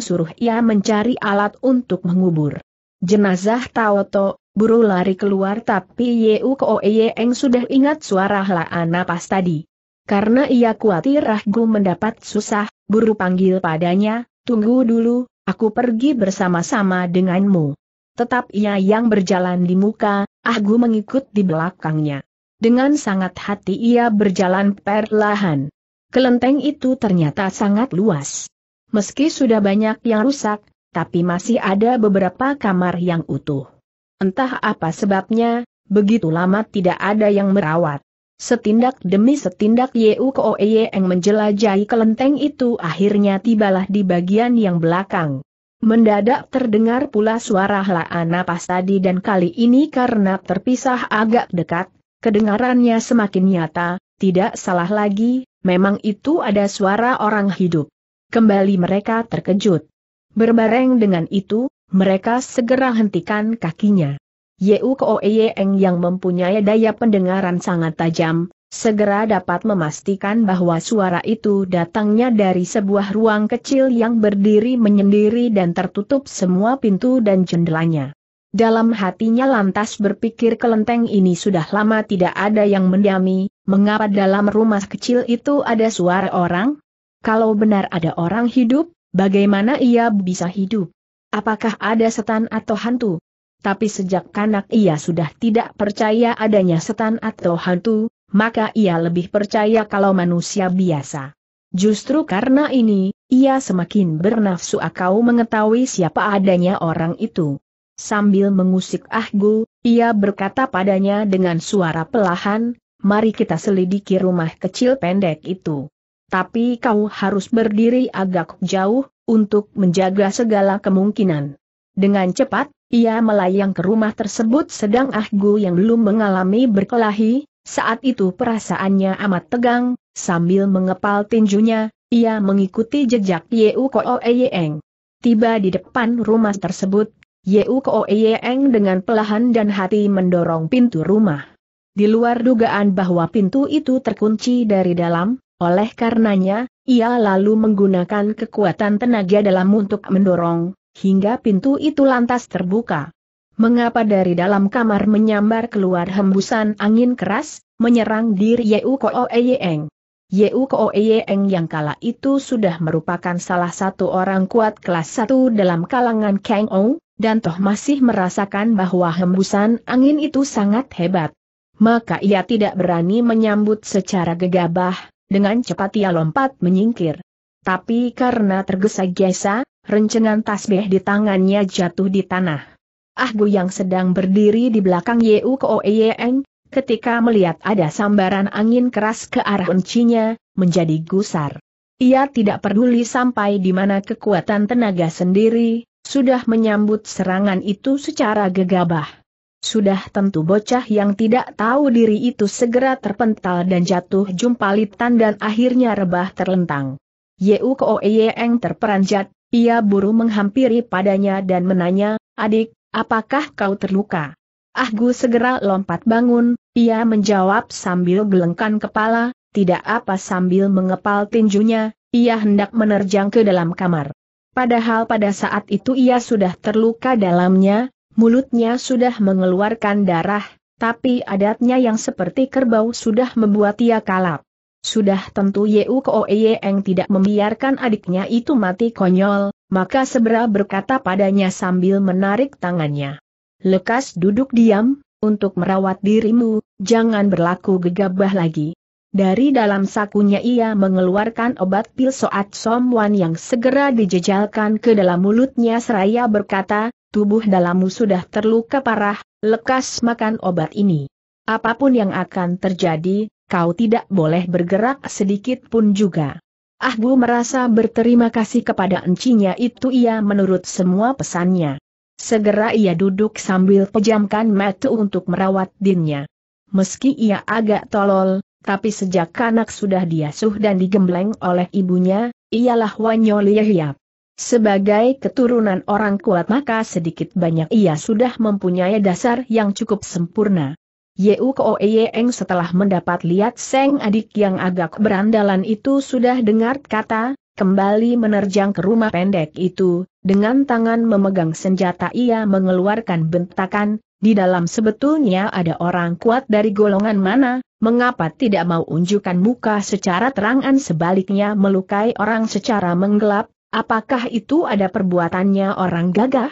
suruh ia mencari alat untuk mengubur jenazah Taoto, buru lari keluar tapi Yeu Ko sudah ingat suara helaan napas tadi. Karena ia khawatir Rahgu mendapat susah, buru panggil padanya, tunggu dulu, aku pergi bersama-sama denganmu. Tetap ia yang berjalan di muka, Ahgu mengikut di belakangnya. Dengan sangat hati ia berjalan perlahan. Kelenteng itu ternyata sangat luas. Meski sudah banyak yang rusak, tapi masih ada beberapa kamar yang utuh. Entah apa sebabnya, begitu lama tidak ada yang merawat. Setindak demi setindak Ye yang menjelajahi kelenteng itu akhirnya tibalah di bagian yang belakang. Mendadak terdengar pula suara helaan napas tadi dan kali ini karena terpisah agak dekat, Kedengarannya semakin nyata, tidak salah lagi, memang itu ada suara orang hidup. Kembali mereka terkejut. Berbareng dengan itu, mereka segera hentikan kakinya. Yeu Koeyeng yang mempunyai daya pendengaran sangat tajam, segera dapat memastikan bahwa suara itu datangnya dari sebuah ruang kecil yang berdiri menyendiri dan tertutup semua pintu dan jendelanya. Dalam hatinya lantas berpikir kelenteng ini sudah lama tidak ada yang mendiami, mengapa dalam rumah kecil itu ada suara orang? Kalau benar ada orang hidup, bagaimana ia bisa hidup? Apakah ada setan atau hantu? Tapi sejak kanak ia sudah tidak percaya adanya setan atau hantu, maka ia lebih percaya kalau manusia biasa. Justru karena ini, ia semakin bernafsu akau mengetahui siapa adanya orang itu. Sambil mengusik Ah Gu, ia berkata padanya dengan suara pelahan, mari kita selidiki rumah kecil pendek itu. Tapi kau harus berdiri agak jauh, untuk menjaga segala kemungkinan. Dengan cepat, ia melayang ke rumah tersebut sedang Ah Gu yang belum mengalami berkelahi, saat itu perasaannya amat tegang, sambil mengepal tinjunya, ia mengikuti jejak Yeu Koo Eyeeng. Tiba di depan rumah tersebut, Yeu Ko dengan pelahan dan hati mendorong pintu rumah. Di luar dugaan bahwa pintu itu terkunci dari dalam, oleh karenanya, ia lalu menggunakan kekuatan tenaga dalam untuk mendorong, hingga pintu itu lantas terbuka. Mengapa dari dalam kamar menyambar keluar hembusan angin keras, menyerang diri Yeu Ko Yeng. Yeu yang kala itu sudah merupakan salah satu orang kuat kelas satu dalam kalangan Kang Ong, dan toh masih merasakan bahwa hembusan angin itu sangat hebat. Maka ia tidak berani menyambut secara gegabah, dengan cepat ia lompat menyingkir. Tapi karena tergesa-gesa, rencengan tasbih di tangannya jatuh di tanah. Ahgu yang sedang berdiri di belakang Yeu Koeyeng, ketika melihat ada sambaran angin keras ke arah uncinya, menjadi gusar. Ia tidak peduli sampai di mana kekuatan tenaga sendiri, sudah menyambut serangan itu secara gegabah. Sudah tentu bocah yang tidak tahu diri itu segera terpental dan jatuh jumpalitan dan akhirnya rebah terlentang. Yeu Koeyeng terperanjat, ia buru menghampiri padanya dan menanya, adik, apakah kau terluka? Ah Gu segera lompat bangun, ia menjawab sambil gelengkan kepala, tidak apa sambil mengepal tinjunya, ia hendak menerjang ke dalam kamar. Padahal pada saat itu ia sudah terluka dalamnya, mulutnya sudah mengeluarkan darah, tapi adatnya yang seperti kerbau sudah membuat ia kalap. Sudah tentu Yeu eng tidak membiarkan adiknya itu mati konyol, maka segera berkata padanya sambil menarik tangannya. Lekas duduk diam, untuk merawat dirimu, jangan berlaku gegabah lagi. Dari dalam sakunya ia mengeluarkan obat pil soat somwan yang segera dijejalkan ke dalam mulutnya seraya berkata, tubuh dalammu sudah terluka parah, lekas makan obat ini. Apapun yang akan terjadi, kau tidak boleh bergerak sedikit pun juga. Ahbu merasa berterima kasih kepada encinya itu ia menurut semua pesannya. Segera ia duduk sambil pejamkan mata untuk merawat dinnya. Meski ia agak tolol, tapi sejak kanak sudah diasuh dan digembleng oleh ibunya, ialah Wanyo Lihiap. Sebagai keturunan orang kuat maka sedikit banyak ia sudah mempunyai dasar yang cukup sempurna. Yeu Koeyeng setelah mendapat lihat Seng adik yang agak berandalan itu sudah dengar kata, kembali menerjang ke rumah pendek itu, dengan tangan memegang senjata ia mengeluarkan bentakan, di dalam sebetulnya ada orang kuat dari golongan mana, mengapa tidak mau unjukkan muka secara terangan sebaliknya melukai orang secara menggelap, apakah itu ada perbuatannya orang gagah?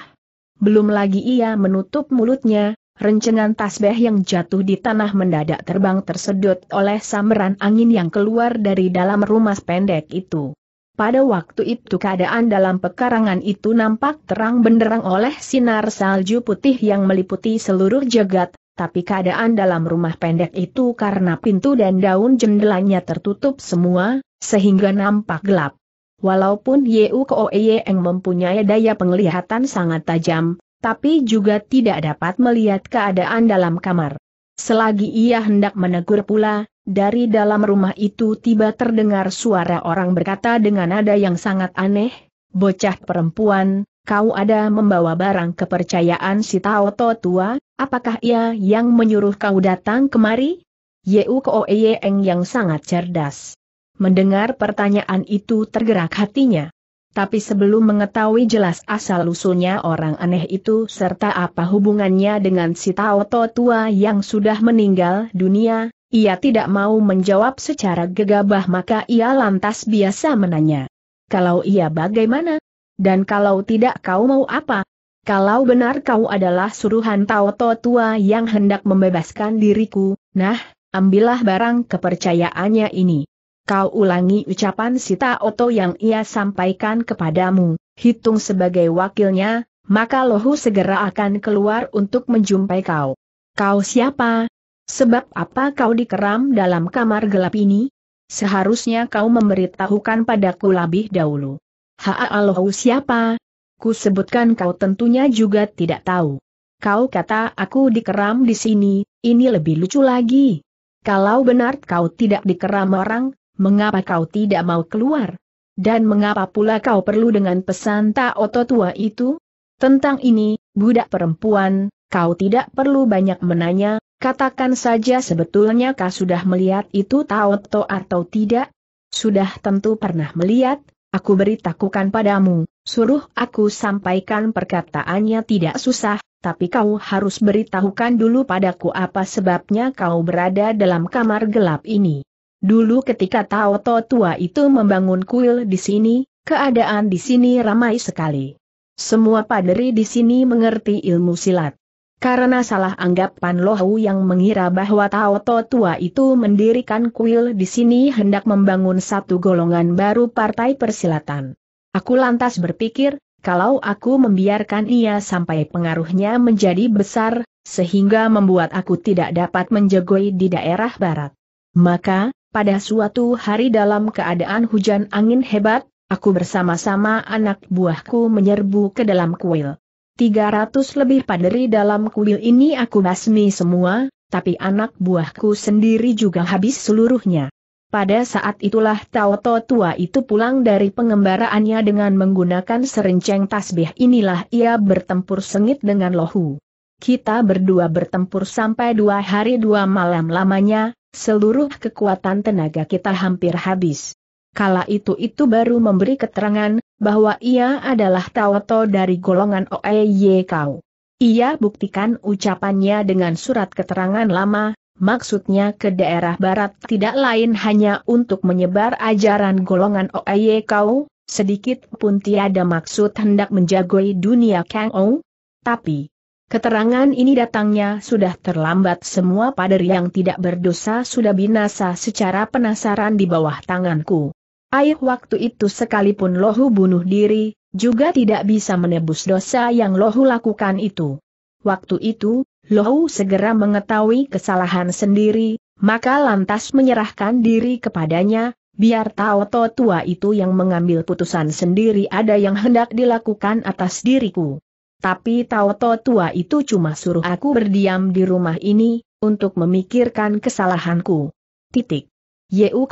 Belum lagi ia menutup mulutnya, rencengan tasbih yang jatuh di tanah mendadak terbang tersedot oleh samberan angin yang keluar dari dalam rumah pendek itu. Pada waktu itu keadaan dalam pekarangan itu nampak terang benderang oleh sinar salju putih yang meliputi seluruh jagat, tapi keadaan dalam rumah pendek itu karena pintu dan daun jendelanya tertutup semua, sehingga nampak gelap. Walaupun Yeu Koeyeng mempunyai daya penglihatan sangat tajam, tapi juga tidak dapat melihat keadaan dalam kamar. Selagi ia hendak menegur pula, dari dalam rumah itu tiba terdengar suara orang berkata dengan nada yang sangat aneh, Bocah perempuan, kau ada membawa barang kepercayaan si Taoto tua, apakah ia yang menyuruh kau datang kemari? Yeu Koeyeng yang sangat cerdas. Mendengar pertanyaan itu tergerak hatinya. Tapi sebelum mengetahui jelas asal-usulnya orang aneh itu serta apa hubungannya dengan si Taoto tua yang sudah meninggal dunia, ia tidak mau menjawab secara gegabah maka ia lantas biasa menanya. Kalau ia bagaimana? Dan kalau tidak kau mau apa? Kalau benar kau adalah suruhan Taoto tua yang hendak membebaskan diriku, nah, ambillah barang kepercayaannya ini kau ulangi ucapan Sita Oto yang ia sampaikan kepadamu, hitung sebagai wakilnya, maka lohu segera akan keluar untuk menjumpai kau. Kau siapa? Sebab apa kau dikeram dalam kamar gelap ini? Seharusnya kau memberitahukan padaku lebih dahulu. Haa lohu siapa? Ku sebutkan kau tentunya juga tidak tahu. Kau kata aku dikeram di sini, ini lebih lucu lagi. Kalau benar kau tidak dikeram orang, mengapa kau tidak mau keluar? Dan mengapa pula kau perlu dengan pesan taoto tua itu? Tentang ini, budak perempuan, kau tidak perlu banyak menanya, katakan saja sebetulnya kau sudah melihat itu Taoto atau tidak? Sudah tentu pernah melihat, aku beritakukan padamu, suruh aku sampaikan perkataannya tidak susah, tapi kau harus beritahukan dulu padaku apa sebabnya kau berada dalam kamar gelap ini. Dulu ketika Taoto tua itu membangun kuil di sini, keadaan di sini ramai sekali. Semua paderi di sini mengerti ilmu silat. Karena salah anggapan Lohu yang mengira bahwa Taoto tua itu mendirikan kuil di sini hendak membangun satu golongan baru partai persilatan. Aku lantas berpikir, kalau aku membiarkan ia sampai pengaruhnya menjadi besar, sehingga membuat aku tidak dapat menjegoi di daerah barat. Maka, pada suatu hari dalam keadaan hujan angin hebat, aku bersama-sama anak buahku menyerbu ke dalam kuil. 300 lebih paderi dalam kuil ini aku basmi semua, tapi anak buahku sendiri juga habis seluruhnya. Pada saat itulah Tawoto tua itu pulang dari pengembaraannya dengan menggunakan serenceng tasbih inilah ia bertempur sengit dengan lohu. Kita berdua bertempur sampai dua hari dua malam lamanya, Seluruh kekuatan tenaga kita hampir habis. Kala itu itu baru memberi keterangan, bahwa ia adalah Tawoto dari golongan Oeye Kau. Ia buktikan ucapannya dengan surat keterangan lama, maksudnya ke daerah barat tidak lain hanya untuk menyebar ajaran golongan Oeye Kau, sedikit pun tiada maksud hendak menjagoi dunia Kang Ou. Tapi, Keterangan ini datangnya sudah terlambat semua pader yang tidak berdosa sudah binasa secara penasaran di bawah tanganku. Air waktu itu sekalipun Lohu bunuh diri, juga tidak bisa menebus dosa yang Lohu lakukan itu. Waktu itu, Lohu segera mengetahui kesalahan sendiri, maka lantas menyerahkan diri kepadanya, biar tahu Taoto tua itu yang mengambil putusan sendiri ada yang hendak dilakukan atas diriku. Tapi Tauto tua itu cuma suruh aku berdiam di rumah ini, untuk memikirkan kesalahanku. Titik. Yeu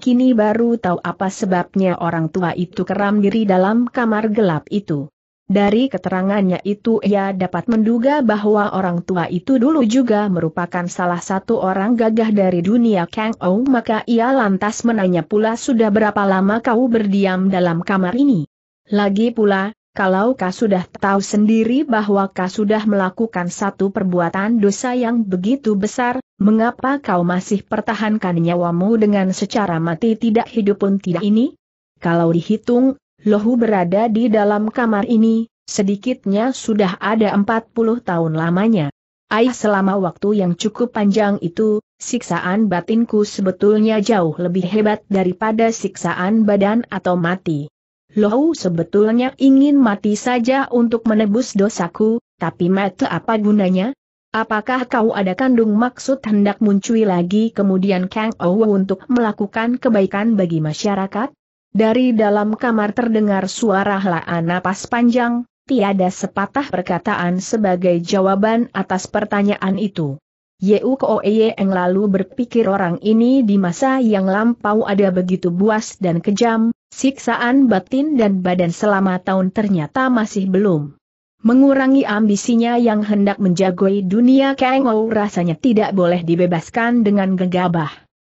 kini baru tahu apa sebabnya orang tua itu keram diri dalam kamar gelap itu. Dari keterangannya itu ia dapat menduga bahwa orang tua itu dulu juga merupakan salah satu orang gagah dari dunia Kang Ou maka ia lantas menanya pula sudah berapa lama kau berdiam dalam kamar ini. Lagi pula, kalau kau sudah tahu sendiri bahwa kau sudah melakukan satu perbuatan dosa yang begitu besar, mengapa kau masih pertahankan nyawamu dengan secara mati tidak hidup pun tidak ini? Kalau dihitung, Lohu berada di dalam kamar ini, sedikitnya sudah ada 40 tahun lamanya. Ayah selama waktu yang cukup panjang itu, siksaan batinku sebetulnya jauh lebih hebat daripada siksaan badan atau mati. Lohu sebetulnya ingin mati saja untuk menebus dosaku, tapi mata apa gunanya? Apakah kau ada kandung maksud hendak muncul lagi kemudian Kang Ou untuk melakukan kebaikan bagi masyarakat? Dari dalam kamar terdengar suara helaan napas panjang, tiada sepatah perkataan sebagai jawaban atas pertanyaan itu. Yeu Koeyeng lalu berpikir orang ini di masa yang lampau ada begitu buas dan kejam, Siksaan batin dan badan selama tahun ternyata masih belum mengurangi ambisinya yang hendak menjagoi dunia Kengou rasanya tidak boleh dibebaskan dengan gegabah.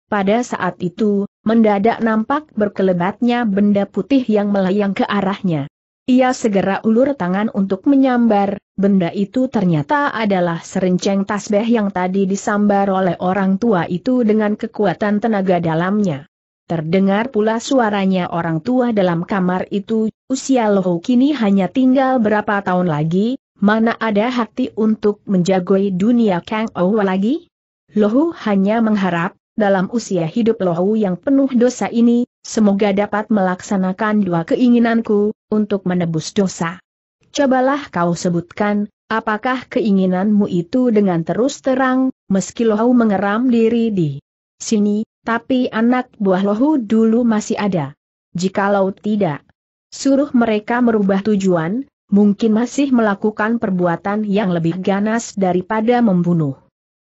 Pada saat itu, mendadak nampak berkelebatnya benda putih yang melayang ke arahnya. Ia segera ulur tangan untuk menyambar, benda itu ternyata adalah serenceng tasbih yang tadi disambar oleh orang tua itu dengan kekuatan tenaga dalamnya. Terdengar pula suaranya orang tua dalam kamar itu, usia Lohu kini hanya tinggal berapa tahun lagi, mana ada hati untuk menjagoi dunia Kang Ou lagi? Lohu hanya mengharap, dalam usia hidup Lohu yang penuh dosa ini, semoga dapat melaksanakan dua keinginanku, untuk menebus dosa. Cobalah kau sebutkan, apakah keinginanmu itu dengan terus terang, meski Lohu mengeram diri di sini, tapi anak buah lohu dulu masih ada. Jikalau tidak, suruh mereka merubah tujuan, mungkin masih melakukan perbuatan yang lebih ganas daripada membunuh.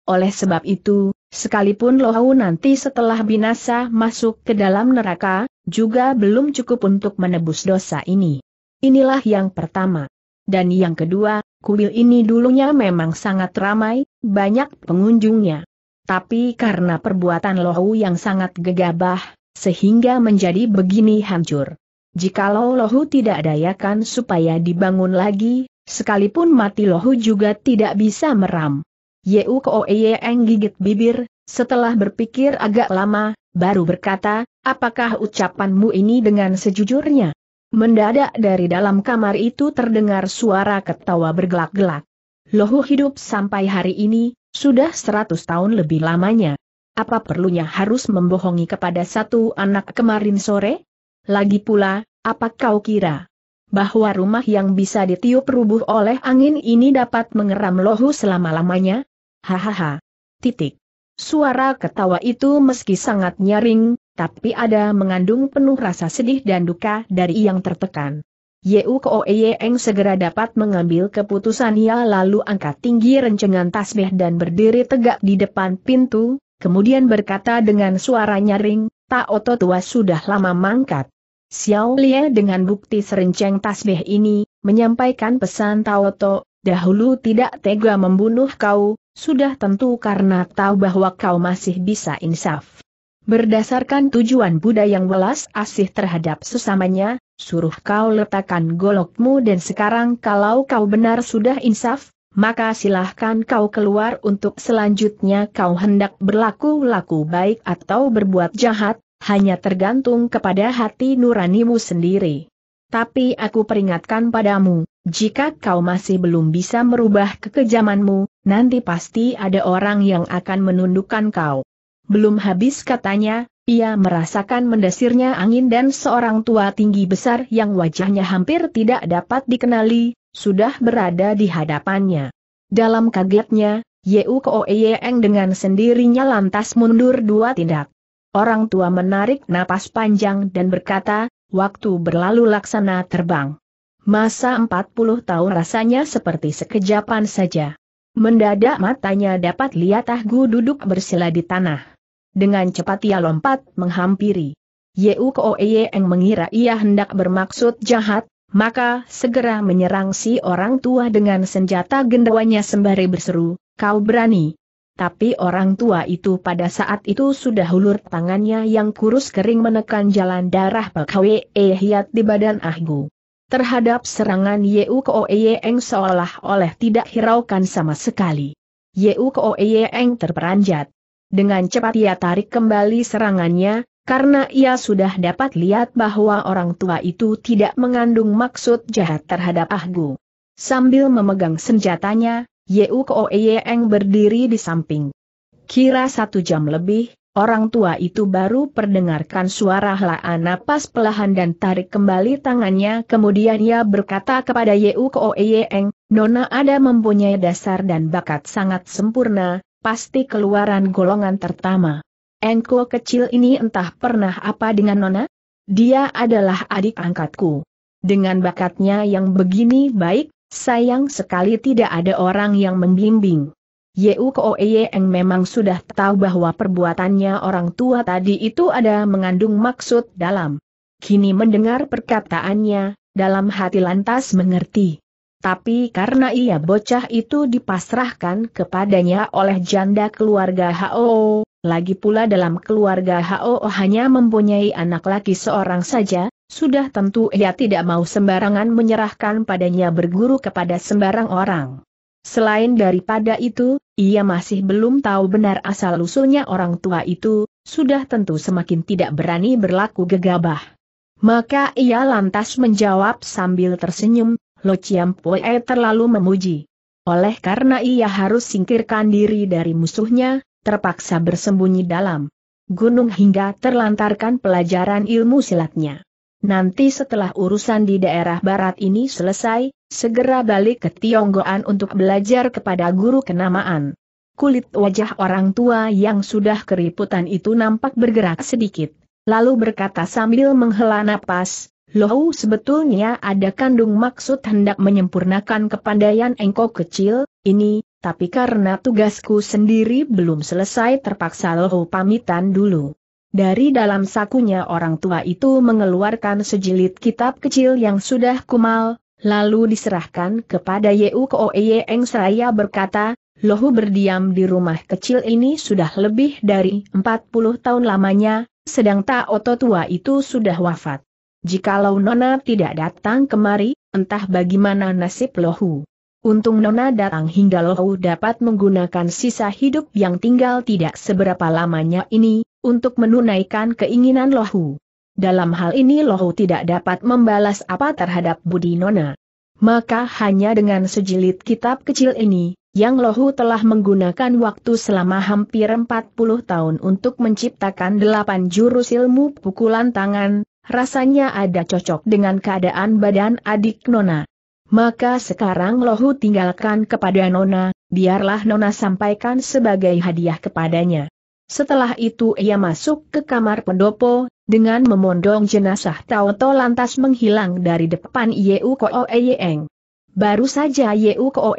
Oleh sebab itu, sekalipun lohu nanti setelah binasa masuk ke dalam neraka, juga belum cukup untuk menebus dosa ini. Inilah yang pertama. Dan yang kedua, kuil ini dulunya memang sangat ramai, banyak pengunjungnya tapi karena perbuatan Lohu yang sangat gegabah, sehingga menjadi begini hancur. Jikalau Lohu tidak dayakan supaya dibangun lagi, sekalipun mati Lohu juga tidak bisa meram. Yeu Koeyeng gigit bibir, setelah berpikir agak lama, baru berkata, apakah ucapanmu ini dengan sejujurnya? Mendadak dari dalam kamar itu terdengar suara ketawa bergelak-gelak. Lohu hidup sampai hari ini, sudah seratus tahun lebih lamanya. Apa perlunya harus membohongi kepada satu anak kemarin sore? Lagi pula, apa kau kira? Bahwa rumah yang bisa ditiup rubuh oleh angin ini dapat mengeram lohu selama-lamanya? Hahaha. Titik. Suara ketawa itu meski sangat nyaring, tapi ada mengandung penuh rasa sedih dan duka dari yang tertekan. Yeu Koeye Eng segera dapat mengambil keputusan ia lalu angkat tinggi rencengan tasbih dan berdiri tegak di depan pintu, kemudian berkata dengan suara nyaring, Tak Oto tua sudah lama mangkat. Xiao Lie dengan bukti serenceng tasbih ini, menyampaikan pesan Taoto, dahulu tidak tega membunuh kau, sudah tentu karena tahu bahwa kau masih bisa insaf. Berdasarkan tujuan Buddha yang welas asih terhadap sesamanya, suruh kau letakkan golokmu dan sekarang kalau kau benar sudah insaf, maka silahkan kau keluar untuk selanjutnya kau hendak berlaku-laku baik atau berbuat jahat, hanya tergantung kepada hati nuranimu sendiri. Tapi aku peringatkan padamu, jika kau masih belum bisa merubah kekejamanmu, nanti pasti ada orang yang akan menundukkan kau. Belum habis katanya, ia merasakan mendesirnya angin dan seorang tua tinggi besar yang wajahnya hampir tidak dapat dikenali, sudah berada di hadapannya. Dalam kagetnya, Yeu Koeyeng dengan sendirinya lantas mundur dua tindak. Orang tua menarik napas panjang dan berkata, waktu berlalu laksana terbang. Masa 40 tahun rasanya seperti sekejapan saja. Mendadak matanya dapat lihat Ahgu duduk bersila di tanah. Dengan cepat ia lompat, menghampiri. Yeu Koeyeng mengira ia hendak bermaksud jahat, maka segera menyerang si orang tua dengan senjata gendawanya sembari berseru, kau berani. Tapi orang tua itu pada saat itu sudah hulur tangannya yang kurus kering menekan jalan darah Pekwe e hiat di badan Ahgu. Terhadap serangan Yeu Koeyeng seolah-olah tidak hiraukan sama sekali. Yeu Koeyeng terperanjat. Dengan cepat ia tarik kembali serangannya, karena ia sudah dapat lihat bahwa orang tua itu tidak mengandung maksud jahat terhadap Ahgu. Sambil memegang senjatanya, Yeu Koeyeng berdiri di samping. Kira satu jam lebih, orang tua itu baru perdengarkan suara helaan napas pelahan dan tarik kembali tangannya kemudian ia berkata kepada Yeu Koeyeng, Nona ada mempunyai dasar dan bakat sangat sempurna, pasti keluaran golongan tertama. Engko kecil ini entah pernah apa dengan Nona? Dia adalah adik angkatku. Dengan bakatnya yang begini baik, sayang sekali tidak ada orang yang membimbing. Yeu memang sudah tahu bahwa perbuatannya orang tua tadi itu ada mengandung maksud dalam. Kini mendengar perkataannya, dalam hati lantas mengerti. Tapi karena ia bocah itu dipasrahkan kepadanya oleh janda keluarga HOO, lagi pula dalam keluarga HOO hanya mempunyai anak laki seorang saja, sudah tentu ia tidak mau sembarangan menyerahkan padanya berguru kepada sembarang orang. Selain daripada itu, ia masih belum tahu benar asal-usulnya orang tua itu, sudah tentu semakin tidak berani berlaku gegabah. Maka ia lantas menjawab sambil tersenyum, Lo Chiam Poe terlalu memuji. Oleh karena ia harus singkirkan diri dari musuhnya, terpaksa bersembunyi dalam gunung hingga terlantarkan pelajaran ilmu silatnya. Nanti setelah urusan di daerah barat ini selesai, segera balik ke Tionggoan untuk belajar kepada guru kenamaan. Kulit wajah orang tua yang sudah keriputan itu nampak bergerak sedikit, lalu berkata sambil menghela napas, Lohu sebetulnya ada kandung maksud hendak menyempurnakan kepandaian engkau kecil, ini, tapi karena tugasku sendiri belum selesai terpaksa Lohu pamitan dulu. Dari dalam sakunya orang tua itu mengeluarkan sejilid kitab kecil yang sudah kumal, lalu diserahkan kepada Yeu Koeye Eng Seraya berkata, Lohu berdiam di rumah kecil ini sudah lebih dari 40 tahun lamanya, sedang Taoto tua itu sudah wafat. Jikalau Nona tidak datang kemari, entah bagaimana nasib Lohu. Untung Nona datang hingga Lohu dapat menggunakan sisa hidup yang tinggal tidak seberapa lamanya ini, untuk menunaikan keinginan Lohu. Dalam hal ini Lohu tidak dapat membalas apa terhadap budi Nona. Maka hanya dengan sejilid kitab kecil ini, yang Lohu telah menggunakan waktu selama hampir 40 tahun untuk menciptakan 8 jurus ilmu pukulan tangan, Rasanya ada cocok dengan keadaan badan adik Nona. Maka sekarang Lohu tinggalkan kepada Nona, biarlah Nona sampaikan sebagai hadiah kepadanya. Setelah itu ia masuk ke kamar pendopo, dengan memondong jenazah Taoto lantas menghilang dari depan Yeu Ko Baru saja Yeu Ko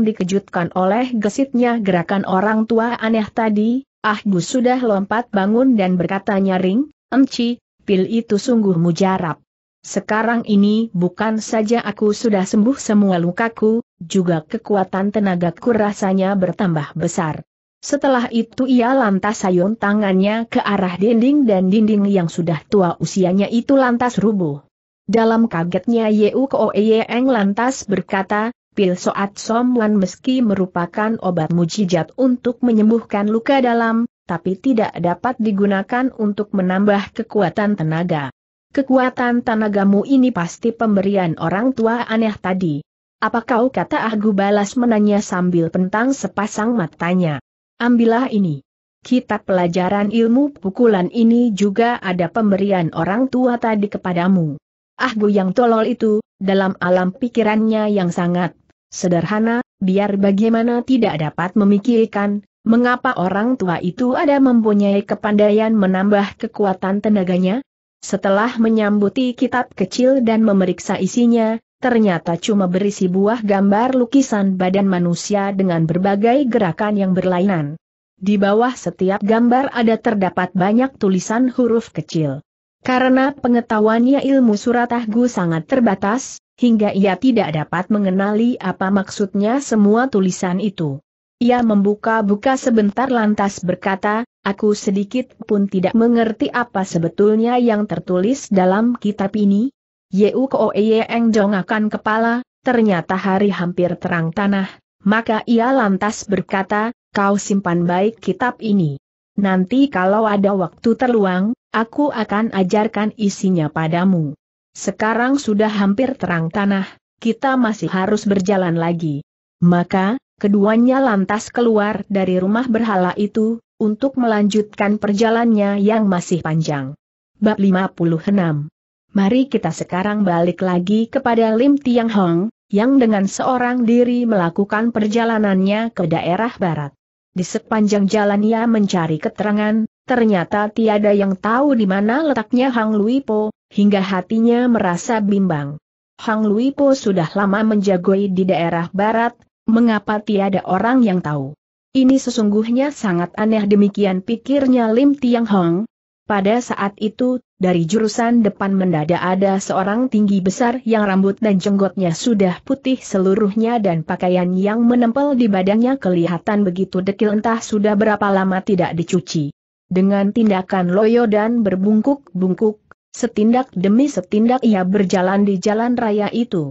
dikejutkan oleh gesitnya gerakan orang tua aneh tadi, Ah Gus sudah lompat bangun dan berkata nyaring, Emci, pil itu sungguh mujarab. Sekarang ini bukan saja aku sudah sembuh semua lukaku, juga kekuatan tenagaku rasanya bertambah besar. Setelah itu ia lantas sayun tangannya ke arah dinding dan dinding yang sudah tua usianya itu lantas rubuh. Dalam kagetnya Yeu Koeyeng lantas berkata, pil soat somwan meski merupakan obat mujijat untuk menyembuhkan luka dalam, tapi tidak dapat digunakan untuk menambah kekuatan tenaga. Kekuatan tenagamu ini pasti pemberian orang tua aneh tadi. Apa kau kata Ahgu balas menanya sambil pentang sepasang matanya. Ambillah ini. Kitab pelajaran ilmu pukulan ini juga ada pemberian orang tua tadi kepadamu. Ahgu yang tolol itu, dalam alam pikirannya yang sangat sederhana, biar bagaimana tidak dapat memikirkan, Mengapa orang tua itu ada mempunyai kepandaian menambah kekuatan tenaganya? Setelah menyambuti kitab kecil dan memeriksa isinya, ternyata cuma berisi buah gambar lukisan badan manusia dengan berbagai gerakan yang berlainan. Di bawah setiap gambar ada terdapat banyak tulisan huruf kecil. Karena pengetahuannya ilmu surat ahgu sangat terbatas, hingga ia tidak dapat mengenali apa maksudnya semua tulisan itu. Ia membuka-buka sebentar lantas berkata, aku sedikit pun tidak mengerti apa sebetulnya yang tertulis dalam kitab ini. Yeu Koe Eng jong akan kepala, ternyata hari hampir terang tanah, maka ia lantas berkata, kau simpan baik kitab ini. Nanti kalau ada waktu terluang, aku akan ajarkan isinya padamu. Sekarang sudah hampir terang tanah, kita masih harus berjalan lagi. Maka, Keduanya lantas keluar dari rumah berhala itu, untuk melanjutkan perjalannya yang masih panjang. Bab 56 Mari kita sekarang balik lagi kepada Lim Tiang Hong, yang dengan seorang diri melakukan perjalanannya ke daerah barat. Di sepanjang jalan ia mencari keterangan, ternyata tiada yang tahu di mana letaknya Hang Luipo hingga hatinya merasa bimbang. Hang Luipo sudah lama menjagoi di daerah barat, Mengapa tiada orang yang tahu? Ini sesungguhnya sangat aneh demikian pikirnya Lim Tiang Hong. Pada saat itu, dari jurusan depan mendadak ada seorang tinggi besar yang rambut dan jenggotnya sudah putih seluruhnya dan pakaian yang menempel di badannya kelihatan begitu dekil entah sudah berapa lama tidak dicuci. Dengan tindakan loyo dan berbungkuk-bungkuk, setindak demi setindak ia berjalan di jalan raya itu.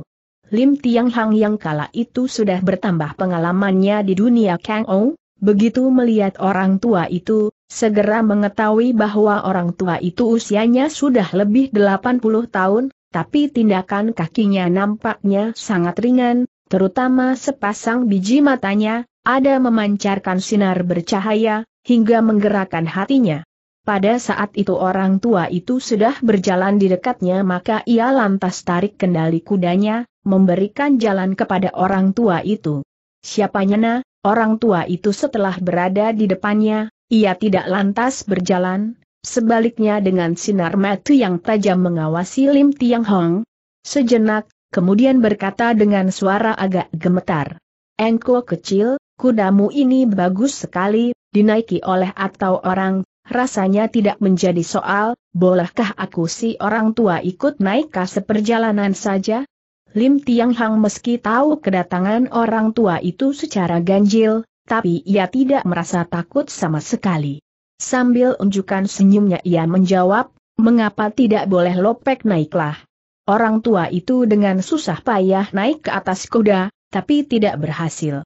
Lim Tiang Hang yang kala itu sudah bertambah pengalamannya di dunia Kang Ou, begitu melihat orang tua itu, segera mengetahui bahwa orang tua itu usianya sudah lebih 80 tahun, tapi tindakan kakinya nampaknya sangat ringan, terutama sepasang biji matanya, ada memancarkan sinar bercahaya, hingga menggerakkan hatinya. Pada saat itu orang tua itu sudah berjalan di dekatnya maka ia lantas tarik kendali kudanya, memberikan jalan kepada orang tua itu. Siapanya nyana, orang tua itu setelah berada di depannya, ia tidak lantas berjalan, sebaliknya dengan sinar mata yang tajam mengawasi Lim Tiang Hong. Sejenak, kemudian berkata dengan suara agak gemetar. Engko kecil, kudamu ini bagus sekali, dinaiki oleh atau orang, rasanya tidak menjadi soal, bolehkah aku si orang tua ikut naikkah seperjalanan saja? Lim Tiang Hang meski tahu kedatangan orang tua itu secara ganjil, tapi ia tidak merasa takut sama sekali. Sambil unjukkan senyumnya ia menjawab, mengapa tidak boleh lopek naiklah. Orang tua itu dengan susah payah naik ke atas kuda, tapi tidak berhasil.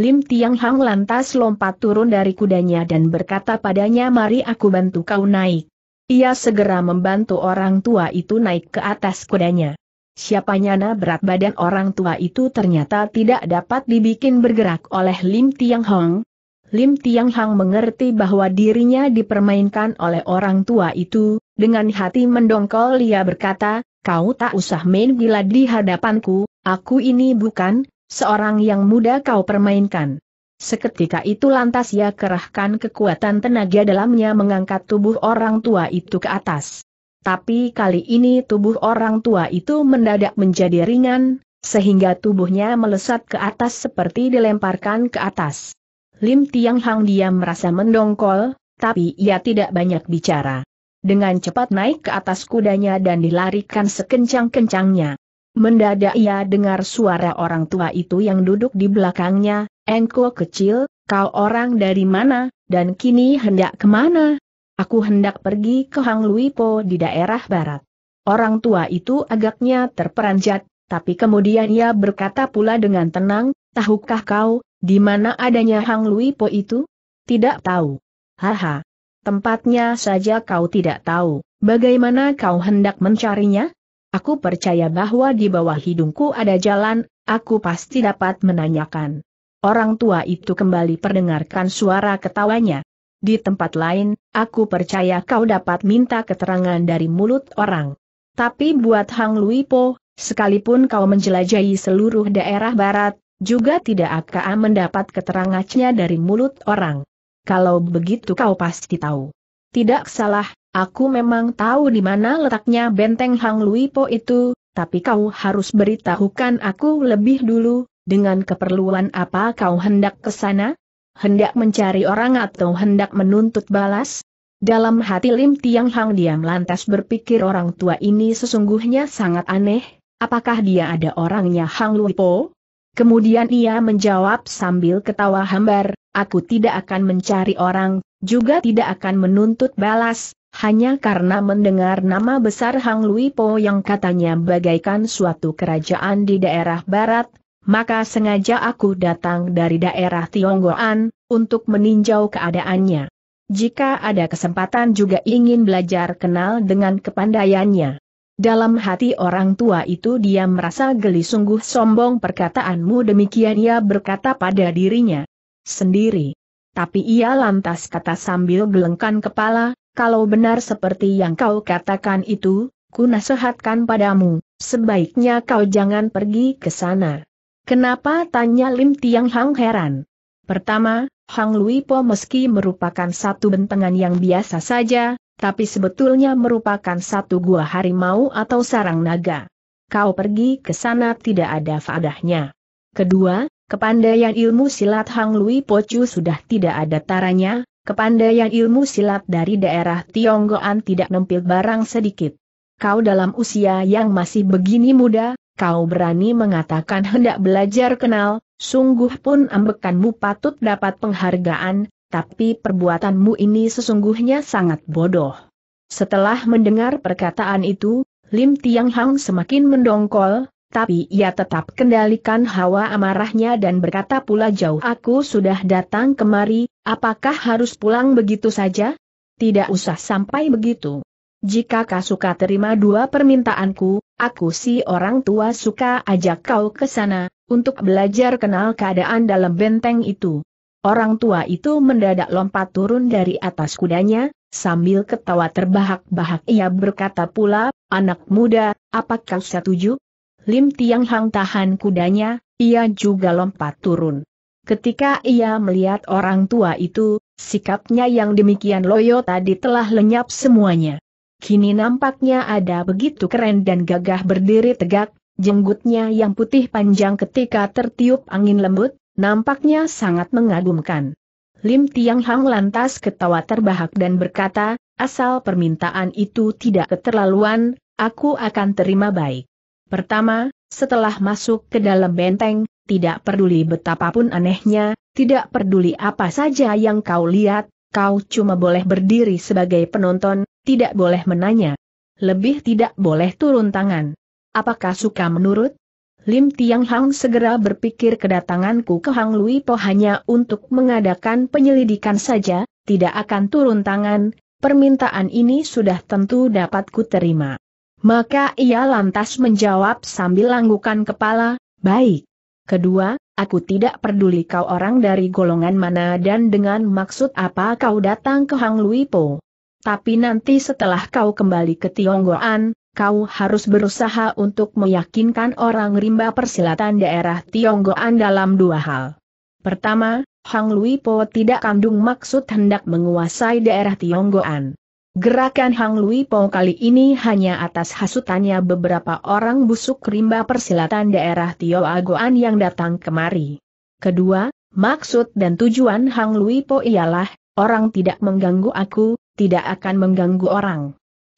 Lim Tiang Hang lantas lompat turun dari kudanya dan berkata padanya mari aku bantu kau naik. Ia segera membantu orang tua itu naik ke atas kudanya. Siapanya na berat badan orang tua itu ternyata tidak dapat dibikin bergerak oleh Lim Tiang Hong. Lim Tiang Hong mengerti bahwa dirinya dipermainkan oleh orang tua itu, dengan hati mendongkol ia berkata, kau tak usah main gila di hadapanku, aku ini bukan, seorang yang muda kau permainkan. Seketika itu lantas ia kerahkan kekuatan tenaga dalamnya mengangkat tubuh orang tua itu ke atas. Tapi kali ini tubuh orang tua itu mendadak menjadi ringan, sehingga tubuhnya melesat ke atas seperti dilemparkan ke atas. Lim Tiang Hang diam merasa mendongkol, tapi ia tidak banyak bicara. Dengan cepat naik ke atas kudanya dan dilarikan sekencang-kencangnya. Mendadak ia dengar suara orang tua itu yang duduk di belakangnya, Engko kecil, kau orang dari mana, dan kini hendak kemana? Aku hendak pergi ke Hang Luipo di daerah barat. Orang tua itu agaknya terperanjat, tapi kemudian ia berkata pula dengan tenang, tahukah kau, di mana adanya Hang Luipo itu? Tidak tahu. Haha. Tempatnya saja kau tidak tahu, bagaimana kau hendak mencarinya? Aku percaya bahwa di bawah hidungku ada jalan, aku pasti dapat menanyakan. Orang tua itu kembali perdengarkan suara ketawanya. Di tempat lain, aku percaya kau dapat minta keterangan dari mulut orang. Tapi buat Hang Luipo, sekalipun kau menjelajahi seluruh daerah barat, juga tidak akan mendapat keterangannya dari mulut orang. Kalau begitu kau pasti tahu. Tidak salah, aku memang tahu di mana letaknya benteng Hang Luipo itu, tapi kau harus beritahukan aku lebih dulu, dengan keperluan apa kau hendak ke sana? hendak mencari orang atau hendak menuntut balas? Dalam hati Lim Tiang Hang diam lantas berpikir orang tua ini sesungguhnya sangat aneh, apakah dia ada orangnya Hang Luipo? Kemudian ia menjawab sambil ketawa hambar, aku tidak akan mencari orang, juga tidak akan menuntut balas, hanya karena mendengar nama besar Hang Lui Po yang katanya bagaikan suatu kerajaan di daerah barat, maka sengaja aku datang dari daerah Tionggoan, untuk meninjau keadaannya. Jika ada kesempatan juga ingin belajar kenal dengan kepandaiannya. Dalam hati orang tua itu dia merasa geli sungguh sombong perkataanmu demikian ia berkata pada dirinya sendiri. Tapi ia lantas kata sambil gelengkan kepala, kalau benar seperti yang kau katakan itu, ku nasihatkan padamu, sebaiknya kau jangan pergi ke sana. Kenapa tanya Lim Tiang Hang heran? Pertama, Hang Lui Po meski merupakan satu bentengan yang biasa saja, tapi sebetulnya merupakan satu gua harimau atau sarang naga. Kau pergi ke sana tidak ada faedahnya. Kedua, kepandaian ilmu silat Hang Lui Po Chu sudah tidak ada taranya, Kepandaian ilmu silat dari daerah Tionggoan tidak nempil barang sedikit. Kau dalam usia yang masih begini muda, kau berani mengatakan hendak belajar kenal, sungguh pun ambekanmu patut dapat penghargaan, tapi perbuatanmu ini sesungguhnya sangat bodoh. Setelah mendengar perkataan itu, Lim Tiang Hang semakin mendongkol, tapi ia tetap kendalikan hawa amarahnya dan berkata pula jauh aku sudah datang kemari, apakah harus pulang begitu saja? Tidak usah sampai begitu. Jika kau suka terima dua permintaanku, Aku si orang tua suka ajak kau ke sana, untuk belajar kenal keadaan dalam benteng itu. Orang tua itu mendadak lompat turun dari atas kudanya, sambil ketawa terbahak-bahak ia berkata pula, anak muda, apakah setuju? Lim Tiang Hang tahan kudanya, ia juga lompat turun. Ketika ia melihat orang tua itu, sikapnya yang demikian loyo tadi telah lenyap semuanya kini nampaknya ada begitu keren dan gagah berdiri tegak, jenggotnya yang putih panjang ketika tertiup angin lembut, nampaknya sangat mengagumkan. Lim Tiang Hang lantas ketawa terbahak dan berkata, asal permintaan itu tidak keterlaluan, aku akan terima baik. Pertama, setelah masuk ke dalam benteng, tidak peduli betapapun anehnya, tidak peduli apa saja yang kau lihat, kau cuma boleh berdiri sebagai penonton, tidak boleh menanya. Lebih tidak boleh turun tangan. Apakah suka menurut? Lim Tiang Hang segera berpikir kedatanganku ke Hang Lui Po hanya untuk mengadakan penyelidikan saja, tidak akan turun tangan, permintaan ini sudah tentu dapat terima. Maka ia lantas menjawab sambil langgukan kepala, baik. Kedua, aku tidak peduli kau orang dari golongan mana dan dengan maksud apa kau datang ke Hang Lui Po. Tapi nanti setelah kau kembali ke Tionggoan, kau harus berusaha untuk meyakinkan orang rimba persilatan daerah Tionggoan dalam dua hal. Pertama, Hang Lui Po tidak kandung maksud hendak menguasai daerah Tionggoan. Gerakan Hang Lui Po kali ini hanya atas hasutannya beberapa orang busuk rimba persilatan daerah Tionggoan yang datang kemari. Kedua, maksud dan tujuan Hang Lui Po ialah, orang tidak mengganggu aku, tidak akan mengganggu orang.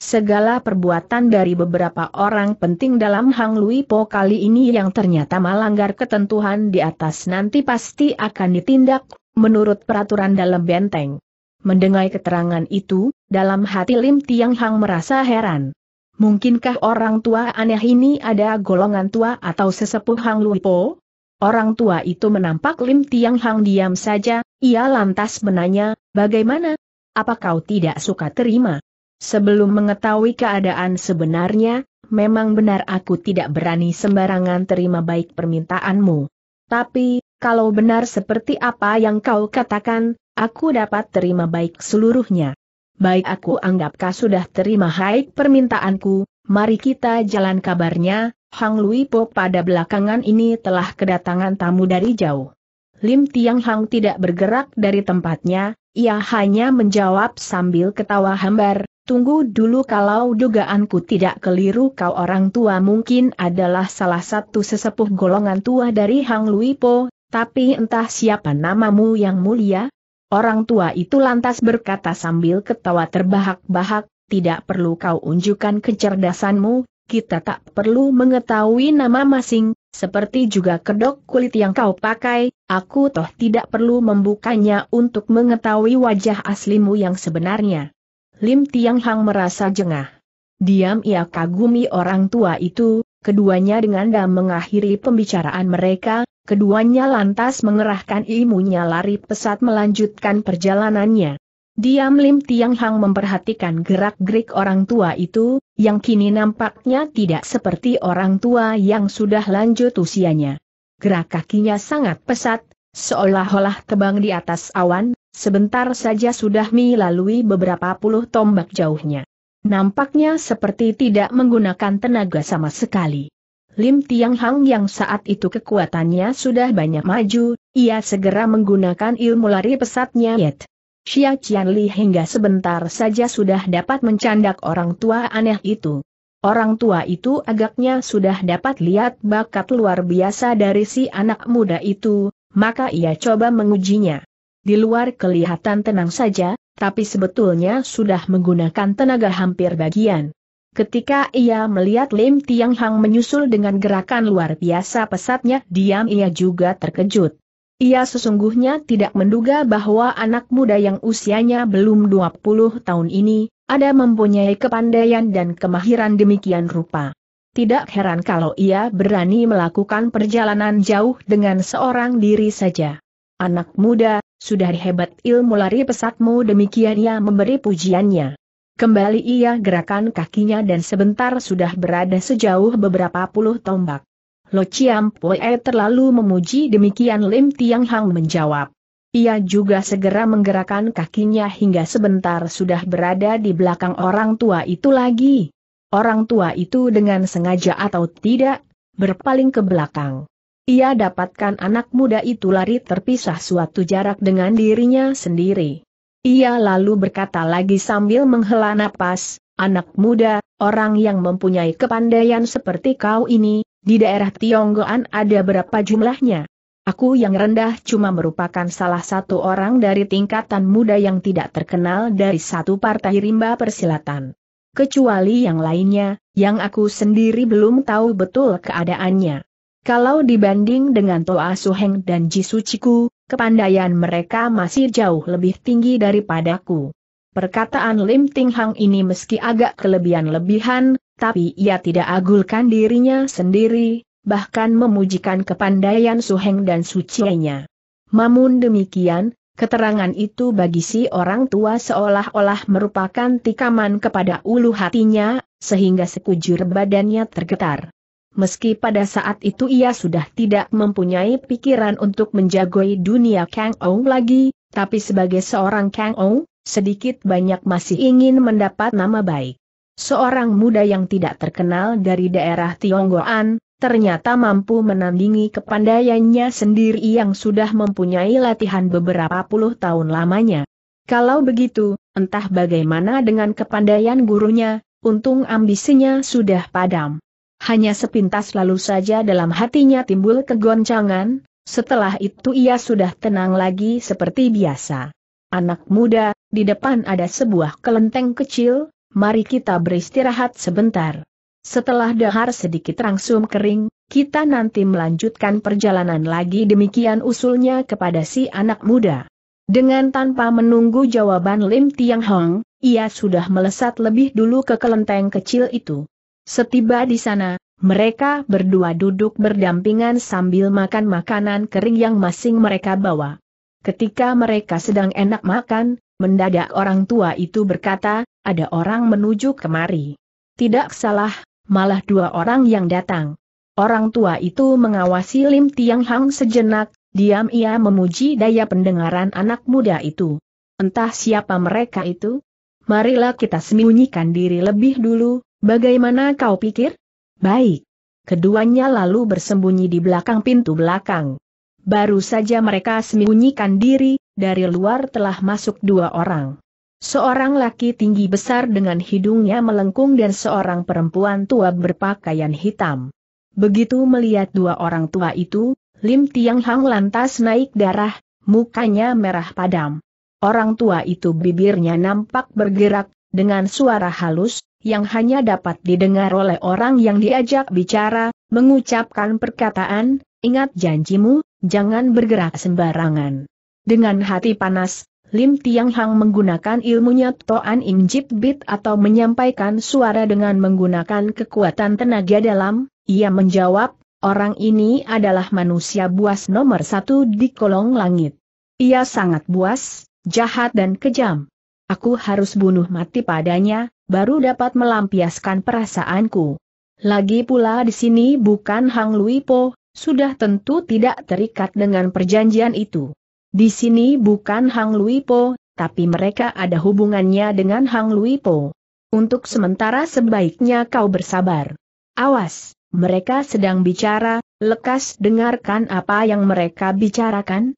Segala perbuatan dari beberapa orang penting dalam Hang Lui Po kali ini yang ternyata melanggar ketentuan di atas nanti pasti akan ditindak, menurut peraturan dalam benteng. Mendengar keterangan itu, dalam hati Lim Tiang Hang merasa heran. Mungkinkah orang tua aneh ini ada golongan tua atau sesepuh Hang Lui Po? Orang tua itu menampak Lim Tiang Hang diam saja, ia lantas menanya, bagaimana, apa kau tidak suka terima? Sebelum mengetahui keadaan sebenarnya, memang benar aku tidak berani sembarangan terima baik permintaanmu. Tapi, kalau benar seperti apa yang kau katakan, aku dapat terima baik seluruhnya. Baik aku anggap kau sudah terima baik permintaanku, mari kita jalan kabarnya, Hang Lui Po pada belakangan ini telah kedatangan tamu dari jauh. Lim Tiang Hang tidak bergerak dari tempatnya, ia hanya menjawab sambil ketawa hambar, tunggu dulu kalau dugaanku tidak keliru kau orang tua mungkin adalah salah satu sesepuh golongan tua dari Hang Luipo, tapi entah siapa namamu yang mulia? Orang tua itu lantas berkata sambil ketawa terbahak-bahak, tidak perlu kau unjukkan kecerdasanmu, kita tak perlu mengetahui nama masing, seperti juga kedok kulit yang kau pakai, aku toh tidak perlu membukanya untuk mengetahui wajah aslimu yang sebenarnya. Lim Tiang Hang merasa jengah. Diam ia kagumi orang tua itu, keduanya dengan dam mengakhiri pembicaraan mereka, keduanya lantas mengerahkan ilmunya lari pesat melanjutkan perjalanannya. Diam Lim Tiang Hang memperhatikan gerak-gerik orang tua itu, yang kini nampaknya tidak seperti orang tua yang sudah lanjut usianya. Gerak kakinya sangat pesat, seolah-olah tebang di atas awan, sebentar saja sudah melalui beberapa puluh tombak jauhnya. Nampaknya seperti tidak menggunakan tenaga sama sekali. Lim Tiang Hang yang saat itu kekuatannya sudah banyak maju, ia segera menggunakan ilmu lari pesatnya Yet. Xia Qianli hingga sebentar saja sudah dapat mencandak orang tua aneh itu. Orang tua itu agaknya sudah dapat lihat bakat luar biasa dari si anak muda itu, maka ia coba mengujinya. Di luar kelihatan tenang saja, tapi sebetulnya sudah menggunakan tenaga hampir bagian. Ketika ia melihat Lim Tiang Hang menyusul dengan gerakan luar biasa pesatnya, diam ia juga terkejut. Ia sesungguhnya tidak menduga bahwa anak muda yang usianya belum 20 tahun ini, ada mempunyai kepandaian dan kemahiran demikian rupa. Tidak heran kalau ia berani melakukan perjalanan jauh dengan seorang diri saja. Anak muda, sudah hebat ilmu lari pesatmu demikian ia memberi pujiannya. Kembali ia gerakan kakinya dan sebentar sudah berada sejauh beberapa puluh tombak. Lo Chiam Pue terlalu memuji demikian Lim Tiang Hang menjawab. Ia juga segera menggerakkan kakinya hingga sebentar sudah berada di belakang orang tua itu lagi. Orang tua itu dengan sengaja atau tidak, berpaling ke belakang. Ia dapatkan anak muda itu lari terpisah suatu jarak dengan dirinya sendiri. Ia lalu berkata lagi sambil menghela napas, anak muda, orang yang mempunyai kepandaian seperti kau ini, di daerah Tionggoan ada berapa jumlahnya? Aku yang rendah cuma merupakan salah satu orang dari tingkatan muda yang tidak terkenal dari satu partai rimba persilatan. Kecuali yang lainnya, yang aku sendiri belum tahu betul keadaannya. Kalau dibanding dengan Toa Suheng dan Jisuciku, kepandaian mereka masih jauh lebih tinggi daripadaku. Perkataan Lim Ting Hang ini meski agak kelebihan-lebihan, tapi ia tidak agulkan dirinya sendiri, bahkan memujikan kepandaian Suheng dan sucinya. Namun demikian, keterangan itu bagi si orang tua seolah-olah merupakan tikaman kepada ulu hatinya, sehingga sekujur badannya tergetar. Meski pada saat itu ia sudah tidak mempunyai pikiran untuk menjagoi dunia Kang Ong lagi, tapi sebagai seorang Kang Ong, sedikit banyak masih ingin mendapat nama baik. Seorang muda yang tidak terkenal dari daerah Tionggoan, ternyata mampu menandingi kepandaiannya sendiri yang sudah mempunyai latihan beberapa puluh tahun lamanya. Kalau begitu, entah bagaimana dengan kepandaian gurunya, untung ambisinya sudah padam. Hanya sepintas lalu saja dalam hatinya timbul kegoncangan, setelah itu ia sudah tenang lagi seperti biasa. Anak muda, di depan ada sebuah kelenteng kecil, mari kita beristirahat sebentar. Setelah dahar sedikit rangsum kering, kita nanti melanjutkan perjalanan lagi demikian usulnya kepada si anak muda. Dengan tanpa menunggu jawaban Lim Tiang Hong, ia sudah melesat lebih dulu ke kelenteng kecil itu. Setiba di sana, mereka berdua duduk berdampingan sambil makan makanan kering yang masing mereka bawa. Ketika mereka sedang enak makan, mendadak orang tua itu berkata, ada orang menuju kemari. Tidak salah, malah dua orang yang datang. Orang tua itu mengawasi Lim Tiang Hang sejenak, diam ia memuji daya pendengaran anak muda itu. Entah siapa mereka itu? Marilah kita sembunyikan diri lebih dulu, bagaimana kau pikir? Baik. Keduanya lalu bersembunyi di belakang pintu belakang. Baru saja mereka sembunyikan diri, dari luar telah masuk dua orang. Seorang laki tinggi besar dengan hidungnya melengkung dan seorang perempuan tua berpakaian hitam. Begitu melihat dua orang tua itu, Lim Tiang Hang lantas naik darah, mukanya merah padam. Orang tua itu bibirnya nampak bergerak, dengan suara halus, yang hanya dapat didengar oleh orang yang diajak bicara, mengucapkan perkataan, ingat janjimu, jangan bergerak sembarangan. Dengan hati panas, Lim Tiang Hang menggunakan ilmunya Toan Im Jip Bit atau menyampaikan suara dengan menggunakan kekuatan tenaga dalam, ia menjawab, orang ini adalah manusia buas nomor satu di kolong langit. Ia sangat buas, jahat dan kejam. Aku harus bunuh mati padanya, baru dapat melampiaskan perasaanku. Lagi pula di sini bukan Hang Lui Po, sudah tentu tidak terikat dengan perjanjian itu. Di sini bukan Hang Luipo, tapi mereka ada hubungannya dengan Hang Luipo. Untuk sementara sebaiknya kau bersabar. Awas, mereka sedang bicara, lekas dengarkan apa yang mereka bicarakan.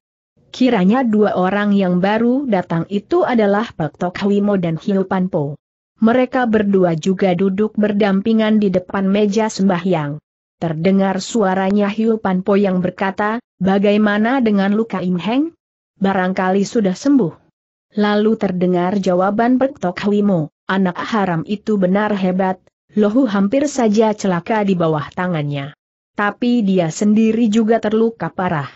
Kiranya dua orang yang baru datang itu adalah Pak Tok Mo dan Hiu Panpo. Mereka berdua juga duduk berdampingan di depan meja sembahyang. Terdengar suaranya Hiu Panpo yang berkata, bagaimana dengan luka Im Heng? barangkali sudah sembuh. Lalu terdengar jawaban Pek anak haram itu benar hebat, Lohu hampir saja celaka di bawah tangannya. Tapi dia sendiri juga terluka parah.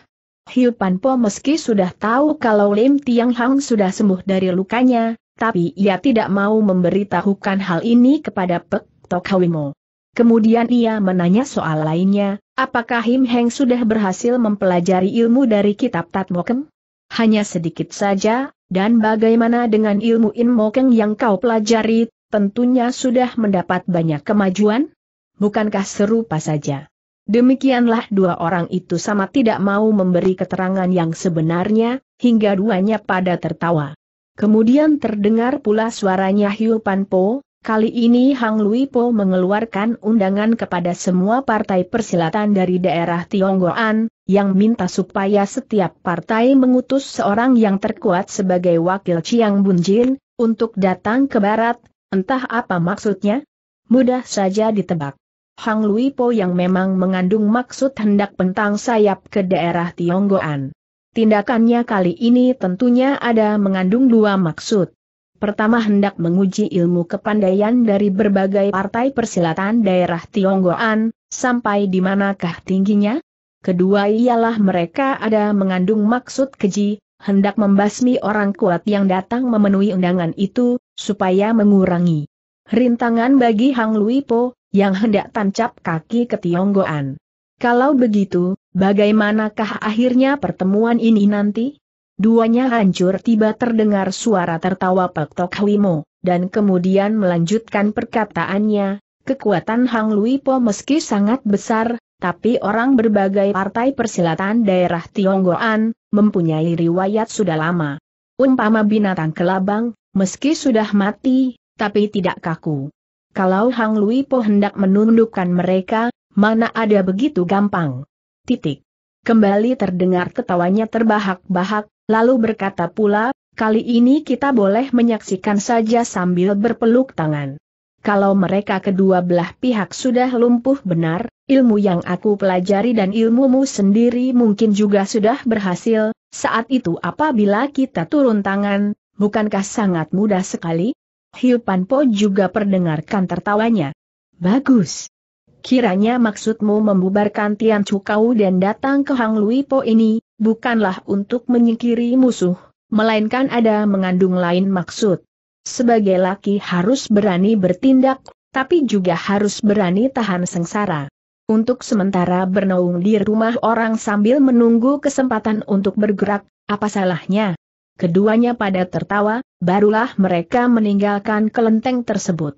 Hiu Panpo meski sudah tahu kalau Lim Tiang Hang sudah sembuh dari lukanya, tapi ia tidak mau memberitahukan hal ini kepada Pek Tok Hwimo. Kemudian ia menanya soal lainnya, apakah Him Heng sudah berhasil mempelajari ilmu dari kitab Tatmokem? Hanya sedikit saja, dan bagaimana dengan ilmu Inmokeng yang kau pelajari, tentunya sudah mendapat banyak kemajuan? Bukankah serupa saja? Demikianlah dua orang itu sama tidak mau memberi keterangan yang sebenarnya, hingga duanya pada tertawa. Kemudian terdengar pula suaranya Hiu Panpo, Kali ini Hang Luipo mengeluarkan undangan kepada semua partai persilatan dari daerah Tionggoan, yang minta supaya setiap partai mengutus seorang yang terkuat sebagai wakil Chiang Bunjin, untuk datang ke barat, entah apa maksudnya? Mudah saja ditebak. Hang Luipo yang memang mengandung maksud hendak pentang sayap ke daerah Tionggoan. Tindakannya kali ini tentunya ada mengandung dua maksud. Pertama hendak menguji ilmu kepandaian dari berbagai partai persilatan daerah Tionggoan, sampai di manakah tingginya? Kedua ialah mereka ada mengandung maksud keji, hendak membasmi orang kuat yang datang memenuhi undangan itu, supaya mengurangi rintangan bagi Hang Luipo, yang hendak tancap kaki ke Tionggoan. Kalau begitu, bagaimanakah akhirnya pertemuan ini nanti? Duanya hancur tiba terdengar suara tertawa Pek Tok Mo dan kemudian melanjutkan perkataannya, kekuatan Hang Lui Po meski sangat besar, tapi orang berbagai partai persilatan daerah Tionggoan, mempunyai riwayat sudah lama. Umpama binatang kelabang, meski sudah mati, tapi tidak kaku. Kalau Hang Lui Po hendak menundukkan mereka, mana ada begitu gampang. Titik. Kembali terdengar ketawanya terbahak-bahak, Lalu berkata pula, kali ini kita boleh menyaksikan saja sambil berpeluk tangan. Kalau mereka kedua belah pihak sudah lumpuh benar, ilmu yang aku pelajari dan ilmumu sendiri mungkin juga sudah berhasil, saat itu apabila kita turun tangan, bukankah sangat mudah sekali? Hiu Po juga perdengarkan tertawanya. Bagus. Kiranya maksudmu membubarkan Tian Chu Kau dan datang ke Hang Lui ini, bukanlah untuk menyingkiri musuh, melainkan ada mengandung lain maksud. Sebagai laki harus berani bertindak, tapi juga harus berani tahan sengsara. Untuk sementara bernaung di rumah orang sambil menunggu kesempatan untuk bergerak, apa salahnya? Keduanya pada tertawa, barulah mereka meninggalkan kelenteng tersebut.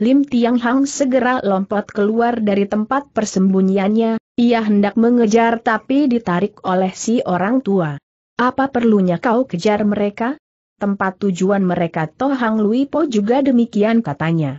Lim Tiang Hang segera lompat keluar dari tempat persembunyiannya, ia hendak mengejar tapi ditarik oleh si orang tua. Apa perlunya kau kejar mereka? Tempat tujuan mereka Toh Hang Lui Po juga demikian katanya.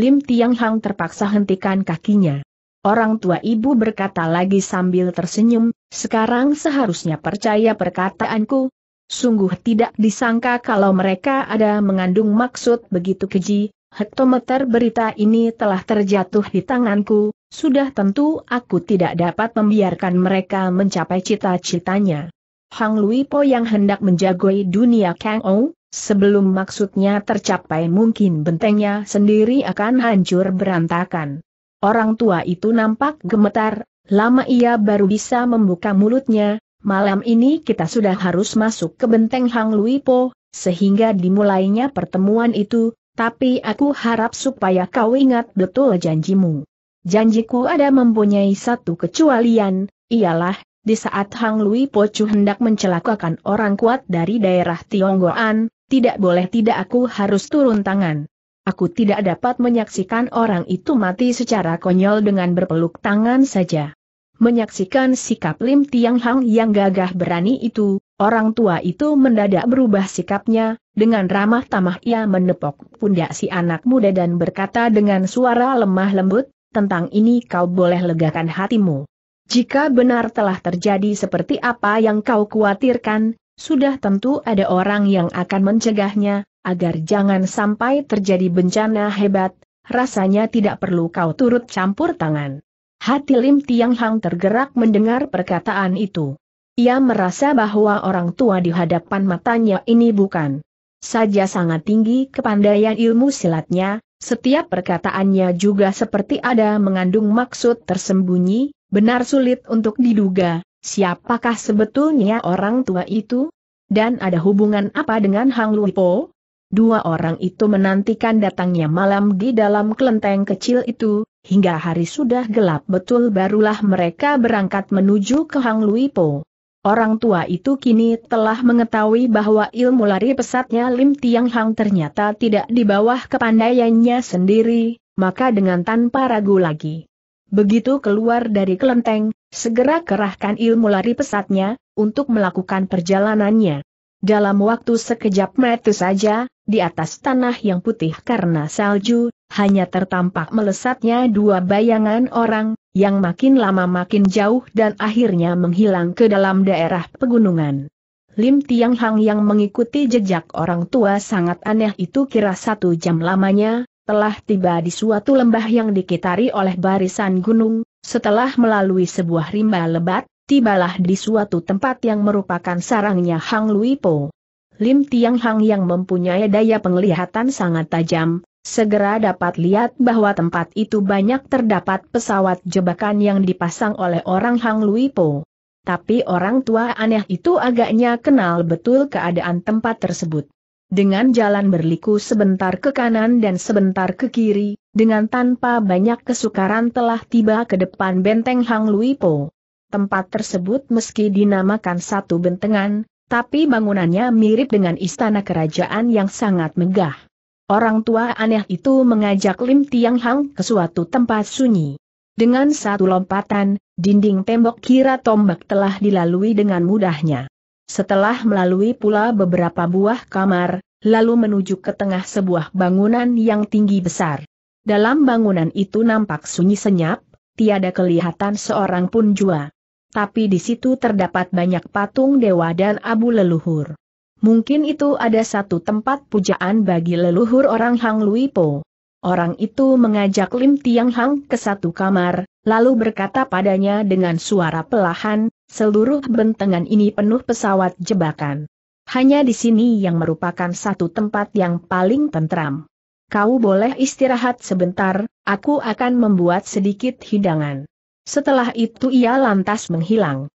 Lim Tiang Hang terpaksa hentikan kakinya. Orang tua ibu berkata lagi sambil tersenyum, sekarang seharusnya percaya perkataanku. Sungguh tidak disangka kalau mereka ada mengandung maksud begitu keji, hektometer berita ini telah terjatuh di tanganku, sudah tentu aku tidak dapat membiarkan mereka mencapai cita-citanya. Hang Lui Po yang hendak menjagoi dunia Kang Ou, sebelum maksudnya tercapai mungkin bentengnya sendiri akan hancur berantakan. Orang tua itu nampak gemetar, lama ia baru bisa membuka mulutnya, malam ini kita sudah harus masuk ke benteng Hang Lui Po, sehingga dimulainya pertemuan itu, tapi aku harap supaya kau ingat betul janjimu. Janjiku ada mempunyai satu kecualian, ialah, di saat Hang Lui Pocu hendak mencelakakan orang kuat dari daerah Tionggoan, tidak boleh tidak aku harus turun tangan. Aku tidak dapat menyaksikan orang itu mati secara konyol dengan berpeluk tangan saja. Menyaksikan sikap Lim Tiang Hang yang gagah berani itu, orang tua itu mendadak berubah sikapnya, dengan ramah tamah ia menepok pundak si anak muda dan berkata dengan suara lemah lembut, tentang ini kau boleh legakan hatimu. Jika benar telah terjadi seperti apa yang kau khawatirkan, sudah tentu ada orang yang akan mencegahnya, agar jangan sampai terjadi bencana hebat, rasanya tidak perlu kau turut campur tangan. Hati Lim Tiang Hang tergerak mendengar perkataan itu. Ia merasa bahwa orang tua di hadapan matanya ini bukan saja sangat tinggi kepandaian ilmu silatnya, setiap perkataannya juga seperti ada mengandung maksud tersembunyi, benar sulit untuk diduga, siapakah sebetulnya orang tua itu? Dan ada hubungan apa dengan Hang Luipo? Dua orang itu menantikan datangnya malam di dalam kelenteng kecil itu, hingga hari sudah gelap betul barulah mereka berangkat menuju ke Hang Luipo. Orang tua itu kini telah mengetahui bahwa ilmu lari pesatnya Lim Tiang Hang ternyata tidak di bawah kepandaiannya sendiri, maka dengan tanpa ragu lagi. Begitu keluar dari kelenteng, segera kerahkan ilmu lari pesatnya, untuk melakukan perjalanannya. Dalam waktu sekejap mata saja, di atas tanah yang putih karena salju, hanya tertampak melesatnya dua bayangan orang, yang makin lama makin jauh dan akhirnya menghilang ke dalam daerah pegunungan. Lim Tiang Hang yang mengikuti jejak orang tua sangat aneh itu kira satu jam lamanya, telah tiba di suatu lembah yang dikitari oleh barisan gunung, setelah melalui sebuah rimba lebat, tibalah di suatu tempat yang merupakan sarangnya Hang Luipo. Po. Lim Tiang Hang yang mempunyai daya penglihatan sangat tajam, segera dapat lihat bahwa tempat itu banyak terdapat pesawat jebakan yang dipasang oleh orang Hang Luipo. Tapi orang tua aneh itu agaknya kenal betul keadaan tempat tersebut. Dengan jalan berliku sebentar ke kanan dan sebentar ke kiri, dengan tanpa banyak kesukaran telah tiba ke depan benteng Hang Luipo. Tempat tersebut meski dinamakan satu bentengan, tapi bangunannya mirip dengan istana kerajaan yang sangat megah. Orang tua aneh itu mengajak Lim Tiang Hang ke suatu tempat sunyi. Dengan satu lompatan, dinding tembok kira tombak telah dilalui dengan mudahnya. Setelah melalui pula beberapa buah kamar, lalu menuju ke tengah sebuah bangunan yang tinggi besar. Dalam bangunan itu nampak sunyi senyap, tiada kelihatan seorang pun jua tapi di situ terdapat banyak patung dewa dan abu leluhur. Mungkin itu ada satu tempat pujaan bagi leluhur orang Hang Luipo. Orang itu mengajak Lim Tiang Hang ke satu kamar, lalu berkata padanya dengan suara pelahan, seluruh bentengan ini penuh pesawat jebakan. Hanya di sini yang merupakan satu tempat yang paling tentram. Kau boleh istirahat sebentar, aku akan membuat sedikit hidangan. Setelah itu ia lantas menghilang.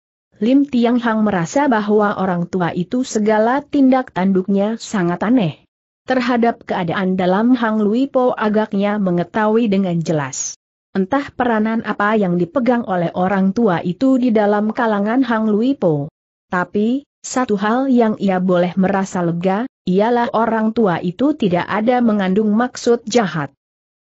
Lim Tiang Hang merasa bahwa orang tua itu segala tindak tanduknya sangat aneh. Terhadap keadaan dalam Hang Lui Po agaknya mengetahui dengan jelas. Entah peranan apa yang dipegang oleh orang tua itu di dalam kalangan Hang Lui Po. Tapi, satu hal yang ia boleh merasa lega, ialah orang tua itu tidak ada mengandung maksud jahat.